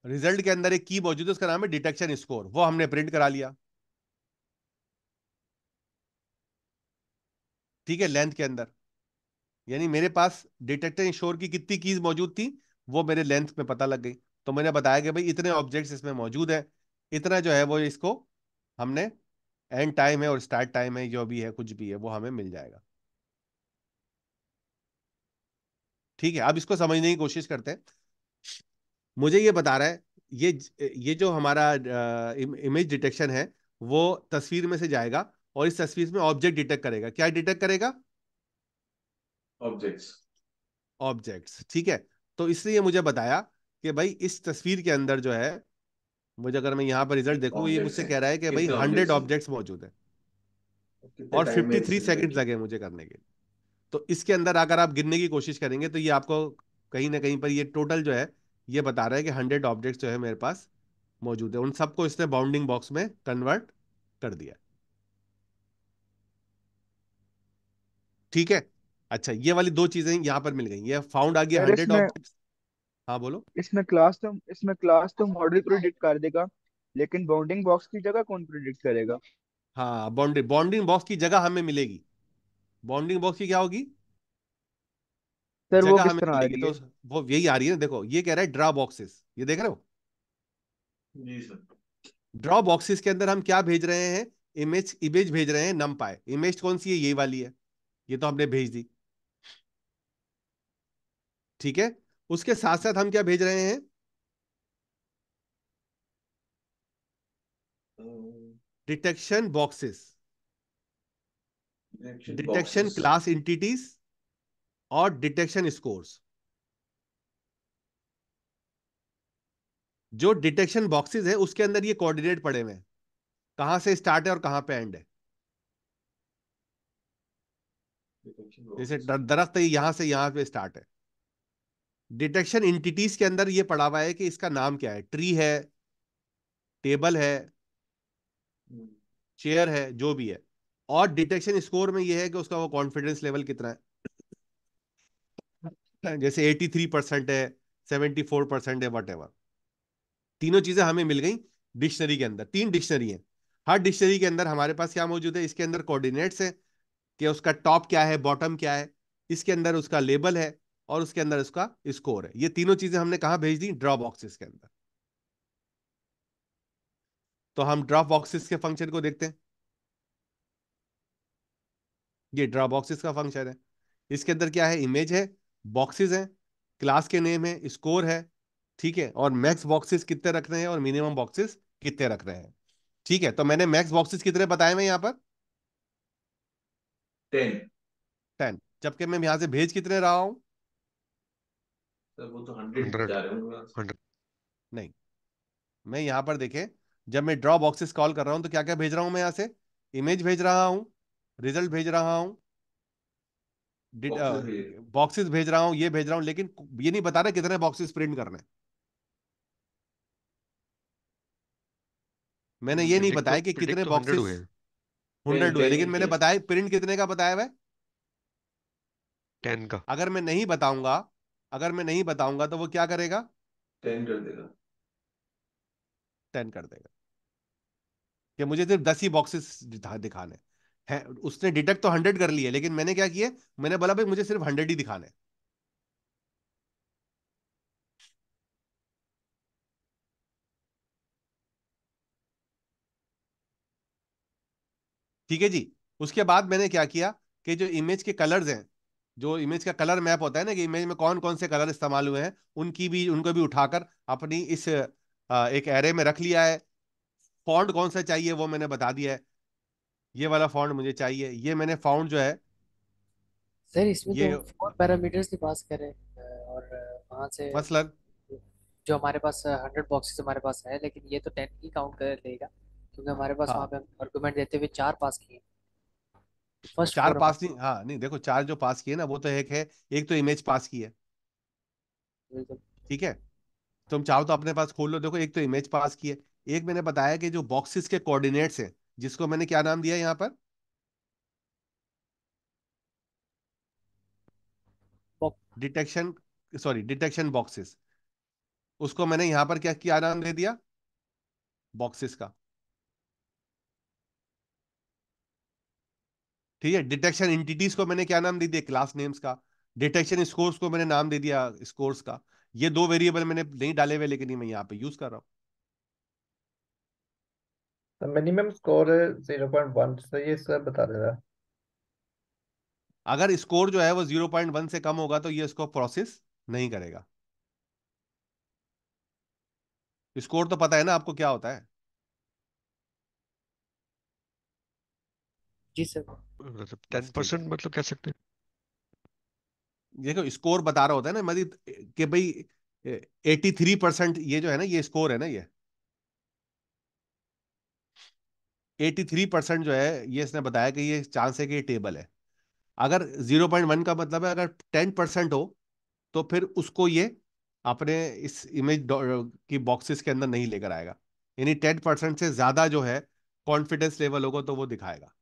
रिजल्ट के अंदर एक की मौजूद है उसका नाम है डिटेक्शन स्कोर वो हमने प्रिंट करा लिया ठीक है लेंथ के अंदर यानी मेरे पास डिटेक्टर इंश्योर की कितनी कीज मौजूद थी वो मेरे लेंथ में पता लग गई तो मैंने बताया कि भाई इतने ऑब्जेक्ट्स इसमें मौजूद हैं इतना जो है वो इसको हमने एंड टाइम है और स्टार्ट टाइम है जो भी है कुछ भी है वो हमें मिल जाएगा ठीक है अब इसको समझने की कोशिश करते हैं मुझे ये बता रहा है ये ये जो हमारा इमेज डिटेक्शन है वो तस्वीर में से जाएगा और इस तस्वीर में ऑब्जेक्ट डिटेक्ट करेगा क्या डिटेक्ट करेगा ऑब्जेक्ट्स ऑब्जेक्ट्स ठीक है तो इसलिए मुझे बताया कि भाई इस तस्वीर के अंदर जो है मुझे अगर मैं यहाँ पर रिजल्ट देखू ये मुझसे कह रहा है कि भाई हंड्रेड ऑब्जेक्ट्स मौजूद है और फिफ्टी थ्री सेकेंड लगे मुझे करने के तो इसके अंदर अगर आप गिनने की कोशिश करेंगे तो ये आपको कहीं ना कहीं पर ये टोटल जो है ये बता रहा है कि हंड्रेड ऑब्जेक्ट जो है मेरे पास मौजूद है उन सबको इसने बाउंडिंग बॉक्स में कन्वर्ट कर दिया ठीक है अच्छा ये वाली दो चीजें यहाँ पर मिल गई ये फाउंड आ गया हंड्रेड ऑब्जेक्ट हाँ बोलो इसमें क्लास तो इसमें क्लास तो मॉडल प्रोडिक्ट कर देगा लेकिन बाउंडिंग बॉक्स की जगह कौन प्रोडिक्ट करेगा हाँ बाउंड्री बाउंडिंग बॉक्स की जगह हमें मिलेगी बाउंडिंग बॉक्स की क्या होगी सर वो किस तरह आ रही है तो वो यही आ रही है देखो ये कह रहा है ड्रा बॉक्सेस ये देख रहे हो जी सर ड्रा बॉक्सेस के अंदर हम क्या भेज रहे हैं इमेज इमेज भेज रहे हैं नम पाए इमेज कौन सी है ये वाली है ये तो हमने भेज दी ठीक है उसके साथ साथ हम क्या भेज रहे हैं detection boxes detection class entities और डिटेक्शन स्कोर्स जो डिटेक्शन बॉक्सेस है उसके अंदर ये कोऑर्डिनेट पड़े हुए हैं कहां से स्टार्ट है और कहां पे एंड है जैसे दरख्त यहां से यहां पे स्टार्ट है डिटेक्शन इंटिटीज के अंदर ये पड़ा हुआ है कि इसका नाम क्या है ट्री है टेबल है चेयर हम्म। है जो भी है और डिटेक्शन स्कोर में ये है कि उसका वो कॉन्फिडेंस लेवल कितना है जैसे एटी थ्री परसेंट है सेवेंटी फोर परसेंट है वट एवर तीनों चीजें हमें मिल गई डिक्शनरी के अंदर तीन डिक्शनरी है हर डिक्शनरी के अंदर हमारे पास क्या मौजूद है इसके अंदर कोऑर्डिनेट्स है कि उसका टॉप क्या है बॉटम क्या है इसके अंदर उसका लेबल है और उसके अंदर उसका स्कोर है ये तीनों चीजें हमने कहा भेज दी ड्रॉप बॉक्सिस के अंदर तो हम ड्रॉप बॉक्सिस के फंक्शन को देखते हैं ये ड्रॉप बॉक्सिस का फंक्शन है इसके अंदर क्या है इमेज है बॉक्सेस हैं क्लास के नेम है स्कोर है ठीक है और मैक्स बॉक्सेस कितने रख रहे हैं और मिनिमम बॉक्सेस कितने रख रहे हैं ठीक है तो मैंने मैक्स बॉक्सेस कितने बताए मैं यहाँ पर टेन टेन जबकि मैं यहां से भेज कितने रहा हूं तो नहीं मैं यहाँ पर देखे जब मैं ड्रॉ बॉक्सेस कॉल कर रहा हूँ तो क्या क्या भेज रहा हूं मैं यहाँ से इमेज भेज रहा हूँ रिजल्ट भेज रहा हूँ बॉक्सेस uh, भेज रहा हूँ ये भेज रहा हूँ लेकिन ये नहीं बता रहे कितने बॉक्सेस प्रिंट करने hmm, मैंने ये नहीं तो बताया कि कितने बॉक्सेस तो हंड्रेड हुए लेकिन मैंने बताया प्रिंट कितने का बताया वह टेन का अगर मैं नहीं बताऊंगा अगर मैं नहीं बताऊंगा तो वो क्या करेगा टेन कर देगा टेन कर देगा कि मुझे सिर्फ दस ही बॉक्सेस दिखाने है उसने डिटेक्ट तो हंड्रेड कर लिया लेकिन मैंने क्या किया मैंने बोला भाई मुझे सिर्फ हंड्रेड ही दिखाना है ठीक है जी उसके बाद मैंने क्या किया कि जो इमेज के कलर्स हैं जो इमेज का कलर मैप होता है ना कि इमेज में कौन कौन से कलर इस्तेमाल हुए हैं उनकी भी उनको भी उठाकर अपनी इस एक एरे में रख लिया है फॉन्ट कौन सा चाहिए वो मैंने बता दिया है ये वाला फॉन्ट मुझे चाहिए ये मैंने फाउंड जो है सर इसमें ये तो फोर पैरामीटर्स की पास करें और वहां से मसलन जो हमारे पास हंड्रेड बॉक्सेस हमारे पास है लेकिन ये तो टेन ही काउंट कर लेगा क्योंकि हमारे पास हाँ। वहाँ पे आर्गुमेंट देते हुए चार पास किए फर्स्ट चार पास नहीं हाँ नहीं देखो चार जो पास किए ना वो तो एक है एक तो इमेज पास की है ठीक है तुम चाहो तो अपने पास खोल लो देखो एक तो इमेज पास की है एक मैंने बताया कि जो बॉक्सेस के कोऑर्डिनेट्स हैं जिसको मैंने क्या नाम दिया यहाँ पर डिटेक्शन सॉरी डिटेक्शन बॉक्सेस उसको मैंने यहां पर क्या क्या नाम दे दिया बॉक्सेस का ठीक है डिटेक्शन इंटिटीज को मैंने क्या नाम दे दिया क्लास नेम्स का डिटेक्शन स्कोर्स को मैंने नाम दे दिया स्कोर्स का ये दो वेरिएबल मैंने नहीं डाले हुए लेकिन मैं यहाँ पे यूज कर रहा हूँ तो minimum score zero point one तो ये सब बता दे रहा अगर स्कोर जो है वो जीरो पॉइंट वन से कम होगा तो ये इसको प्रोसेस नहीं करेगा स्कोर तो पता है ना आपको क्या होता है जी सर मतलब टेन हाँ परसेंट मतलब कह सकते हैं देखो स्कोर बता रहा होता है ना मतलब कि भाई एटी थ्री परसेंट ये जो है ना ये स्कोर है ना ये थ्री परसेंट जो है ये इसने बताया कि ये चांस है कि ये टेबल है अगर जीरो पॉइंट वन का मतलब है अगर टेन परसेंट हो तो फिर उसको ये अपने इस इमेज की बॉक्सेस के अंदर नहीं लेकर आएगा यानी टेन परसेंट से ज़्यादा जो है कॉन्फिडेंस लेवल होगा तो वो दिखाएगा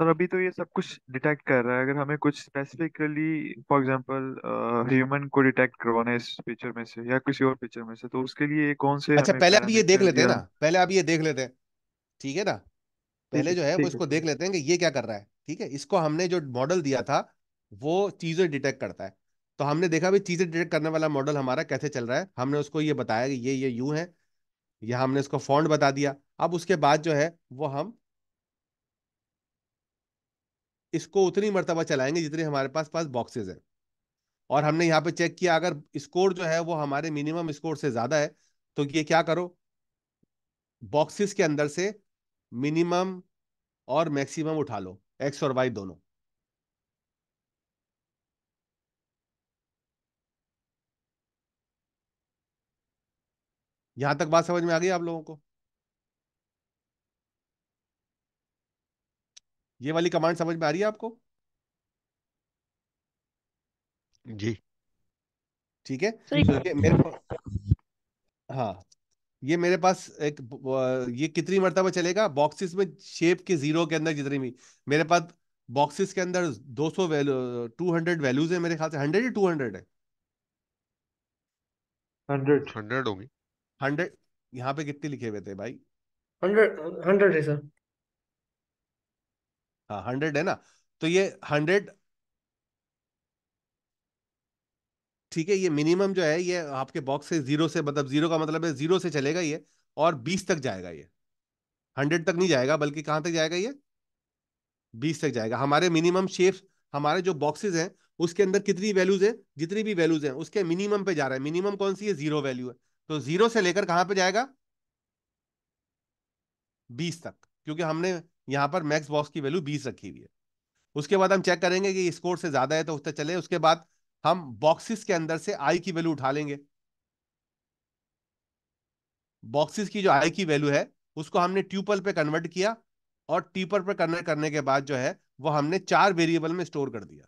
और अभी तो ये सब कुछ डिटेक्ट कर रहा है अगर हमें कुछ स्पेसिफिकली फॉर एग्जांपल ह्यूमन को डिटेक्ट करवाना है इस पिक्चर में से या किसी और पिक्चर में से तो उसके लिए कौन से अच्छा पहले आप ये देख लेते हैं ना पहले आप ये देख लेते हैं ठीक है ना पहले जो है वो इसको देख लेते हैं कि ये क्या कर रहा है ठीक है इसको हमने जो मॉडल दिया था वो चीजें डिटेक्ट करता है तो हमने देखा भी चीजें डिटेक्ट करने वाला मॉडल हमारा कैसे चल रहा है हमने उसको ये बताया कि ये ये यू है या हमने इसको फॉन्ट बता दिया अब उसके बाद जो है वो हम इसको उतनी मरतबा चलाएंगे जितने हमारे पास पास बॉक्सेज हैं और हमने यहाँ पे चेक किया अगर स्कोर जो है वो हमारे मिनिमम स्कोर से ज़्यादा है तो ये क्या करो बॉक्सेस के अंदर से मिनिमम और मैक्सिमम उठा लो एक्स और वाई दोनों यहां तक बात समझ में आ गई आप लोगों को ये वाली कमांड समझ में आ रही है आपको जी ठीक है मेरे हाँ ये मेरे पास एक ये कितनी मरतबा चलेगा बॉक्सेस में शेप के जीरो के अंदर जितनी भी मेरे पास बॉक्सेस के अंदर 200 वैल्यू टू हंड्रेड वैल्यूज है मेरे ख्याल से हंड्रेड या टू हंड्रेड है हंड्रेड हंड्रेड होगी हंड्रेड यहाँ पे कितने लिखे हुए थे भाई हंड्रेड हंड्रेड है सर हाँ हंड्रेड है ना तो ये हंड्रेड ठीक है ये मिनिमम जो है ये आपके बॉक्स से जीरो से मतलब जीरो का मतलब है जीरो से चलेगा ये और बीस तक जाएगा ये हंड्रेड तक नहीं जाएगा बल्कि कहां तक जाएगा ये बीस तक जाएगा हमारे मिनिमम शेप्स हमारे जो बॉक्सेज हैं उसके अंदर कितनी वैल्यूज हैं जितनी भी वैल्यूज हैं उसके मिनिमम पे जा रहा है मिनिमम कौन सी है जीरो वैल्यू है तो जीरो से लेकर कहाँ पे जाएगा बीस तक क्योंकि हमने यहाँ पर मैक्स बॉक्स की वैल्यू बीस रखी हुई है उसके बाद हम चेक करेंगे कि स्कोर से ज्यादा है तो उससे चले उसके बाद हम बॉक्सिस के अंदर से आई की वैल्यू उठा लेंगे बॉक्सिस की जो आई की वैल्यू है उसको हमने ट्यूपल पे कन्वर्ट किया और टीपर पर कन्वर्ट करने के बाद जो है वो हमने चार वेरिएबल में स्टोर कर दिया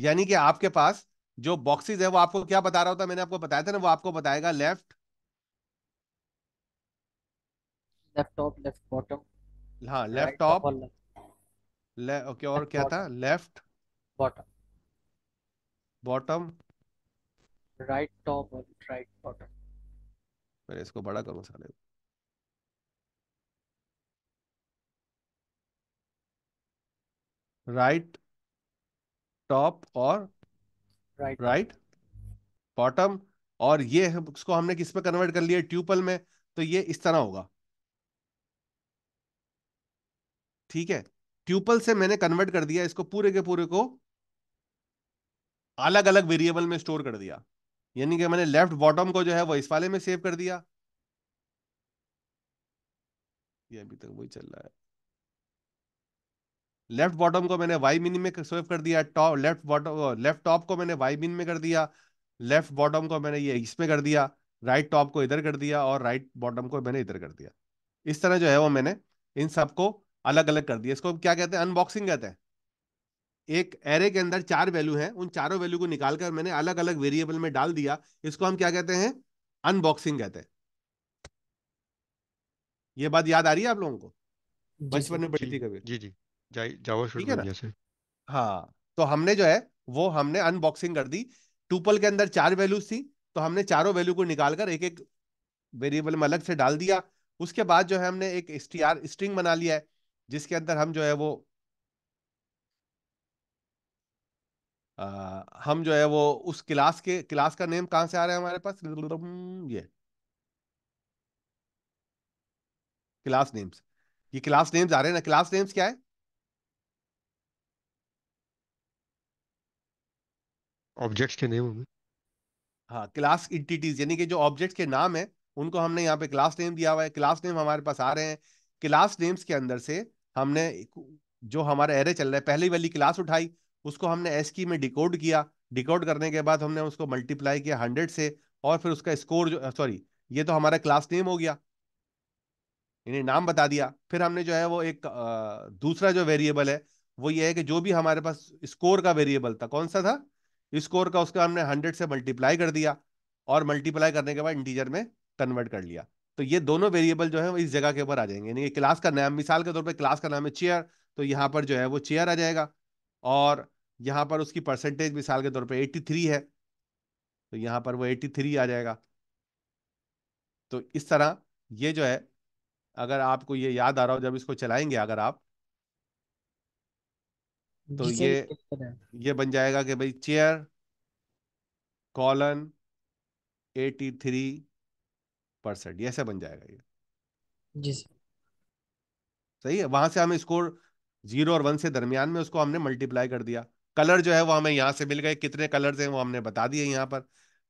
यानी कि आपके पास जो बॉक्सेस है वो आपको क्या बता रहा होता मैंने आपको बताया था ना वो आपको बताएगा left left top left bottom हाँ लेफ्ट टॉप ले ओके और क्या था left bottom bottom right top और राइट बॉटम मैं इसको बड़ा करूं साले राइट टॉप और राइट राइट बॉटम और ये उसको हमने किस पे कन्वर्ट कर लिया ट्यूपल में तो ये इस तरह होगा ठीक है ट्यूपल से मैंने कन्वर्ट कर दिया इसको पूरे के पूरे को अलग अलग वेरिएबल में स्टोर कर दिया यानी कि मैंने लेफ्ट बॉटम को जो है वो इस वाले में सेव कर दिया ये अभी तक वही चल रहा है लेफ्ट बॉटम को मैंने वाई मिन में स्वेप कर दिया top left bottom left top को मैंने वाई मिन में कर दिया लेफ्ट बॉटम को मैंने ये इसमें कर दिया राइट टॉप को इधर कर दिया और राइट बॉटम को मैंने इधर कर दिया इस तरह जो है वो मैंने इन सब को अलग अलग कर दिया इसको क्या कहते हैं अनबॉक्सिंग कहते हैं एक एरे के अंदर चार वैल्यू हैं उन चारों वैल्यू को निकालकर मैंने अलग अलग वेरिएबल में डाल दिया इसको हम क्या कहते हैं अनबॉक्सिंग कहते हैं ये बात याद आ रही है आप लोगों को बचपन में पढ़ी थी कभी जी जी जावा शुरू कर दिया हाँ तो हमने जो है वो हमने अनबॉक्सिंग कर दी टूपल के अंदर चार वैल्यूज थी तो हमने चारों वैल्यू को निकालकर एक एक वेरिएबल में अलग से डाल दिया उसके बाद जो है हमने एक स्टीआर स्ट्रिंग बना लिया है जिसके अंदर हम जो है वो आ, हम जो है वो उस क्लास के क्लास का नेम कहां से आ रहा है हमारे पास ये क्लास नेम्स ये क्लास नेम्स आ रहे हैं ना क्लास नेम्स क्या है ऑब्जेक्ट्स के नेम होंगे हाँ क्लास इंटिटीज यानी कि जो ऑब्जेक्ट्स के नाम है उनको हमने यहाँ पे क्लास नेम दिया हुआ है क्लास नेम हमारे पास आ रहे हैं क्लास नेम्स के अंदर से हमने जो हमारा एरे चल रहा है पहली वाली क्लास उठाई उसको हमने एस की में डिकोड किया डिकोड करने के बाद हमने उसको मल्टीप्लाई किया हंड्रेड से और फिर उसका स्कोर जो सॉरी ये तो हमारा क्लास नेम हो गया इन्हें नाम बता दिया फिर हमने जो है वो एक आ, दूसरा जो वेरिएबल है वो ये है कि जो भी हमारे पास स्कोर का वेरिएबल था कौन सा था स्कोर का उसका हमने हंड्रेड से मल्टीप्लाई कर दिया और मल्टीप्लाई करने के बाद इंटीजर में कन्वर्ट कर लिया तो ये दोनों वेरिएबल जो है वो इस जगह के ऊपर आ जाएंगे यानी क्लास का नाम मिसाल के तौर पर क्लास का नाम है चेयर तो यहाँ पर जो है वो चेयर आ जाएगा और यहाँ पर उसकी परसेंटेज मिसाल के तौर पर एट्टी थ्री है तो यहाँ पर वो एट्टी थ्री आ जाएगा तो इस तरह ये जो है अगर आपको ये याद आ रहा हो जब इसको चलाएंगे अगर आप तो ये ये बन जाएगा कि भाई chair colon eighty three percent ऐसा बन जाएगा ये जी सर सही है वहां से हमें स्कोर जीरो और वन से दरमियान में उसको हमने मल्टीप्लाई कर दिया कलर जो है वो हमें यहाँ से मिल गए कितने कलर्स हैं वो हमने बता दिए यहाँ पर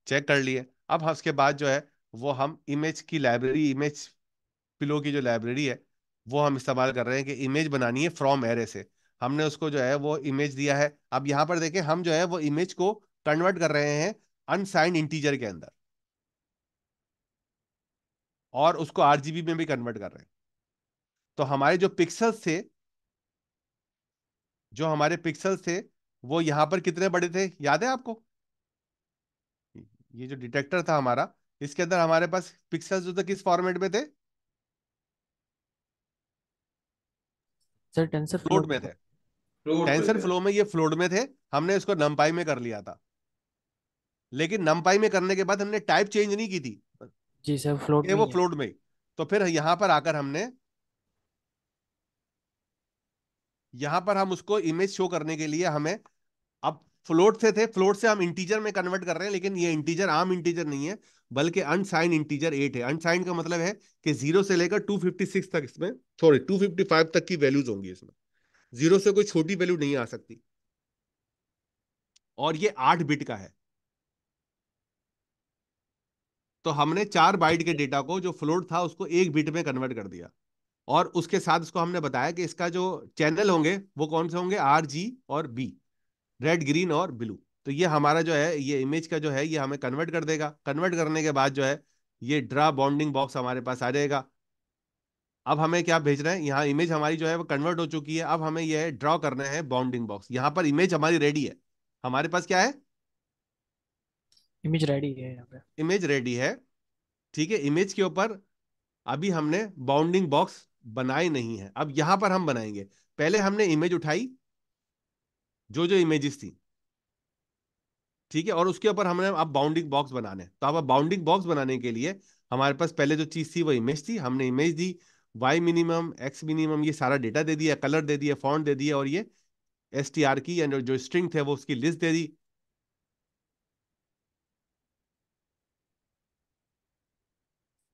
चेक कर लिए अब हम उसके बाद जो है वो हम इमेज की लाइब्रेरी इमेज पिलो की जो लाइब्रेरी है वो हम इस्तेमाल कर रहे हैं कि इमेज बनानी है फ्रॉम एरे से हमने उसको जो है वो इमेज दिया है अब यहाँ पर देखें हम जो है वो इमेज को कन्वर्ट कर रहे हैं अनसाइंड इंटीजर के अंदर और उसको आरजीबी में भी कन्वर्ट कर रहे हैं तो हमारे जो पिक्सल्स थे जो हमारे पिक्सल्स थे वो यहां पर कितने बड़े थे याद है आपको ये जो डिटेक्टर था हमारा इसके अंदर हमारे पास पिक्सल्स जो थे किस फॉर्मेट में थे सर टेंसर फ्लोट में थे टेंशन फ्लो में ये फ्लोड में थे हमने इसको नंपाई में कर लिया था लेकिन नंपाई में करने के बाद हमने टाइप चेंज नहीं की थी जी सर फ्लोट वो फ्लोट में तो फिर यहाँ पर आकर हमने यहां पर हम उसको इमेज शो करने के लिए हमें अब फ्लोट से थे फ्लोट से हम इंटीजर में कन्वर्ट कर रहे हैं लेकिन ये इंटीजर आम इंटीजर नहीं है बल्कि अनसाइन इंटीजर एट है अनसाइन का मतलब है कि जीरो से लेकर टू फिफ्टी सिक्स तक इसमें सॉरी टू फिफ्टी फाइव तक की वैल्यूज होंगी इसमें जीरो से कोई छोटी वैल्यू नहीं आ सकती और ये आठ बिट का है तो हमने चार बाइट के डेटा को जो फ्लोट था उसको एक बिट में कन्वर्ट कर दिया और उसके साथ उसको हमने बताया कि इसका जो चैनल होंगे वो कौन से होंगे आर जी और बी रेड ग्रीन और ब्लू तो ये हमारा जो है ये इमेज का जो है ये हमें कन्वर्ट कर देगा कन्वर्ट करने के बाद जो है ये ड्रा बॉन्डिंग बॉक्स हमारे पास आ जाएगा अब हमें क्या भेज रहे हैं यहाँ इमेज हमारी जो है वो कन्वर्ट हो चुकी है अब हमें यह ड्रॉ करना है बाउंडिंग बॉक्स यहाँ पर इमेज हमारी रेडी है हमारे पास क्या है इमेज रेडी है यहाँ पे इमेज रेडी है ठीक है इमेज के ऊपर अभी हमने बाउंडिंग बॉक्स बनाए नहीं है अब यहां पर हम बनाएंगे पहले हमने इमेज उठाई जो जो इमेजेस थी ठीक है और उसके ऊपर हमने अब बाउंडिंग बॉक्स बनाने तो अब बाउंडिंग बॉक्स बनाने के लिए हमारे पास पहले जो चीज थी वो इमेज थी हमने इमेज दी वाई मिनिमम एक्स मिनिमम ये सारा डेटा दे दिया कलर दे दिया फॉन्ट दे दिया और ये एस टी आर की जो स्ट्रिंग थे वो उसकी लिस्ट दे दी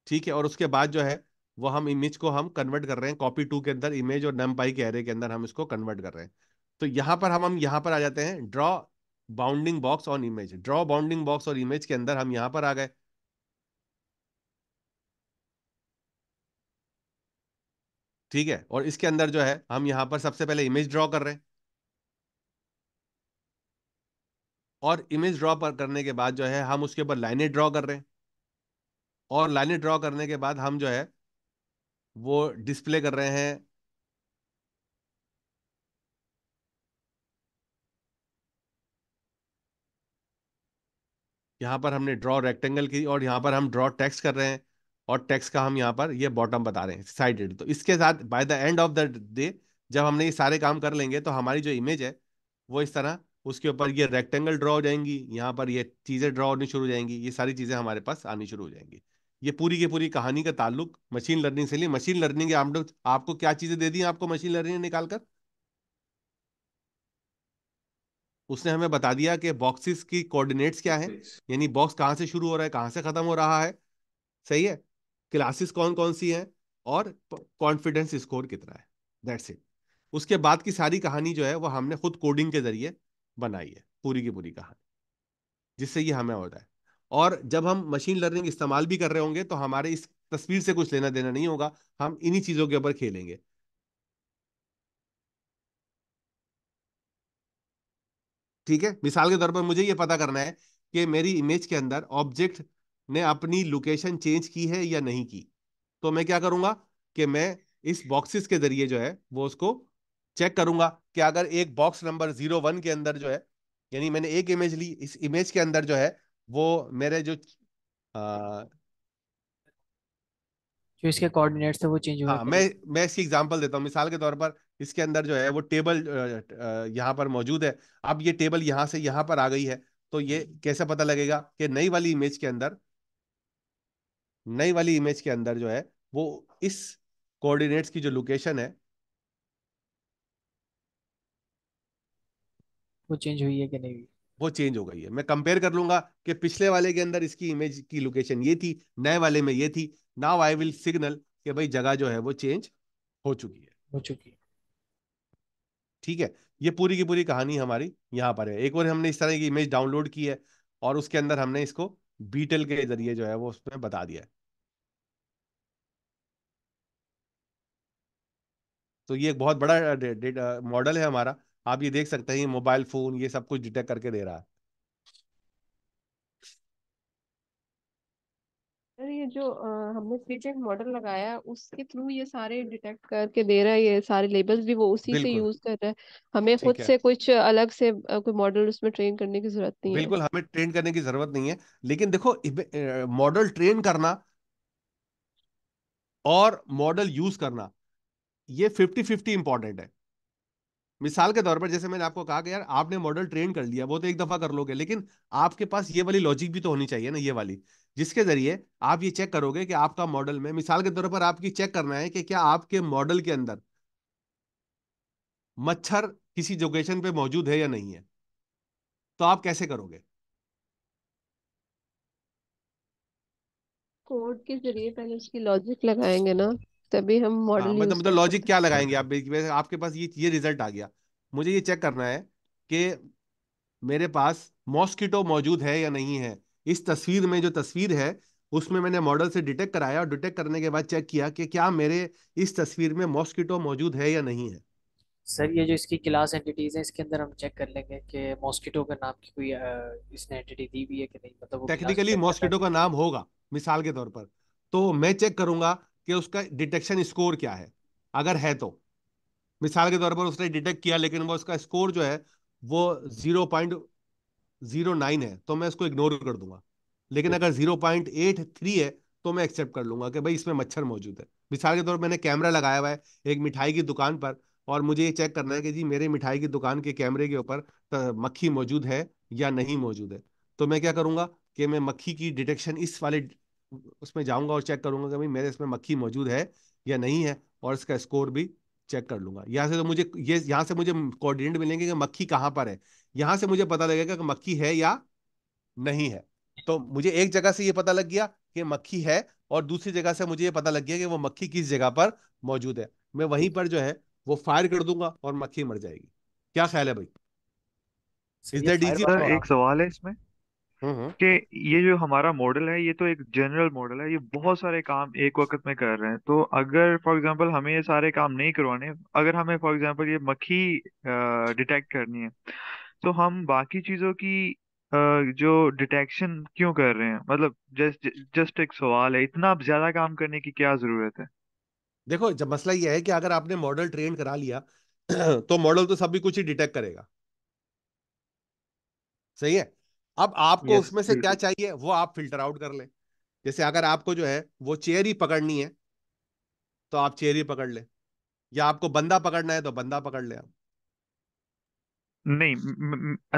ठीक है और उसके बाद जो है वो हम इमेज को हम कन्वर्ट कर रहे हैं कॉपी टू के अंदर इमेज और नम पाई के एरे के अंदर हम इसको कन्वर्ट कर रहे हैं तो यहां पर हम हम यहां पर आ जाते हैं draw bounding box on image draw bounding box और इमेज के अंदर हम यहां पर आ गए ठीक है और इसके अंदर जो है हम यहाँ पर सबसे पहले इमेज ड्रॉ कर रहे हैं और इमेज ड्रॉ पर करने के बाद जो है हम उसके ऊपर लाइनें ड्रॉ कर रहे हैं और लाइनें ड्रॉ करने के बाद हम जो है वो डिस्प्ले कर रहे हैं यहां पर हमने ड्रॉ रेक्टेंगल की और यहां पर हम ड्रॉ टेक्स्ट कर रहे हैं और टैक्स का हम यहाँ पर ये बॉटम बता रहे हैं साइडेड तो इसके साथ by the end of the day जब हमने ये सारे काम कर लेंगे तो हमारी जो इमेज है वो इस तरह उसके ऊपर ये रेक्टेंगल ड्रॉ हो जाएंगी यहाँ पर ये चीज़ें ड्रॉ होनी शुरू हो जाएंगी ये सारी चीज़ें हमारे पास आनी शुरू हो जाएंगी ये पूरी की पूरी कहानी का ताल्लुक मशीन लर्निंग से लिए मशीन लर्निंग आप आपको क्या चीज़ें दे दी आपको मशीन लर्निंग निकाल कर उसने हमें बता दिया कि बॉक्सिस की कोऑर्डिनेट्स क्या है यानी बॉक्स कहाँ से शुरू हो रहा है कहाँ से ख़त्म हो रहा है सही है क्लासेस कौन कौन सी हैं और कॉन्फिडेंस स्कोर कितना है दैट्स इट उसके बाद की सारी कहानी जो है वो हमने खुद कोडिंग के जरिए बनाई है पूरी की पूरी कहानी जिससे ये हमें हो रहा है और जब हम मशीन लर्निंग इस्तेमाल भी कर रहे होंगे तो हमारे इस तस्वीर से कुछ लेना देना नहीं होगा हम इन्हीं चीज़ों के ऊपर खेलेंगे ठीक है मिसाल के तौर पर मुझे ये पता करना है कि मेरी इमेज के अंदर ऑब्जेक्ट ने अपनी लोकेशन चेंज की है या नहीं की तो मैं क्या करूंगा कि मैं इस बॉक्सेस के जरिए जो है वो उसको चेक करूंगा कि अगर एक बॉक्स नंबर जीरो वन के अंदर जो है यानी मैंने एक इमेज ली इस इमेज के अंदर जो है वो मेरे जो आ, जो इसके कोऑर्डिनेट्स वो चेंज हुआ हाँ, मैं मैं इसकी एग्जांपल देता हूँ मिसाल के तौर पर इसके अंदर जो है वो टेबल यहाँ पर मौजूद है अब ये टेबल यहाँ से यहाँ पर आ गई है तो ये हम्म। कैसे पता लगेगा कि नई वाली इमेज के अंदर नई वाली इमेज के अंदर जो है वो इस कोऑर्डिनेट्स की जो लोकेशन है वो चेंज हुई है कि नहीं हुई वो चेंज हो गई है मैं कंपेयर कर लूंगा कि पिछले वाले के अंदर इसकी इमेज की लोकेशन ये थी नए वाले में ये थी नाउ आई विल सिग्नल कि भाई जगह जो है वो चेंज हो चुकी है हो चुकी है ठीक है ये पूरी की पूरी कहानी हमारी यहाँ पर है एक बार हमने इस तरह की इमेज डाउनलोड की है और उसके अंदर हमने इसको बीटल के जरिए जो है वो उसमें बता दिया है तो ये एक बहुत बड़ा मॉडल है हमारा आप ये देख सकते हैं मोबाइल फोन ये सब कुछ डिटेक्ट करके दे रहा है ये जो हमने स्पीच एक मॉडल लगाया उसके थ्रू ये सारे डिटेक्ट करके दे रहा है ये सारे लेबल्स भी वो उसी से यूज कर रहा है हमें खुद से कुछ अलग से कोई मॉडल उसमें ट्रेन करने की जरूरत नहीं बिल्कुल है हमें ट्रेन करने की जरूरत नहीं है लेकिन देखो मॉडल ट्रेन करना और मॉडल यूज करना ये फिफ्टी फिफ्टी इंपॉर्टेंट है मिसाल के तौर पर जैसे मैंने आपको कहा कि यार आपने मॉडल ट्रेन कर लिया वो तो एक दफा कर लोगे लेकिन आपके पास ये वाली लॉजिक भी तो होनी चाहिए ना ये वाली जिसके जरिए आप ये चेक करोगे कि आपका मॉडल में मिसाल के तौर पर आपकी चेक करना है कि क्या आपके मॉडल के अंदर मच्छर किसी जोकेशन पे मौजूद है या नहीं है तो आप कैसे करोगे कोड के जरिए पहले उसकी लॉजिक लगाएंगे ना तभी हम मॉडल हाँ, मतलब मतलब लॉजिक क्या लगाएंगे आप आपके पास ये ये रिजल्ट आ गया मुझे ये चेक करना है कि मेरे पास मॉस्किटो मौजूद है या नहीं है इस तस्वीर में जो तस्वीर है उसमें मैंने मॉडल से डिटेक्ट कराया और डिटेक्ट करने के बाद चेक किया कि क्या मेरे इस तस्वीर में मॉस्किटो मौजूद है या नहीं है सर ये जो इसकी क्लास एंटिटीज है इसके अंदर हम चेक कर लेंगे कि मॉस्किटो का नाम की कोई इसने एंटिटी दी भी है कि नहीं मतलब टेक्निकली मॉस्किटो का नाम होगा मिसाल के तौर पर तो मैं चेक करूंगा कि उसका डिटेक्शन स्कोर क्या है अगर है तो मिसाल के तौर पर उसने डिटेक्ट किया लेकिन वो उसका स्कोर जो है वो जीरो पॉइंट जीरो नाइन है तो मैं उसको इग्नोर कर दूंगा लेकिन अगर जीरो पॉइंट एट थ्री है तो मैं एक्सेप्ट कर लूंगा कि भाई इसमें मच्छर मौजूद है मिसाल के तौर पर मैंने कैमरा लगाया हुआ है एक मिठाई की दुकान पर और मुझे ये चेक करना है कि जी मेरे मिठाई की दुकान के कैमरे के ऊपर मक्खी मौजूद है या नहीं मौजूद है तो मैं क्या करूँगा कि मैं मक्खी की डिटेक्शन इस वाले उसमें जाऊंगा और चेक करूंगा कि भाई मेरे इसमें मक्खी मौजूद है या नहीं है और इसका स्कोर भी चेक कर लूंगा यहाँ से तो मुझे ये यहाँ से मुझे कोऑर्डिनेट मिलेंगे कि मक्खी कहाँ पर है यहाँ से मुझे पता लगेगा कि मक्खी है या नहीं है तो मुझे एक जगह से ये पता लग गया कि मक्खी है और दूसरी जगह से मुझे ये पता लग गया कि वो मक्खी किस जगह पर मौजूद है मैं वहीं पर जो है वो फायर कर दूंगा और मक्खी मर जाएगी क्या ख्याल है भाई इस दैट एक हाँ। सवाल है इसमें हम्म। कि ये जो हमारा मॉडल है ये तो एक जनरल मॉडल है ये बहुत सारे काम एक वक्त में कर रहे हैं तो अगर फॉर एग्जांपल हमें ये सारे काम नहीं करवाने अगर हमें फॉर एग्जांपल ये मक्खी डिटेक्ट करनी है तो हम बाकी चीज़ों की जो डिटेक्शन क्यों कर रहे हैं मतलब जस्ट जस्ट एक सवाल है इतना ज्यादा काम करने की क्या जरूरत है देखो जब मसला ये है कि अगर आपने मॉडल ट्रेन करा लिया तो मॉडल तो सभी कुछ ही डिटेक्ट करेगा सही है अब आपको yes, उसमें से क्या चाहिए वो आप फिल्टर आउट कर लें जैसे अगर आपको जो है वो चेयर ही पकड़नी है तो आप चेयर ही पकड़ लें या आपको बंदा पकड़ना है तो बंदा पकड़ लें आप नहीं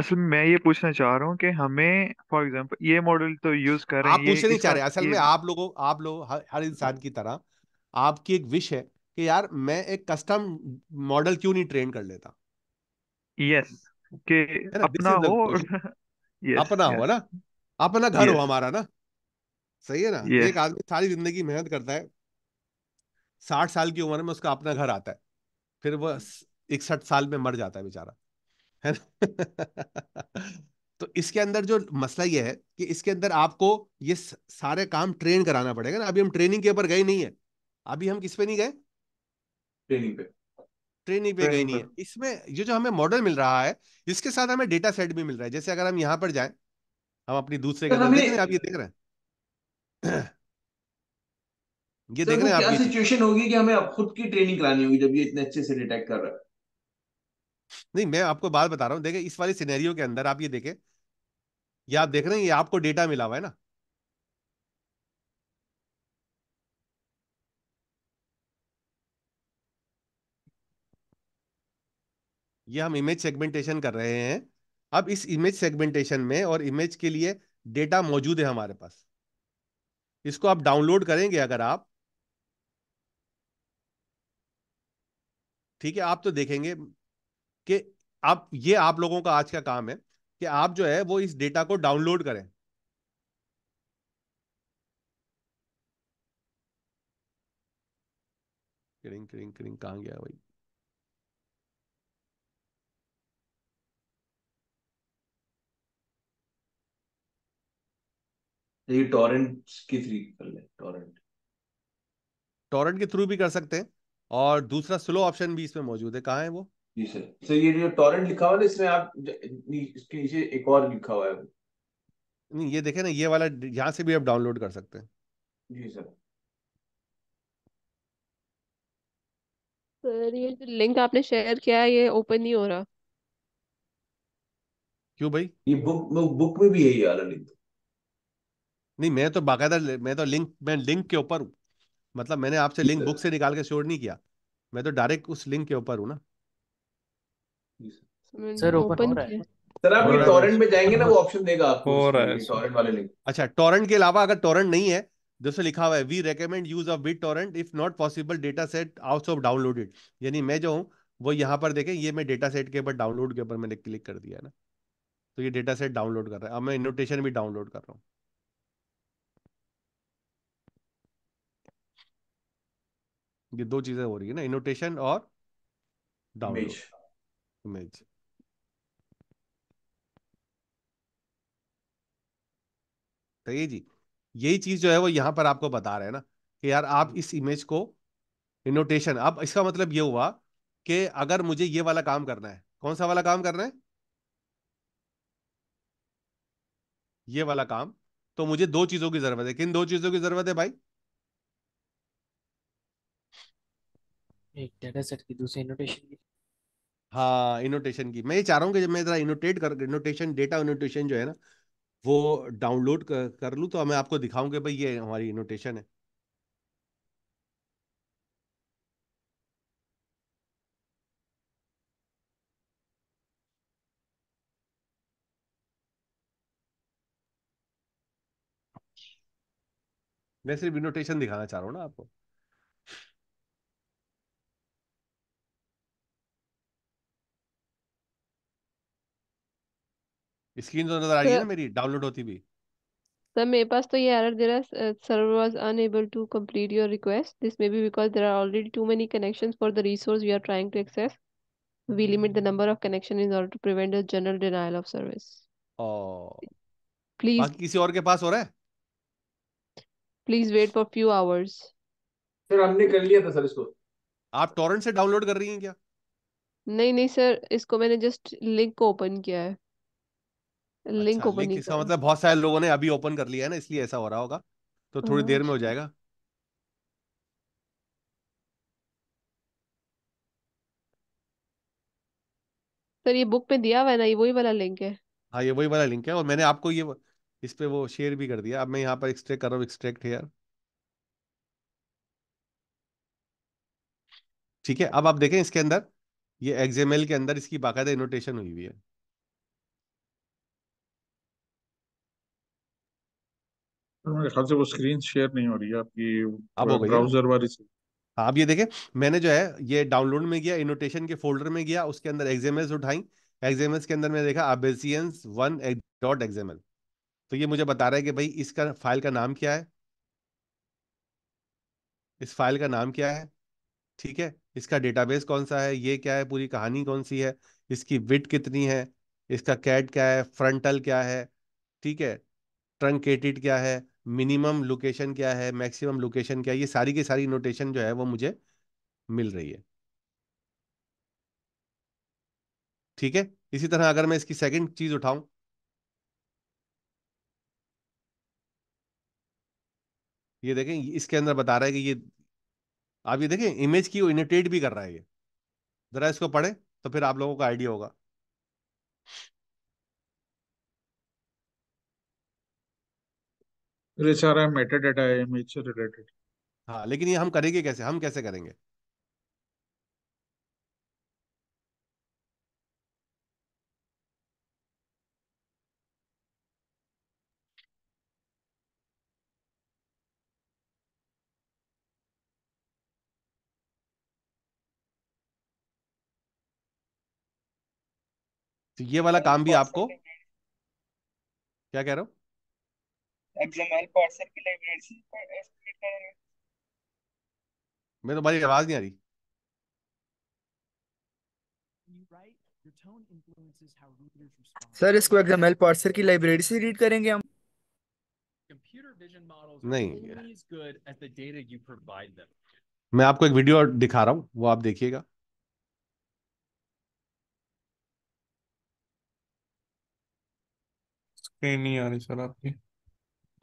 असल में मैं ये पूछना चाह रहा हूँ कि हमें फॉर एग्जांपल ये मॉडल तो यूज कर रहे हैं आप पूछना नहीं चाह रहे असल में आप लोगों आप लोग हर, हर इंसान हाँ। की तरह आपकी एक विश है कि यार मैं एक कस्टम मॉडल क्यों नहीं ट्रेन कर लेता यस yes, कि अपना हो yes, अपना yes. हो ना अपना घर yes. हो हमारा ना सही है ना yes. एक आदमी सारी जिंदगी मेहनत करता है साठ साल की उम्र में उसका अपना घर आता है फिर वह hmm. इकसठ साल में मर जाता है बेचारा है ना तो इसके अंदर जो मसला ये है कि इसके अंदर आपको ये सारे काम ट्रेन कराना पड़ेगा ना अभी हम ट्रेनिंग के ऊपर गए नहीं है अभी हम किस पे नहीं गए ट्रेनिंग पे ट्रेनिंग पे गई नहीं है इसमें ये जो हमें मॉडल मिल रहा है इसके साथ हमें डेटा सेट भी मिल रहा है जैसे अगर हम यहाँ पर जाए हम अपनी दूसरे का तो आप ये देख रहे हैं ये तो देख रहे हैं आप सिचुएशन होगी कि हमें अब खुद की ट्रेनिंग करानी होगी जब ये इतने अच्छे से डिटेक्ट कर रहा है नहीं मैं आपको बात बता रहा हूँ देखिए इस वाली सिनेरियो के अंदर आप ये देखें ये आप देख रहे हैं ये आपको डेटा मिला हुआ है ना ये हम इमेज सेगमेंटेशन कर रहे हैं अब इस इमेज सेगमेंटेशन में और इमेज के लिए डेटा मौजूद है हमारे पास इसको आप डाउनलोड करेंगे अगर आप ठीक है आप तो देखेंगे कि आप ये आप लोगों का आज का काम है कि आप जो है वो इस डेटा को डाउनलोड करें किरिंग किरिंग किरिंग कहाँ गया भाई ये टॉरेंट के थ्रू कर ले टॉरेंट टॉरेंट के थ्रू भी कर सकते हैं और दूसरा स्लो ऑप्शन भी इसमें मौजूद है कहाँ है वो जी सर सर तो ये जो टॉरेंट लिखा हुआ है इसमें आप इसके नीचे एक और लिखा हुआ है नहीं ये देखे ना ये वाला यहाँ से भी आप डाउनलोड कर सकते हैं जी सर सर ये जो लिंक आपने शेयर किया है ये ओपन नहीं हो रहा क्यों भाई ये बुक बुक में भी है ये वाला लिंक नहीं मैं तो बाकायदा मैं तो लिंक मैं लिंक के ऊपर हूँ मतलब मैंने आपसे लिंक बुक से निकाल के शोर नहीं किया मैं तो डायरेक्ट उस लिंक के ऊपर हूँ ना सर ओपन सर आप टॉरेंट में जाएंगे ना वो ऑप्शन देगा आपको टॉरेंट वाले लिंक अच्छा टॉरेंट के अलावा अगर टॉरेंट नहीं है जैसे लिखा हुआ है we recommend use of BitTorrent if not possible data set out of downloaded यानी मैं जो हूँ वो यहाँ पर देखें ये मैं डेटा सेट के ऊपर डाउनलोड के ऊपर मैंने क्लिक कर दिया है ना तो ये डेटा सेट डाउनलोड कर रहा है अब मैं इनोटेशन भी डाउनलोड कर रहा हूँ ये दो चीजें हो रही है ना इनोटेशन और डाउनलोड इमेज सही जी यही चीज जो है वो यहां पर आपको बता रहे हैं ना कि यार आप इस इमेज को इनोटेशन अब इसका मतलब ये हुआ कि अगर मुझे ये वाला काम करना है कौन सा वाला काम करना है ये वाला काम तो मुझे दो चीजों की जरूरत है किन दो चीजों की जरूरत है भाई एक डेटा सेट की दूसरी इनोटेशन की हाँ इनोटेशन की मैं ये चाह रहा हूँ कि जब मैं जरा इनोटेट कर इनोटेशन डेटा इनोटेशन जो है ना वो डाउनलोड कर, कर लूँ तो मैं आपको दिखाऊँ कि भाई ये हमारी इनोटेशन है मैं सिर्फ इनोटेशन दिखाना चाह रहा हूँ ना आपको स्क्रीन तो नजर आ रही है ना मेरी डाउनलोड होती भी सर मेरे पास तो ये एरर दे रहा है server was unable to complete your request this may be because there are already too many connections for the resource we are trying to access we limit the number of connection in order to prevent a general denial of service please बाकी किसी और के पास हो रहा है please wait for few hours sir हमने कर लिया था सर इसको आप टॉरेंट से डाउनलोड कर रही हैं क्या नहीं नहीं सर इसको मैंने जस्ट लिंक को ओपन किया है अच्छा, लिंक ओपन अच्छा, इसका मतलब बहुत सारे लोगों ने अभी ओपन कर लिया है ना इसलिए ऐसा हो रहा होगा तो थोड़ी देर में हो अच्छा। जाएगा सर ये बुक पे दिया हुआ है ना ये वही वाला लिंक है हाँ ये वही वाला लिंक है और मैंने आपको ये इस पे वो शेयर भी कर दिया अब मैं यहाँ पर एक्सट्रैक्ट कर रहा हूँ एक्सट्रैक्ट हेयर ठीक है अब आप देखें इसके अंदर ये एक्सएमएल के अंदर इसकी बाकायदा इनोटेशन हुई हुई है तो ख्याल से वो स्क्रीन शेयर नहीं हो रही है आपकी हाँ, हाँ, अब ब्राउजर वाली से आप ये देखें मैंने जो है ये डाउनलोड में गया इनोटेशन के फोल्डर में गया उसके अंदर एक्सएमएल्स उठाई एक्सएमएल्स के अंदर मैंने देखा अबेसियंस वन डॉट एक्सएमएल तो ये मुझे बता रहा है कि भाई इसका फाइल का नाम क्या है इस फाइल का नाम क्या है ठीक है इसका डेटाबेस कौन सा है ये क्या है पूरी कहानी कौन सी है इसकी विट कितनी है इसका कैट क्या है फ्रंटल क्या है ठीक है ट्रंकेटेड क्या है मिनिमम लोकेशन क्या है मैक्सिमम लोकेशन क्या है ये सारी की सारी नोटेशन जो है वो मुझे मिल रही है ठीक है इसी तरह अगर मैं इसकी सेकंड चीज उठाऊं ये देखें इसके अंदर बता रहा है कि ये आप ये देखें इमेज की वो इनोटेट भी कर रहा है ये ज़रा इसको पढ़े तो फिर आप लोगों का आइडिया होगा है इमेज से रिलेटेड हाँ लेकिन ये हम करेंगे कैसे हम कैसे करेंगे तो ये वाला काम भी आपको क्या कह रहे हो xml parser की लाइब्रेरी से पर एक्सक्लूड करेंगे मैं तो भाई आवाज नहीं आ रही सर इसको एग्जामल पार्सर की लाइब्रेरी से रीड करेंगे हम computer vision models नहीं only as good as the data you provide मैं आपको एक वीडियो दिखा रहा हूं वो आप देखिएगा स्क्रीन नहीं आ रही सर आपकी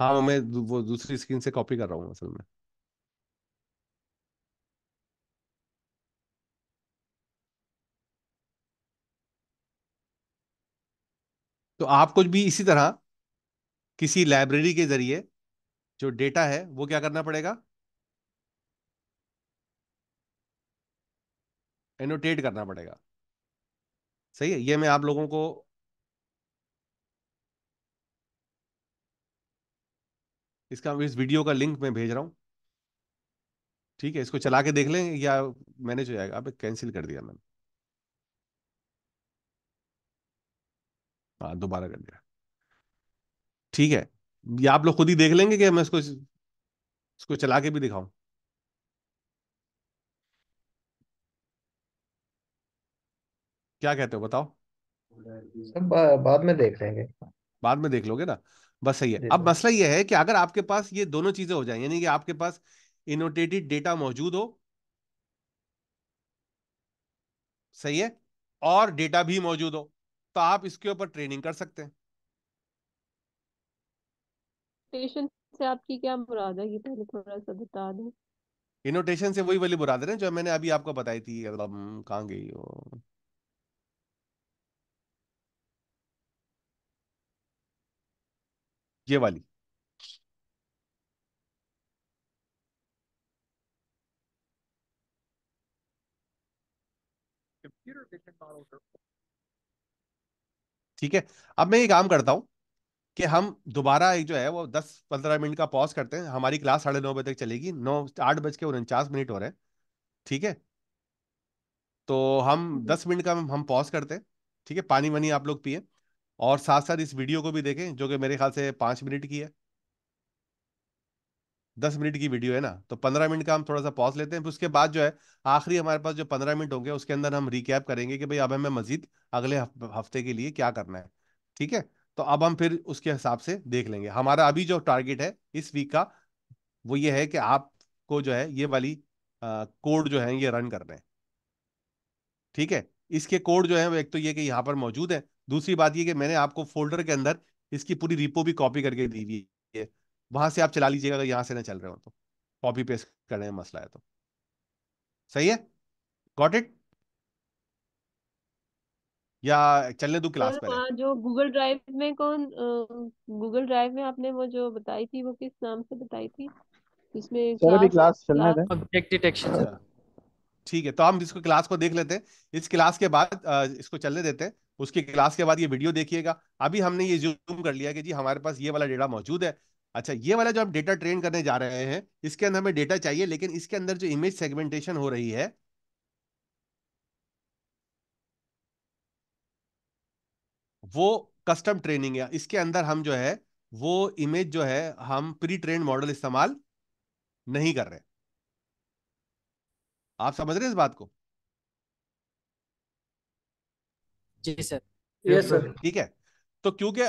हाँ मैं दू, वो दूसरी स्क्रीन से कॉपी कर रहा हूँ असल में तो आप कुछ भी इसी तरह किसी लाइब्रेरी के जरिए जो डेटा है वो क्या करना पड़ेगा एनोटेट करना पड़ेगा सही है ये मैं आप लोगों को इसका इस वीडियो का लिंक मैं भेज रहा हूँ ठीक है इसको चला के देख लें या मैनेज हो जाएगा अब कैंसिल कर दिया मैंने हाँ दोबारा कर दिया ठीक है या आप लोग खुद ही देख लेंगे कि मैं इसको इसको चला के भी दिखाऊं क्या कहते हो बताओ सब बाद में देख लेंगे बाद में देख लोगे ना बस सही है अब मसला ये है कि अगर आपके पास ये दोनों चीजें हो जाए यानी कि आपके पास इनोटेटेड डेटा मौजूद हो सही है और डेटा भी मौजूद हो तो आप इसके ऊपर ट्रेनिंग कर सकते हैं से आपकी क्या मुराद है ये पहले थोड़ा सा बता दें इनोटेशन से वही वाली मुराद है जो मैंने अभी आपको बताई थी कहाँ गई हो ये वाली ठीक है अब मैं ये काम करता हूं कि हम दोबारा एक जो है वो दस पंद्रह मिनट का पॉज करते हैं हमारी क्लास साढ़े नौ बजे तक चलेगी नौ आठ बज के उनचास मिनट हो रहे हैं ठीक है तो हम हम्म। दस मिनट का हम पॉज करते हैं ठीक है पानी वानी आप लोग पिए और साथ साथ इस वीडियो को भी देखें जो कि मेरे ख्याल से पाँच मिनट की है दस मिनट की वीडियो है ना तो पंद्रह मिनट का हम थोड़ा सा पॉज लेते हैं फिर उसके बाद जो है आखिरी हमारे पास जो पंद्रह मिनट होंगे उसके अंदर हम रिकैप करेंगे कि भाई अब हमें मजीद अगले हफ्ते के लिए क्या करना है ठीक है तो अब हम फिर उसके हिसाब से देख लेंगे हमारा अभी जो टारगेट है इस वीक का वो ये है कि आपको जो है ये वाली कोड जो है ये रन करना है ठीक है इसके कोड जो है वो एक तो ये कि यहाँ पर मौजूद है दूसरी बात ये कि मैंने आपको फोल्डर के अंदर इसकी पूरी रिपो भी कॉपी करके दी हुई है वहां से आप चला लीजिएगा अगर यहां से ना चल रहे हो तो कॉपी पेस्ट करने में मसला है तो सही है गॉट इट या चलने दो क्लास पर जो गूगल ड्राइव में कौन गूगल ड्राइव में आपने वो जो बताई थी वो किस नाम से बताई थी इसमें क्लास चलने दें ऑब्जेक्ट डिटेक्शन ठीक है तो हम इसको क्लास को देख लेते हैं इस क्लास के बाद इसको चलने देते हैं उसके क्लास के बाद ये वीडियो देखिएगा अभी हमने ये जूम कर लिया कि जी हमारे पास ये वाला डेटा मौजूद है अच्छा ये वाला जो हम डेटा ट्रेन करने जा रहे हैं इसके अंदर हमें डेटा चाहिए लेकिन इसके अंदर जो इमेज सेगमेंटेशन हो रही है वो कस्टम ट्रेनिंग है इसके अंदर हम जो है वो इमेज जो है हम प्री ट्रेन मॉडल इस्तेमाल नहीं कर रहे आप समझ रहे हैं इस बात को जी सर यस सर ठीक है तो क्योंकि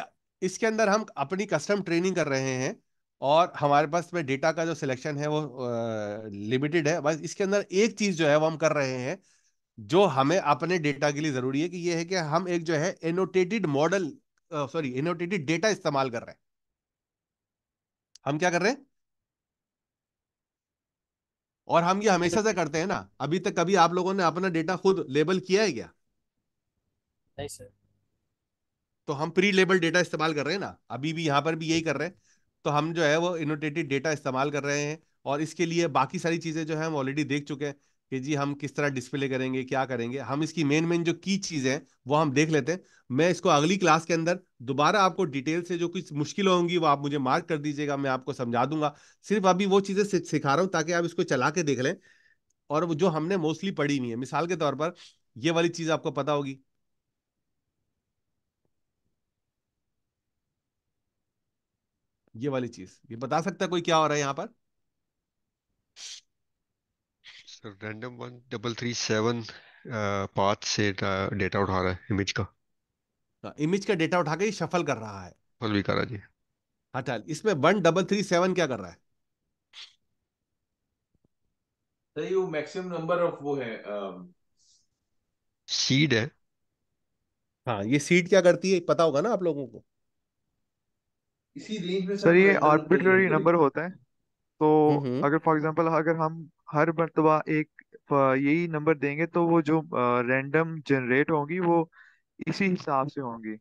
इसके अंदर हम अपनी कस्टम ट्रेनिंग कर रहे हैं और हमारे पास में डेटा का जो सिलेक्शन है वो लिमिटेड है बस इसके अंदर एक चीज जो है वो हम कर रहे हैं जो हमें अपने डेटा के लिए जरूरी है कि ये है कि हम एक जो है annotated model sorry annotated data इस्तेमाल कर रहे हैं हम क्या कर रहे हैं और हम ये हमेशा से करते हैं ना अभी तक कभी आप लोगों ने अपना डेटा खुद लेबल किया है क्या तो हम प्री लेबल डेटा इस्तेमाल कर रहे हैं ना अभी भी यहाँ पर भी यही कर रहे हैं तो हम जो है वो इनोटेटिव डेटा इस्तेमाल कर रहे हैं और इसके लिए बाकी सारी चीज़ें जो है हम ऑलरेडी देख चुके हैं कि जी हम किस तरह डिस्प्ले करेंगे क्या करेंगे हम इसकी मेन मेन जो की चीज़ें हैं वो हम देख लेते हैं मैं इसको अगली क्लास के अंदर दोबारा आपको डिटेल से जो कुछ मुश्किल होंगी वो आप मुझे मार्क कर दीजिएगा मैं आपको समझा दूंगा सिर्फ अभी वो चीज़ें सिखा रहा हूँ ताकि आप इसको चला के देख लें और जो हमने मोस्टली पढ़ी नहीं है मिसाल के तौर पर ये वाली चीज़ आपको पता होगी ये वाली चीज ये बता सकता है कोई क्या हो रहा है यहाँ पर sir random one double three seven path से डेटा uh, उठा रहा है इमेज का इमेज हाँ, का डेटा उठा के शफल कर रहा है शफल भी कर रहा जी अच्छा इसमें वन डबल थ्री सेवन क्या कर रहा है सही वो मैक्सिमम नंबर ऑफ वो है सीड um, है हाँ ये सीड क्या करती है पता होगा ना आप लोगों को इसी रेंज में सर ये आर्बिट्ररी नंबर होता है तो अगर फॉर एग्जांपल अगर हम हर मरतबा एक यही नंबर देंगे तो वो जो रैंडम जनरेट होंगी वो इसी हिसाब से होंगी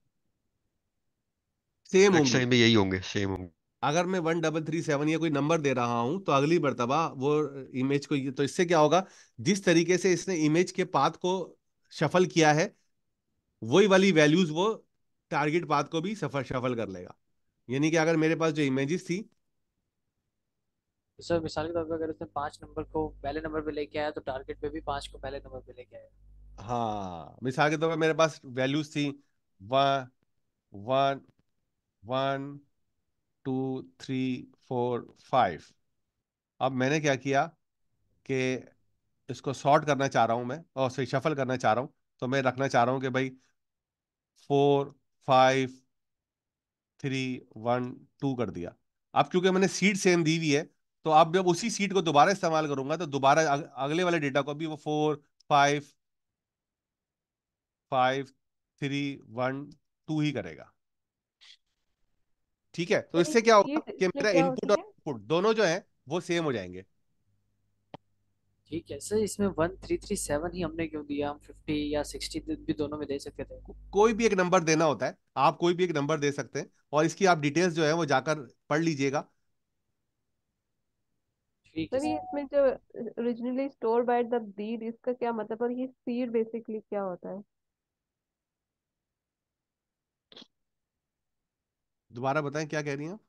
सेम होंगे टाइम यही होंगे सेम होंगे अगर मैं वन डबल थ्री सेवन या कोई नंबर दे रहा हूं तो अगली मरतबा वो इमेज को तो इससे क्या होगा जिस तरीके से इसने इमेज के पाथ को शफल किया है वही वाली वैल्यूज वो टारगेट पाथ को भी सफल शफल कर लेगा यानी कि अगर मेरे पास जो इमेजेस थी सर मिसाल के तौर पर अगर उसने पांच नंबर को पहले नंबर पे लेके आया तो टारगेट पे भी पांच को पहले नंबर पे लेके आया हाँ मिसाल के तौर पर मेरे पास वैल्यूज थी one one one two three four five अब मैंने क्या किया कि इसको सॉर्ट करना चाह रहा हूँ मैं और सॉरी शफल करना चाह रहा हूँ तो मैं रखना चाह रहा हूँ कि भाई four five three one two कर दिया अब क्योंकि मैंने सीट सेम दी हुई है तो अब जब उसी सीट को दोबारा इस्तेमाल करूंगा तो दोबारा अगले वाले डेटा को भी वो four five five three one two ही करेगा ठीक है तो इससे क्या होगा कि मेरा इनपुट और आउटपुट दोनों जो है वो सेम हो जाएंगे ठीक है सर इसमें वन थ्री थ्री सेवन ही हमने क्यों दिया हम फिफ्टी या सिक्सटी भी दोनों में दे सकते थे को, कोई भी एक नंबर देना होता है आप कोई भी एक नंबर दे सकते हैं और इसकी आप डिटेल्स जो है वो जाकर पढ़ लीजिएगा सर ये इसमें जो ओरिजिनली स्टोर बाय द डीड इसका क्या मतलब और ये सीड बेसिकली क्या होता है दोबारा बताएं क्या कह रही हैं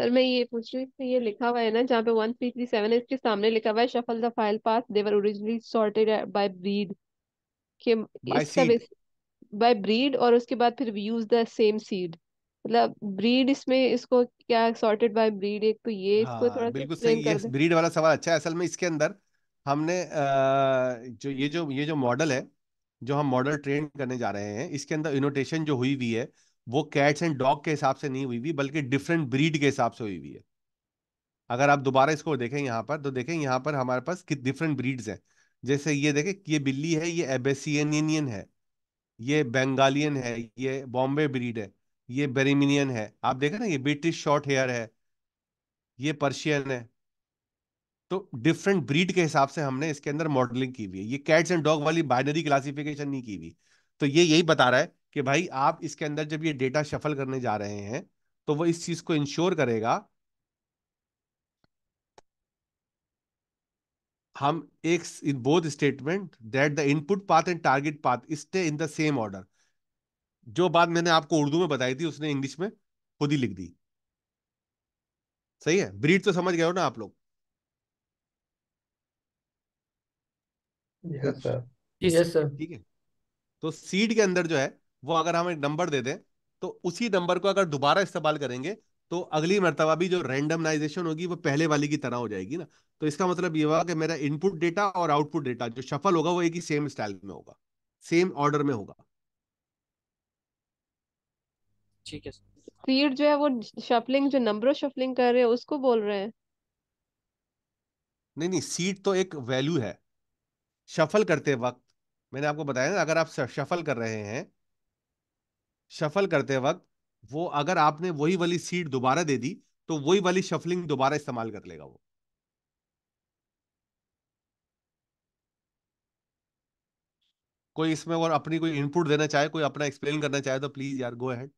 सर मैं ये पूछ रही थी ये लिखा हुआ है ना जहाँ पे वन थ्री थ्री सेवन है इसके सामने लिखा हुआ है shuffle the file pass were originally sorted by breed के By इसका seed. बाय ब्रीड और उसके बाद फिर यूज द सेम सीड मतलब ब्रीड इसमें इसको क्या सॉर्टेड बाय ब्रीड एक तो ये इसको हाँ, थोड़ा बिल्कुल सही कर ये ब्रीड वाला सवाल अच्छा है असल में इसके अंदर हमने जो ये जो ये जो मॉडल है जो हम मॉडल ट्रेन करने जा रहे हैं इसके अंदर इनोटेशन जो हुई हुई है वो कैट्स एंड डॉग के हिसाब से नहीं हुई हुई बल्कि डिफरेंट ब्रीड के हिसाब से हुई हुई है अगर आप दोबारा इसको देखें यहाँ पर तो देखें यहाँ पर हमारे पास डिफरेंट ब्रीड्स हैं जैसे ये देखें ये बिल्ली है ये एबेसियनियन है ये बंगालियन है ये बॉम्बे ब्रीड है ये बेरिमिनियन है आप देखें ना ये ब्रिटिश शॉर्ट हेयर है ये पर्शियन है तो डिफरेंट ब्रीड के हिसाब से हमने इसके अंदर मॉडलिंग की हुई है ये कैट्स एंड डॉग वाली बाइनरी क्लासिफिकेशन नहीं की हुई तो ये यही बता रहा है कि भाई आप इसके अंदर जब ये डेटा शफल करने जा रहे हैं तो वो इस चीज को इंश्योर करेगा हम एक in both statement that the input path and target path stay in the same order जो बात मैंने आपको उर्दू में बताई थी उसने इंग्लिश में खुद ही लिख दी सही है ब्रीड तो समझ गए हो ना आप लोग यस सर यस सर ठीक है तो सीड के अंदर जो है वो अगर हम एक नंबर दे दें तो उसी नंबर को अगर दोबारा इस्तेमाल करेंगे तो अगली मरतबा भी जो रैंडमनाइजेशन होगी वो पहले वाली की तरह हो जाएगी ना तो इसका मतलब ये हुआ कि मेरा इनपुट डेटा और आउटपुट डेटा जो शफल होगा वो एक ही सेम स्टाइल में होगा सेम ऑर्डर में होगा ठीक है सीड तो जो है वो शफलिंग जो नंबर शफलिंग कर रहे हैं उसको बोल रहे हैं नहीं नहीं सीड तो एक वैल्यू है शफल करते वक्त मैंने आपको बताया ना अगर आप शफल कर रहे हैं शफल करते वक्त वो अगर आपने वही वाली सीट दोबारा दे दी तो वही वाली शफलिंग दोबारा इस्तेमाल कर लेगा वो कोई इसमें और अपनी कोई इनपुट देना चाहे कोई अपना एक्सप्लेन करना चाहे तो प्लीज यार go ahead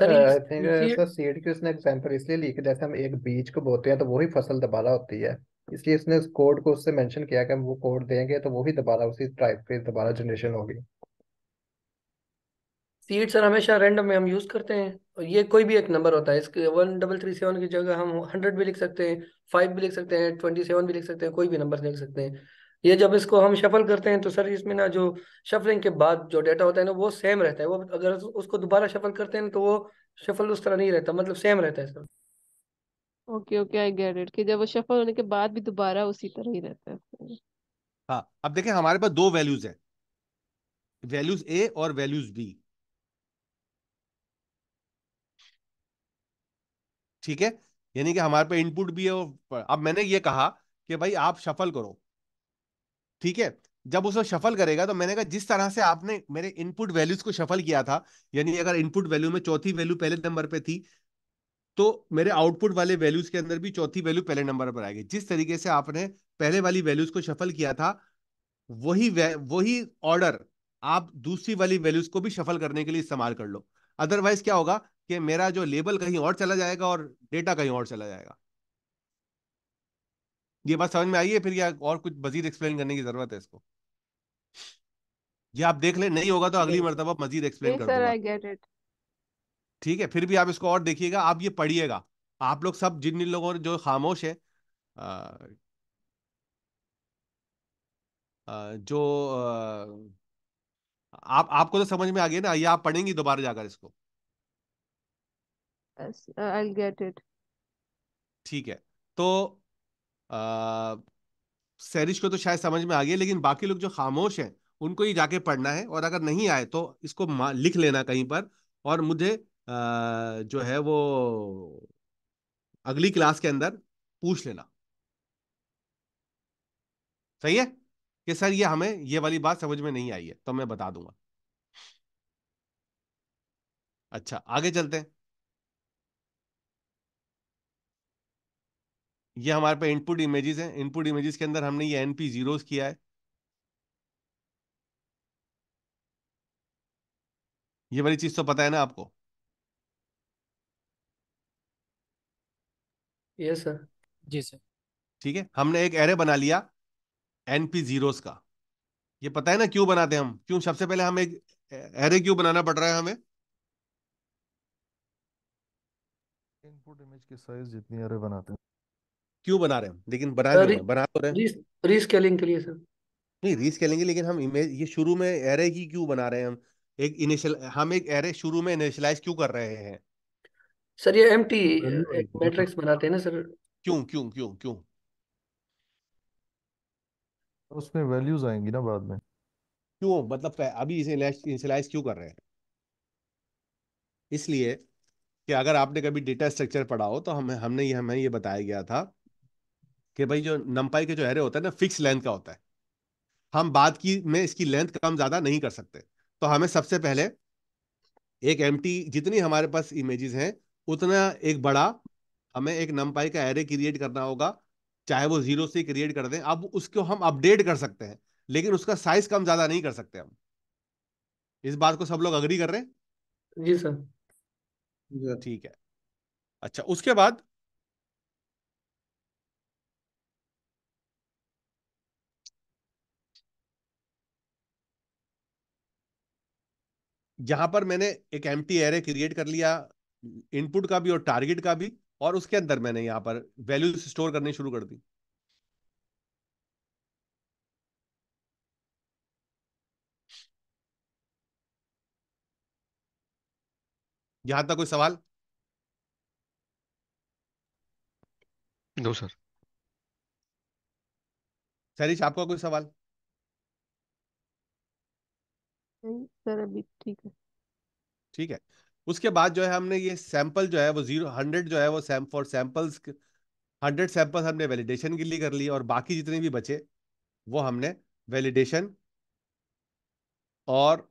sir I think sir seed की उसने एग्जांपल इसलिए ली कि जैसे हम एक बीज को बोते हैं तो वही फसल दोबारा होती है इसलिए इसने उस कोड को उससे मेंशन किया कि हम वो कोड देंगे तो वही दोबारा उसी टाइप पे दोबारा जनरेशन होगी सीट सर हमेशा रैंडम में हम यूज़ करते हैं और ये कोई भी एक नंबर होता है इसके वन डबल थ्री सेवन की जगह हम हंड्रेड भी लिख सकते हैं फाइव भी लिख सकते हैं ट्वेंटी सेवन भी लिख सकते हैं कोई भी नंबर लिख सकते हैं ये जब इसको हम शफल करते हैं तो सर इसमें ना जो शफलिंग के बाद जो डेटा होता है ना वो सेम रहता है वो अगर उसको दोबारा शफल करते हैं तो वो शफल उस तरह नहीं रहता मतलब सेम रहता है sir okay okay I get it कि जब वो शफल होने के बाद भी दोबारा उसी तरह ही रहता है हाँ अब देखें हमारे पास दो वैल्यूज है वैल्यूज ए और वैल्यूज बी ठीक है यानी कि हमारे पे इनपुट भी है और अब मैंने ये कहा कि भाई आप शफल करो ठीक है जब उसको शफल करेगा तो मैंने कहा जिस तरह से आपने मेरे इनपुट वैल्यूज को शफल किया था यानी अगर इनपुट वैल्यू में चौथी वैल्यू पहले नंबर पे थी तो मेरे आउटपुट वाले वैल्यूज के अंदर भी चौथी वैल्यू पहले नंबर पर आएगी जिस तरीके से आपने पहले वाली वैल्यूज को शफल किया था वही वही ऑर्डर आप दूसरी वाली वैल्यूज को भी शफल करने के लिए इस्तेमाल कर लो अदरवाइज क्या होगा कि मेरा जो लेबल कहीं और चला जाएगा और डेटा कहीं और चला जाएगा ये बात समझ में आई है फिर या और कुछ मजीद एक्सप्लेन करने की जरूरत है इसको ये आप देख ले नहीं होगा तो अगली मरतबा मजीद एक्सप्लेन कर ठीक है फिर भी आप इसको और देखिएगा आप ये पढ़िएगा आप लोग सब जिन जिन लोगों जो खामोश है जो आ, आप आपको तो समझ में आ गया ना ये आप पढ़ेंगी दोबारा जाकर इसको yes, uh, I'll get it. ठीक है तो सैरिश को तो शायद समझ में आ गया लेकिन बाकी लोग जो खामोश हैं उनको ही जाके पढ़ना है और अगर नहीं आए तो इसको लिख लेना कहीं पर और मुझे आ, जो है वो अगली क्लास के अंदर पूछ लेना सही है कि सर ये हमें ये वाली बात समझ में नहीं आई है तो मैं बता दूंगा अच्छा आगे चलते हैं ये हमारे पे इनपुट इमेजेस हैं इनपुट इमेजेस के अंदर हमने ये एन पी जीरोस किया है ये वाली चीज तो पता है ना आपको यस सर जी सर ठीक है हमने एक एरे बना लिया एन पी जीरोस का ये पता है ना क्यों बनाते हैं हम क्यों सबसे पहले हम एक एरे क्यों बनाना पड़ रहा है हमें इनपुट इमेज की साइज जितनी एरे बनाते हैं क्यों बना रहे हैं लेकिन बना रहे हैं बना तो रहे हैं रीस्केलिंग के लिए सर नहीं रीस्केलिंग लेकिन हम इमेज ये शुरू में एरे ही क्यों बना रहे हैं हम एक इनिशियल हम एक एरे शुरू में इनिशियलाइज क्यों कर रहे हैं सर ये एम्प्टी मैट्रिक्स मतलब। बनाते हैं ना सर क्यों क्यों क्यों क्यों उसमें वैल्यूज आएंगी ना बाद में क्यों मतलब अभी इसे इनिशियलाइज क्यों कर रहे हैं इसलिए कि अगर आपने कभी डेटा स्ट्रक्चर पढ़ा हो तो हमें हमने ये हमें ये बताया गया था कि भाई जो नंपाई के जो एरे होता है ना फिक्स लेंथ का होता है हम बाद की में इसकी लेंथ कम ज़्यादा नहीं कर सकते तो हमें सबसे पहले एक एम जितनी हमारे पास इमेजेस हैं उतना एक बड़ा हमें एक नंपाई का एरे क्रिएट करना होगा चाहे वो जीरो से क्रिएट कर दें अब उसको हम अपडेट कर सकते हैं लेकिन उसका साइज कम ज़्यादा नहीं कर सकते हम इस बात को सब लोग अग्री कर रहे हैं जी सर ठीक है अच्छा उसके बाद जहां पर मैंने एक एम टी एरे क्रिएट कर लिया इनपुट का भी और टारगेट का भी और उसके अंदर मैंने यहां पर वैल्यू स्टोर करनी शुरू कर दी यहां तक कोई सवाल दो सर सरिश आपका कोई सवाल सर अभी ठीक है ठीक है उसके बाद जो है हमने ये सैंपल जो है वो जीरो हंड्रेड जो है वो सैम फॉर सैंपल्स हंड्रेड सैंपल हमने वैलिडेशन के लिए कर लिए और बाकी जितने भी बचे वो हमने वैलिडेशन और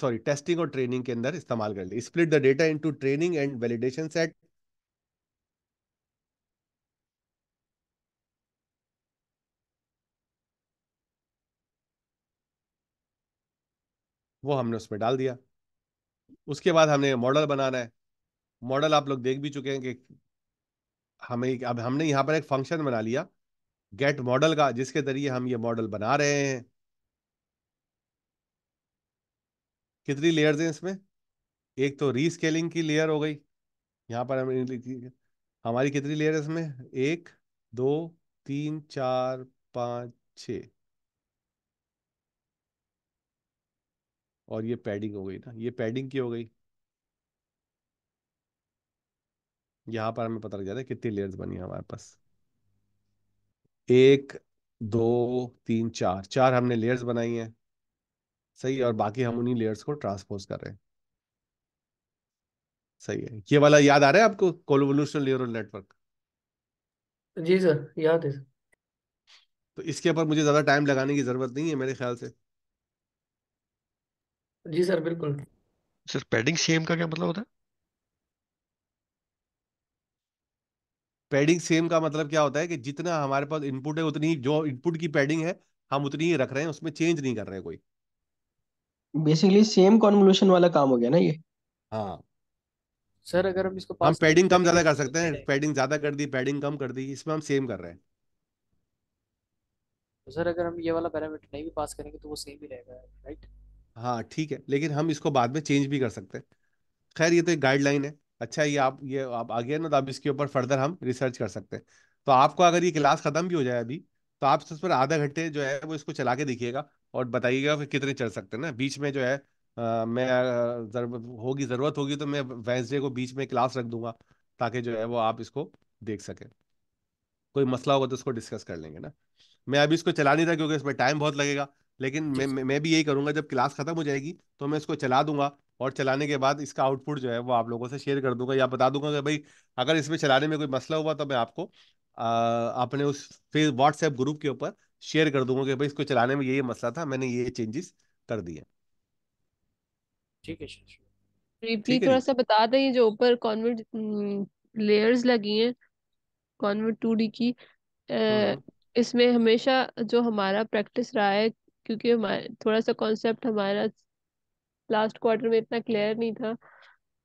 सॉरी oh, टेस्टिंग और ट्रेनिंग के अंदर इस्तेमाल कर लिया split the data into training and validation set वो हमने उसमें डाल दिया उसके बाद हमने मॉडल बनाना है मॉडल आप लोग देख भी चुके हैं कि हमें अब हमने यहाँ पर एक फंक्शन बना लिया गेट मॉडल का जिसके जरिए हम ये मॉडल बना रहे हैं कितनी लेयर्स हैं इसमें एक तो रीस्केलिंग की लेयर हो गई यहाँ पर हमें हमारी कितनी लेयर है इसमें एक दो तीन चार पाँच छ और ये पैडिंग हो गई ना ये पैडिंग की हो गई यहाँ पर हमें पता लग जाता है कितनी लेयर्स बनी है हमारे पास एक दो तीन चार चार हमने लेयर्स बनाई हैं सही है और बाकी हम उन्हीं लेयर्स को ट्रांसपोज कर रहे हैं सही है ये वाला याद आ रहा है आपको कोलोवोल्यूशनल न्यूरल नेटवर्क जी सर याद है तो इसके ऊपर मुझे ज़्यादा टाइम लगाने की ज़रूरत नहीं है मेरे ख्याल से जी सर बिल्कुल सर पैडिंग सेम का क्या मतलब होता है पैडिंग सेम का मतलब क्या होता है कि जितना हमारे पास इनपुट है उतनी जो इनपुट की पैडिंग है हम उतनी ही रख रहे हैं उसमें चेंज नहीं कर रहे हैं कोई बेसिकली सेम कॉन्वोल्यूशन वाला काम हो गया ना ये हाँ सर अगर हम इसको हम पास पैडिंग कम ज्यादा तो कर सकते हैं पैडिंग ज्यादा कर दी पैडिंग कम कर दी इसमें हम सेम कर रहे हैं तो सर अगर हम ये वाला पैरामीटर नहीं भी पास करेंगे तो वो सेम ही रहेगा राइट right? हाँ ठीक है लेकिन हम इसको बाद में चेंज भी कर सकते हैं खैर ये तो एक गाइडलाइन है अच्छा ये आप ये आप आ गया ना तो आप इसके ऊपर फर्दर हम रिसर्च कर सकते हैं तो आपको अगर ये क्लास खत्म भी हो जाए अभी तो आप उस पर आधा घंटे जो है वो इसको चला के देखिएगा और बताइएगा कि कितने चढ़ सकते हैं ना बीच में जो है आ, मैं जर, होगी ज़रूरत होगी तो मैं वेंसडे को बीच में क्लास रख दूंगा ताकि जो है वो आप इसको देख सकें कोई मसला होगा तो उसको डिस्कस कर लेंगे ना मैं अभी इसको चला नहीं था क्योंकि इसमें टाइम बहुत लगेगा लेकिन मैं मैं भी यही करूंगा जब क्लास खत्म हो जाएगी तो मैं इसको चला दूंगा और चलाने के बाद इसका आउटपुट जो है वो आप लोगों से शेयर कर दूंगा या बता दूंगा कि भाई अगर इसमें चलाने में कोई मसला हुआ तो मैं आपको अपने उस फेस व्हाट्सएप ग्रुप के ऊपर शेयर कर दूंगा कि भाई इसको चलाने में ये मसला था मैंने ये चेंजेस कर दिए ठीक है ब्रीफली बता दें जो ऊपर कॉन्वर्ट हम्म, लेयर्स लगी हैं कॉन्वर्ट 2D की हम्म। इसमें हमेशा जो हमारा प्रैक्टिस रहा है क्योंकि हमारे थोड़ा सा कॉन्सेप्ट हमारा लास्ट क्वार्टर में इतना क्लियर नहीं था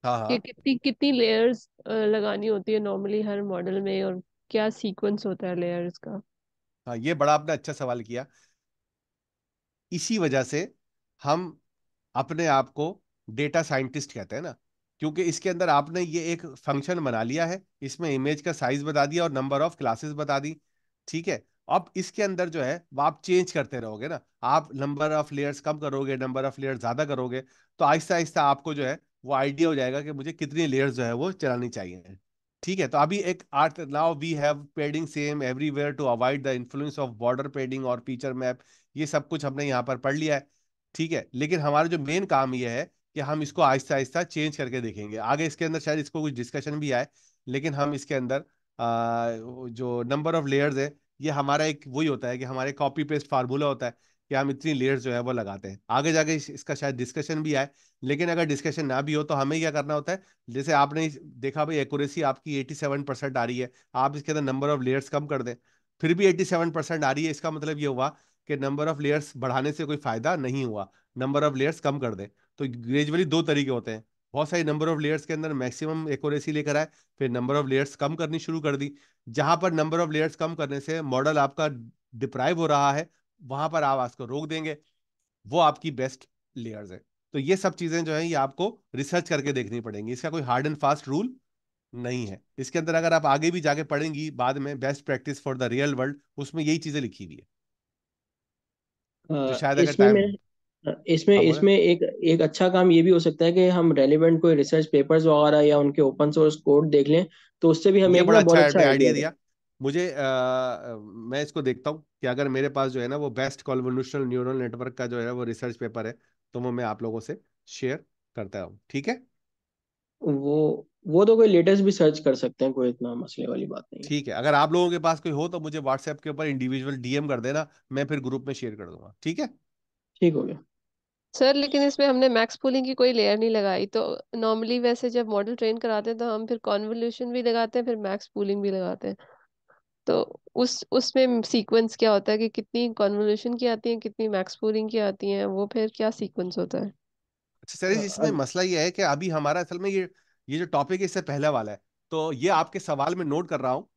हाँ, हाँ कि कितनी कितनी लेयर्स लगानी होती है नॉर्मली हर मॉडल में और क्या सीक्वेंस होता है लेयर्स का हाँ ये बड़ा आपने अच्छा सवाल किया इसी वजह से हम अपने आप को डेटा साइंटिस्ट कहते हैं ना क्योंकि इसके अंदर आपने ये एक फंक्शन बना लिया है इसमें इमेज का साइज बता दिया और नंबर ऑफ क्लासेस बता दी ठीक है अब इसके अंदर जो है वो आप चेंज करते रहोगे ना आप नंबर ऑफ लेयर्स कम करोगे नंबर ऑफ लेयर्स ज्यादा करोगे तो आहिस्ता आहिस्ता आपको जो है वो आइडिया हो जाएगा कि मुझे कितनी लेयर्स जो है वो चलानी चाहिए ठीक है तो अभी एक आर्ट now we have padding same everywhere to avoid the influence of border padding और फीचर मैप ये सब कुछ हमने यहाँ पर पढ़ लिया है ठीक है लेकिन हमारा जो मेन काम ये है कि हम इसको आहिस्ता आहिस्ता चेंज करके देखेंगे आगे इसके अंदर शायद इसको कुछ डिस्कशन भी आए लेकिन हम इसके अंदर आ, जो नंबर ऑफ लेयर्स है ये हमारा एक वही होता है कि हमारे कॉपी पेस्ट फार्मूला होता है कि हम इतनी लेयर्स जो है वो लगाते हैं आगे जाके इसका शायद डिस्कशन भी आए लेकिन अगर डिस्कशन ना भी हो तो हमें क्या करना होता है जैसे आपने देखा भाई एक्यूरेसी आपकी 87 परसेंट आ रही है आप इसके अंदर नंबर ऑफ लेयर्स कम कर दें फिर भी 87 परसेंट आ रही है इसका मतलब ये हुआ कि नंबर ऑफ लेयर्स बढ़ाने से कोई फायदा नहीं हुआ नंबर ऑफ लेयर्स कम कर दें तो ग्रेजुअली दो तरीके होते हैं बहुत सारी नंबर ऑफ लेयर्स के अंदर मैक्सिमम एक्यूरेसी लेकर आए फिर नंबर ऑफ लेयर्स कम करनी शुरू कर दी जहां पर नंबर ऑफ लेयर्स कम करने से मॉडल आपका डिप्राइव हो रहा है वहां पर आप उसको रोक देंगे वो आपकी बेस्ट लेयर्स है तो ये सब चीजें जो है ये आपको रिसर्च करके देखनी पड़ेंगी इसका कोई हार्ड एंड फास्ट रूल नहीं है इसके अंदर अगर आप आगे भी जाके पढ़ेंगी बाद में best practice for the real world उसमें यही चीजें लिखी हुई है हाँ, तो शायद अगर टाइम इसमें हाँ, इसमें एक एक अच्छा काम ये भी हो सकता है कि हम रेलिवेंट कोई रिसर्च पेपर्स वगैरह या उनके ओपन सोर्स कोड देख लें तो उससे भी हमें बड़ा बहुत अच्छा आइडिया अच्छा दिया मुझे आ, मैं इसको देखता हूँ कि अगर मेरे पास जो है ना वो बेस्ट कॉन्वोल्यूशनल न्यूरल नेटवर्क का जो है वो रिसर्च पेपर है तो वो मैं आप लोगों से शेयर करता हूँ ठीक है वो वो तो कोई लेटेस्ट भी सर्च कर सकते हैं कोई इतना मसले वाली बात नहीं ठीक है अगर आप लोगों के पास कोई हो तो मुझे व्हाट्सएप के ऊपर इंडिविजुअल डीएम कर देना मैं फिर ग्रुप में शेयर कर दूंगा ठीक है ठीक हो गया सर लेकिन इसमें हमने मैक्स पूलिंग की कोई लेयर नहीं लगाई तो नॉर्मली वैसे जब मॉडल ट्रेन कराते हैं तो हम फिर कॉन्वल्यूशन भी लगाते हैं फिर मैक्स पूलिंग भी लगाते हैं तो उस उसमें सीक्वेंस क्या होता है कि कितनी कॉन्वल्यूशन की आती है कितनी मैक्स पूलिंग की आती है वो फिर क्या सीक्वेंस होता है अच्छा सर इसमें मसला ये है कि अभी हमारा असल में ये ये जो टॉपिक है इससे पहला वाला है तो ये आपके सवाल में नोट कर रहा हूँ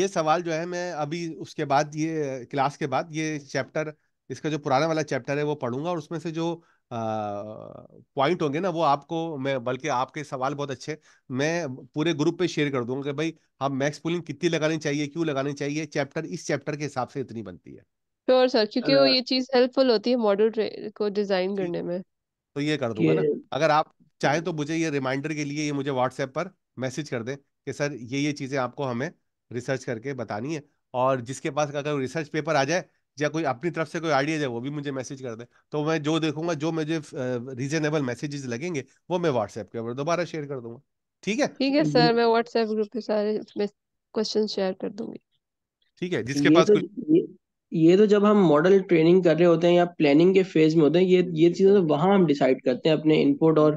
ये सवाल जो है मैं अभी उसके बाद ये क्लास के बाद ये चैप्टर इसका जो पुराना वाला चैप्टर है वो पढ़ूंगा और उसमें से जो पॉइंट होंगे ना वो आपको मैं बल्कि आपके सवाल बहुत अच्छे मैं पूरे ग्रुप पे शेयर कर दूंगा कि भाई हम मैक्स पुलिंग कितनी लगानी चाहिए क्यों लगानी चाहिए चैप्टर इस चैप्टर के हिसाब से इतनी बनती है श्योर सर क्योंकि वो ये चीज हेल्पफुल होती है मॉडल को डिजाइन करने में तो ये कर दूंगा ना अगर आप चाहें तो मुझे ये रिमाइंडर के लिए ये मुझे व्हाट्सएप पर मैसेज कर दें कि सर ये ये चीज़ें आपको हमें रिसर्च करके बतानी है और जिसके पास अगर रिसर्च पेपर आ जाए या कोई अपनी तरफ से कोई आइडियाज है वो भी मुझे मैसेज कर दे तो मैं जो देखूंगा जो मुझे रीजनेबल मैसेजेस लगेंगे वो मैं व्हाट्सएप के ऊपर दोबारा शेयर कर दूंगा ठीक है ठीक है सर मैं व्हाट्सएप ग्रुप पे सारे क्वेश्चन शेयर कर दूंगी ठीक है जिसके पास तो कोई ये, तो जब हम मॉडल ट्रेनिंग कर रहे होते हैं या प्लानिंग के फेज में होते हैं ये ये चीजें तो वहां हम डिसाइड करते हैं अपने इनपुट और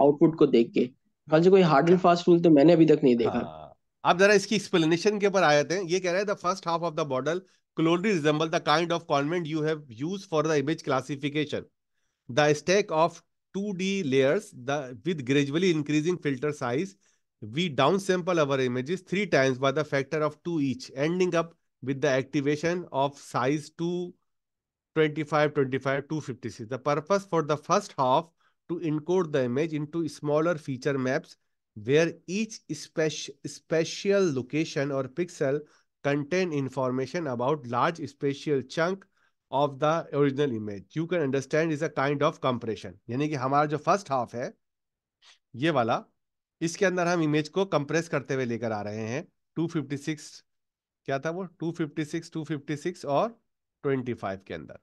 आउटपुट को देख के कल से कोई हार्ड एंड फास्ट रूल तो मैंने अभी तक नहीं देखा हाँ। आप जरा इसकी एक्सप्लेनेशन के ऊपर आए थे ये कह रहे हैं the first half of the model closely resemble the kind of convent you have used for the image classification. The stack of 2D layers the, with gradually increasing filter size, we downsample our images three times by the factor of 2 each, ending up with the activation of size 225, 25, 256. The purpose for the first half to encode the image into smaller feature maps where each speci spatial location or pixel contain information about large spatial chunk of the original image. You can understand is a kind of compression. यानी कि हमारा जो first half है ये वाला इसके अंदर हम image को compress करते हुए लेकर आ रहे हैं 256 क्या था वो 256 256 और 25 के अंदर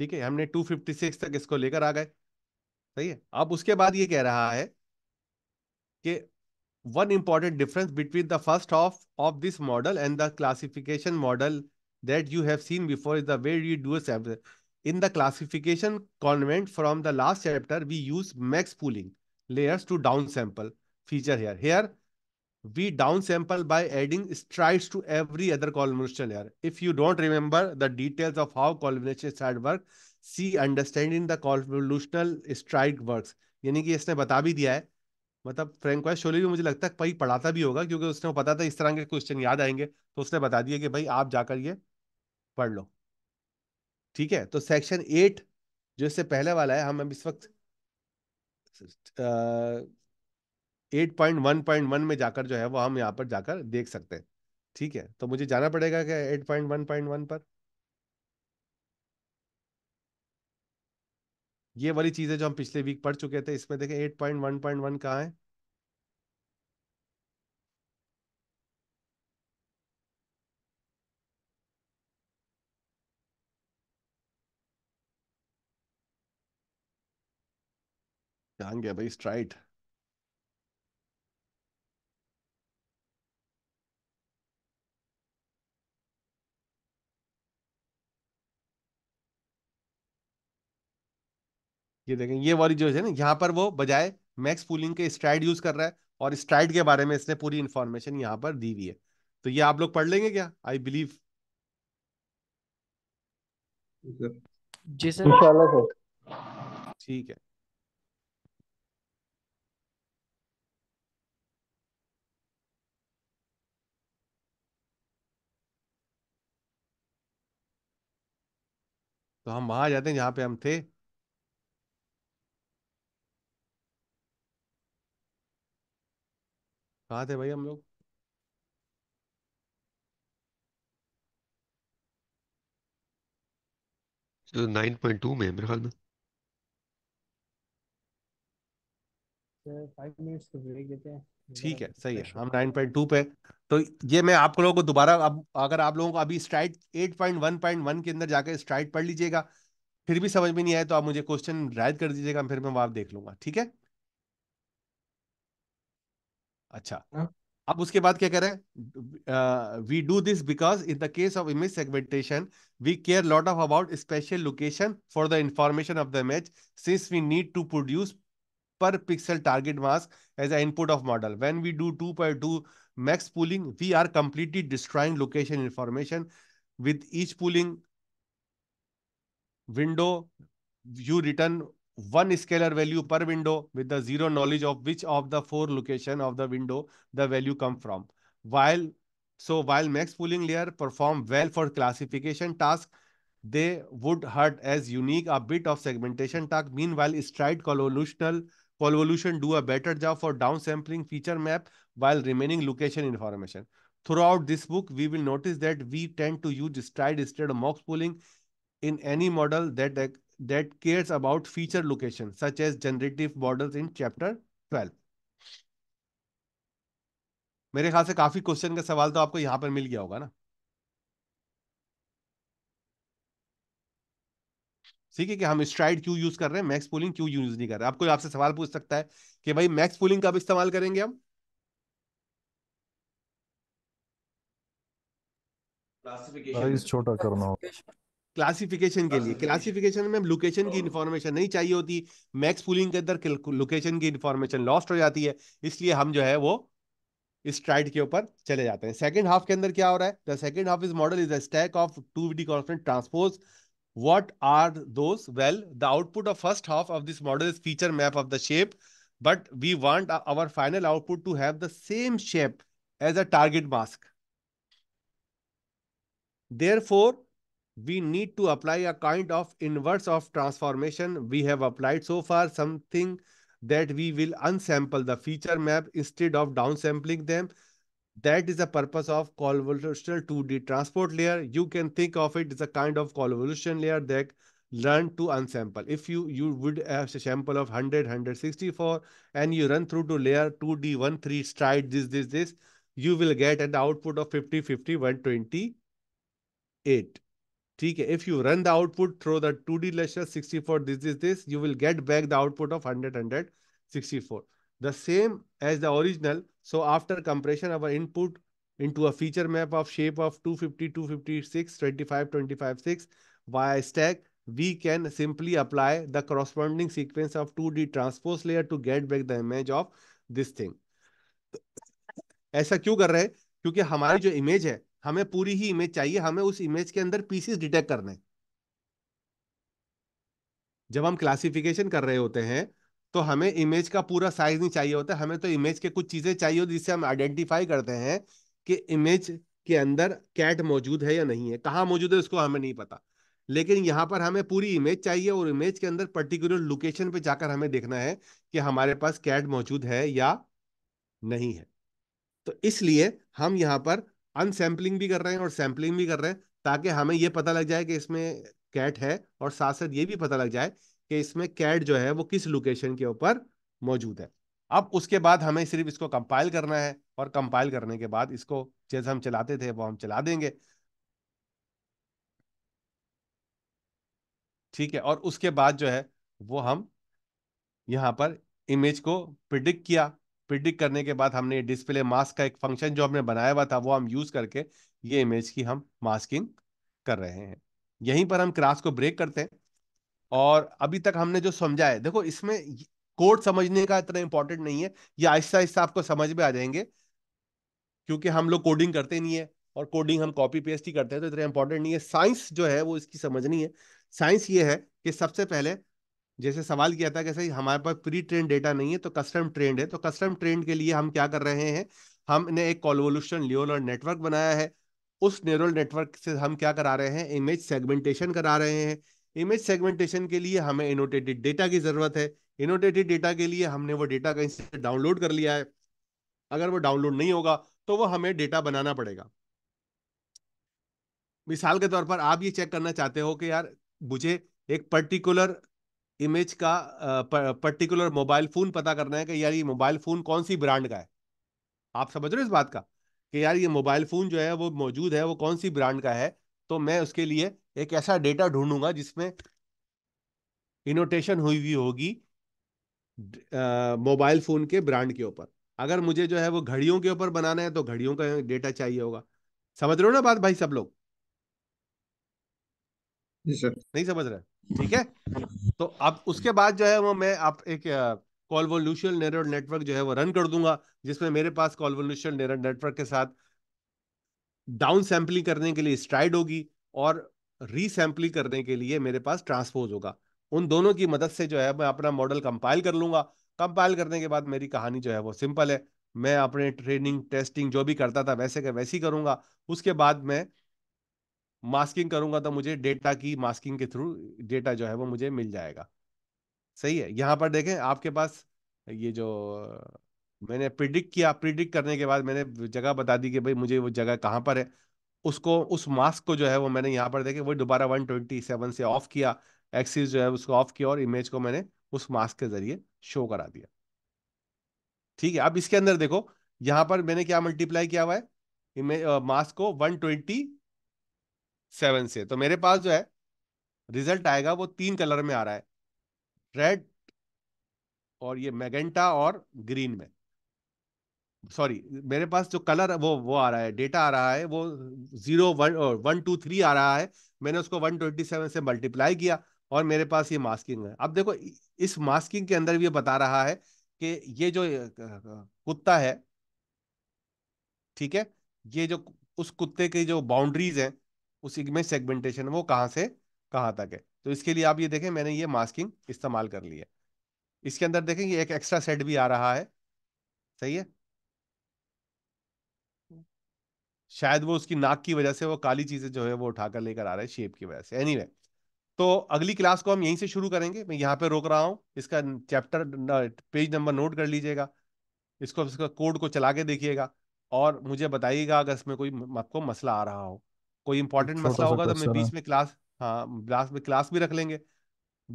ठीक है हमने सिक्स तक इसको लेकर आ गए सही है अब उसके बाद ये कह रहा है कि one important difference between the first half of this model and the classification model that you have seen before is the way you do chapter in the classification convnet from the last chapter we use max pooling layers to down sample feature here here we down sample by adding strides to every other convolutional layer. If you don't remember the details of how convolutional stride work, see understanding the convolutional stride works. यानी कि इसने बता भी दिया है मतलब Frank शोली भी मुझे लगता है भाई पढ़ाता भी होगा क्योंकि उसने पता था इस तरह के क्वेश्चन याद आएंगे तो उसने बता दिया कि भाई आप जाकर ये पढ़ लो ठीक है तो सेक्शन एट जो इससे पहले वाला है हम इस वक्त eight point one point one में जाकर जो है वो हम यहाँ पर जाकर देख सकते हैं ठीक है तो मुझे जाना पड़ेगा क्या eight point one point one पर ये वाली चीजें जो हम पिछले वीक पढ़ चुके थे इसमें देखें eight point one point one कहाँ है कहाँ गया भाई स्ट्राइट ये देखें ये वाली जो है ना यहाँ पर वो बजाय मैक्स पूलिंग के स्ट्राइड यूज कर रहा है और स्ट्राइड के बारे में इसने पूरी इंफॉर्मेशन यहाँ पर दी हुई है तो ये आप लोग पढ़ लेंगे क्या आई बिलीव ठीक है तो हम वहां जाते हैं जहां पे हम थे कहाँ थे भाई हम लोग तो नाइन पॉइंट टू में है मेरे ख्याल में तो तो ठीक है सही है हम नाइन पॉइंट टू पे तो ये मैं आप लोगों को दोबारा अब अगर आप लोगों को अभी stride eight point one point one के अंदर जाकर स्ट्राइट पढ़ लीजिएगा फिर भी समझ में नहीं आए तो आप मुझे क्वेश्चन राइट कर दीजिएगा फिर मैं वहां देख लूंगा ठीक है अच्छा हाँ। अब उसके बाद क्या कह we do this because in the case of image segmentation we care lot of about spatial location for the information of the image since we need to produce per pixel target mass as input of model when we do two per two max pooling we are completely destroying location information with each pooling window you return one scalar value per window with the zero knowledge of which of the four location of the window the value come from. While so while max pooling layer perform well for classification task, they would hurt as unique a bit of segmentation task. Meanwhile, stride convolutional convolution do a better job for downsampling feature map while remaining location information. Throughout this book, we will notice that we tend to use stride instead of max pooling in any model that that cares about feature location, such as generative models in chapter 12. मेरे ख्याल से काफी question का सवाल तो आपको यहां पर मिल गया होगा ना ठीक है कि हम स्ट्राइड क्यों यूज कर रहे हैं मैक्स पुलिंग क्यों यूज नहीं कर रहे आपको आपसे सवाल पूछ सकता है कि भाई मैक्स पुलिंग कब इस्तेमाल करेंगे हम क्लासिफिकेशन छोटा करना होगा क्लासिफिकेशन के लिए क्लासिफिकेशन में लोकेशन की इन्फॉर्मेशन oh। नहीं चाहिए होती मैक्स पुलिंग के अंदर लोकेशन की इन्फॉर्मेशन लॉस्ट हो जाती है इसलिए हम जो है वो इस ट्राइड के ऊपर चले जाते हैं सेकंड हाफ के अंदर क्या हो रहा है the second half is model is a stack of two D constant transpose what are those well the output of first half of this model is feature map of the shape but we want our final output to have the same shape as a target mask therefore we need to apply a kind of inverse of transformation we have applied so far something that we will unsample the feature map instead of downsampling them that is the purpose of convolutional 2d transport layer you can think of it as a kind of convolution layer that learn to unsample. If you, you would have a sample of 100, 164, and you run through to layer 2D, 1, 3, stride, this, this, this, you will get an output of 50, 50, 128. ठीक है if you run the output through the two D लेशर sixty four this is this you will get back the output of hundred hundred sixty four the same as the original so after compression our input into a feature map of shape of two fifty two fifty six twenty five twenty five six Y stack we can simply apply the corresponding sequence to 2d transpose layer to get back the image of this thing aisa kyu kar rahe hai kyunki hamari jo image hai हमें पूरी ही image चाहिए हमें उस image के अंदर pieces detect करने जब हम क्लासिफिकेशन कर रहे होते हैं तो हमें इमेज का पूरा साइज नहीं चाहिए होता हमें तो इमेज के कुछ चीजें चाहिए जिससे हम आइडेंटिफाई करते हैं कि इमेज के अंदर कैट मौजूद है या नहीं है कहाँ मौजूद है उसको हमें नहीं पता लेकिन यहाँ पर हमें पूरी इमेज चाहिए और इमेज के अंदर पर्टिकुलर लोकेशन पे जाकर हमें देखना है कि हमारे पास कैट मौजूद है या नहीं है तो इसलिए हम यहाँ पर अनसैम्पलिंग भी कर रहे हैं और सैम्पलिंग भी कर रहे हैं ताकि हमें ये पता लग जाए कि इसमें कैट है और साथ साथ ये भी पता लग जाए कि इसमें कैट जो है वो किस लोकेशन के ऊपर मौजूद है अब उसके बाद हमें सिर्फ इसको कंपाइल करना है और कंपाइल करने के बाद इसको जैसे हम चलाते थे वो हम चला देंगे ठीक है और उसके बाद जो है वो हम यहाँ पर इमेज को प्रिडिक्ट किया प्रिडिक करने के बाद हमने डिस्प्ले मास्क का एक फंक्शन जो हमने बनाया हुआ था वो हम यूज करके ये इमेज की हम मास्किंग कर रहे हैं यहीं पर हम क्रास को ब्रेक करते हैं और अभी तक हमने जो समझा है देखो इसमें कोड समझने का इतना इंपॉर्टेंट नहीं है ये आहिस्ता आहिस्ता आपको समझ में आ जाएंगे क्योंकि हम लोग कोडिंग करते नहीं है और कोडिंग हम कॉपी पेस्ट ही करते हैं तो इतना इंपॉर्टेंट नहीं है साइंस जो है वो इसकी समझनी है साइंस ये है कि सबसे पहले जैसे सवाल किया था कैसे हमारे पास प्री ट्रेन डेटा नहीं है तो कस्टम ट्रेंड है तो कस्टम ट्रेंड के लिए हम क्या कर रहे हैं हमने एक कॉलवोल्यूशन ल्यूनर नेटवर्क बनाया है उस न्यूरल नेटवर्क से हम क्या करा रहे हैं इमेज सेगमेंटेशन करा रहे हैं इमेज सेगमेंटेशन के लिए हमें इनोटेटेड डेटा की ज़रूरत है इनोटेटेड डेटा के लिए हमने वो डेटा कहीं से डाउनलोड कर लिया है अगर वो डाउनलोड नहीं होगा तो वो हमें डेटा बनाना पड़ेगा मिसाल के तौर पर आप ये चेक करना चाहते हो कि यार मुझे एक पर्टिकुलर इमेज का पर्टिकुलर मोबाइल फ़ोन पता करना है कि यार ये मोबाइल फ़ोन कौन सी ब्रांड का है आप समझ रहे हो इस बात का कि यार ये मोबाइल फ़ोन जो है वो मौजूद है वो कौन सी ब्रांड का है तो मैं उसके लिए एक ऐसा डेटा ढूंढूंगा जिसमें इनोटेशन हुई हुई होगी मोबाइल फ़ोन के ब्रांड के ऊपर अगर मुझे जो है वो घड़ियों के ऊपर बनाना है तो घड़ियों का डेटा चाहिए होगा समझ रहे हो ना बात भाई सब लोग नहीं समझ रहे ठीक है तो अब उसके बाद जो है वो मैं आप एक कॉलवोल्यूशन नेरल नेटवर्क जो है वो रन कर दूंगा जिसमें मेरे पास कॉलवोल्यूशन नेरल नेटवर्क के साथ डाउन सैम्पलिंग करने के लिए स्ट्राइड होगी और रीसैम्पलिंग करने के लिए मेरे पास ट्रांसपोज होगा उन दोनों की मदद से जो है मैं अपना मॉडल कंपाइल कर लूंगा कंपाइल करने के बाद मेरी कहानी जो है वो सिंपल है मैं अपने ट्रेनिंग टेस्टिंग जो भी करता था वैसे का वैसे ही करूंगा उसके बाद मैं मास्किंग करूंगा तो मुझे डेटा की मास्किंग के थ्रू डेटा जो है वो मुझे मिल जाएगा सही है यहाँ पर देखें आपके पास ये जो मैंने प्रिडिक्ट किया प्रिडिक्ट करने के बाद मैंने जगह बता दी कि भाई मुझे वो जगह कहाँ पर है उसको उस मास्क को जो है वो मैंने यहाँ पर देखे वो दोबारा 127 से ऑफ किया एक्सिस जो है उसको ऑफ किया और इमेज को मैंने उस मास्क के जरिए शो करा दिया ठीक है अब इसके अंदर देखो यहाँ पर मैंने क्या मल्टीप्लाई किया हुआ है इमेज मास्क को वन ट्वेंटी सेवन से तो मेरे पास जो है रिजल्ट आएगा वो तीन कलर में आ रहा है रेड और ये मैगेंटा और ग्रीन में सॉरी मेरे पास जो कलर वो वो आ रहा है डेटा आ रहा है वो zero one one two three आ रहा है मैंने उसको वन ट्वेंटी सेवन से मल्टीप्लाई किया और मेरे पास ये मास्किंग है अब देखो इस मास्किंग के अंदर भी ये बता रहा है कि ये जो कुत्ता है ठीक है ये जो उस कुत्ते की जो बाउंड्रीज हैं उसी में सेगमेंटेशन वो कहाँ से कहाँ तक है तो इसके लिए आप ये देखें मैंने ये मास्किंग इस्तेमाल कर ली है इसके अंदर देखें ये एक एक्स्ट्रा सेट भी आ रहा है सही है शायद वो उसकी नाक की वजह से वो काली चीज़ें जो है वो उठाकर लेकर आ रहा है शेप की वजह से एनी anyway, तो अगली क्लास को हम यहीं से शुरू करेंगे मैं यहाँ पे रोक रहा हूँ इसका चैप्टर पेज नंबर नोट कर लीजिएगा इसको इसका कोड को चला के देखिएगा और मुझे बताइएगा अगर इसमें कोई आपको मसला आ रहा हो कोई इंपॉर्टेंट मसला होगा तो मैं बीच में क्लास हाँ क्लास में क्लास भी रख लेंगे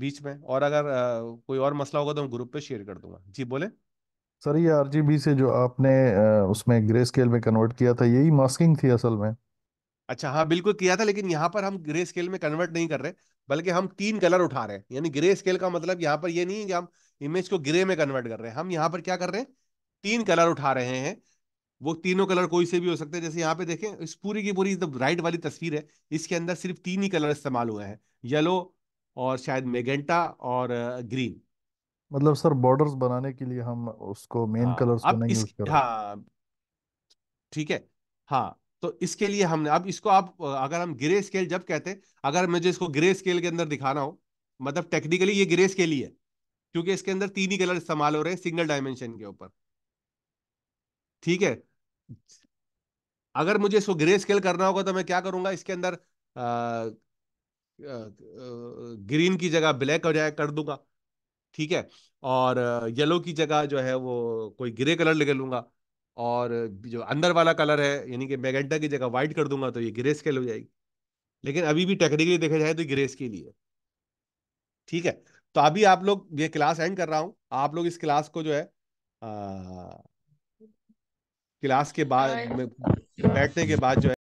बीच में और अगर आ, कोई और मसला होगा तो मैं ग्रुप पे शेयर कर दूंगा जी बोले सर ये आरजीबी से जो आपने उसमें ग्रे स्केल में कन्वर्ट किया था यही मास्किंग थी असल में अच्छा हाँ बिल्कुल किया था लेकिन यहाँ पर हम ग्रे स्केल में कन्वर्ट नहीं कर रहे बल्कि हम तीन कलर उठा रहे हैं यानी ग्रे स्केल का मतलब यहाँ पर ये यह नहीं है कि हम इमेज को ग्रे में कन्वर्ट कर रहे हैं हम यहाँ पर क्या कर रहे हैं तीन कलर उठा रहे हैं वो तीनों कलर कोई से भी हो सकते हैं जैसे यहाँ पे देखें इस पूरी की पूरी राइट वाली तस्वीर है इसके अंदर सिर्फ तीन ही कलर इस्तेमाल हुए हैं येलो और शायद मेगेंटा और ग्रीन uh, मतलब सर बॉर्डर्स बनाने के लिए हम उसको मेन हाँ, कलर्स अब इस हाँ ठीक है हाँ तो इसके लिए हमने अब इसको आप अगर हम ग्रे स्केल जब कहते हैं अगर मुझे इसको ग्रे स्केल के अंदर दिखाना हो मतलब टेक्निकली ये ग्रे स्केल ही है क्योंकि इसके अंदर तीन ही कलर इस्तेमाल हो रहे हैं सिंगल डायमेंशन के ऊपर ठीक है अगर मुझे इसको ग्रे स्केल करना होगा तो मैं क्या करूंगा इसके अंदर आ, ग्रीन की जगह ब्लैक हो जाए कर दूंगा ठीक है और येलो की जगह जो है वो कोई ग्रे कलर ले लूंगा और जो अंदर वाला कलर है यानी कि मैगेंटा की जगह वाइट कर दूंगा तो ये ग्रे स्केल हो जाएगी लेकिन अभी भी टेक्निकली देखा जाए तो ग्रे स्केल ही है ठीक है तो अभी आप लोग ये क्लास एंड कर रहा हूँ आप लोग इस क्लास को जो है आ, क्लास के बाद बैठने के बाद जो है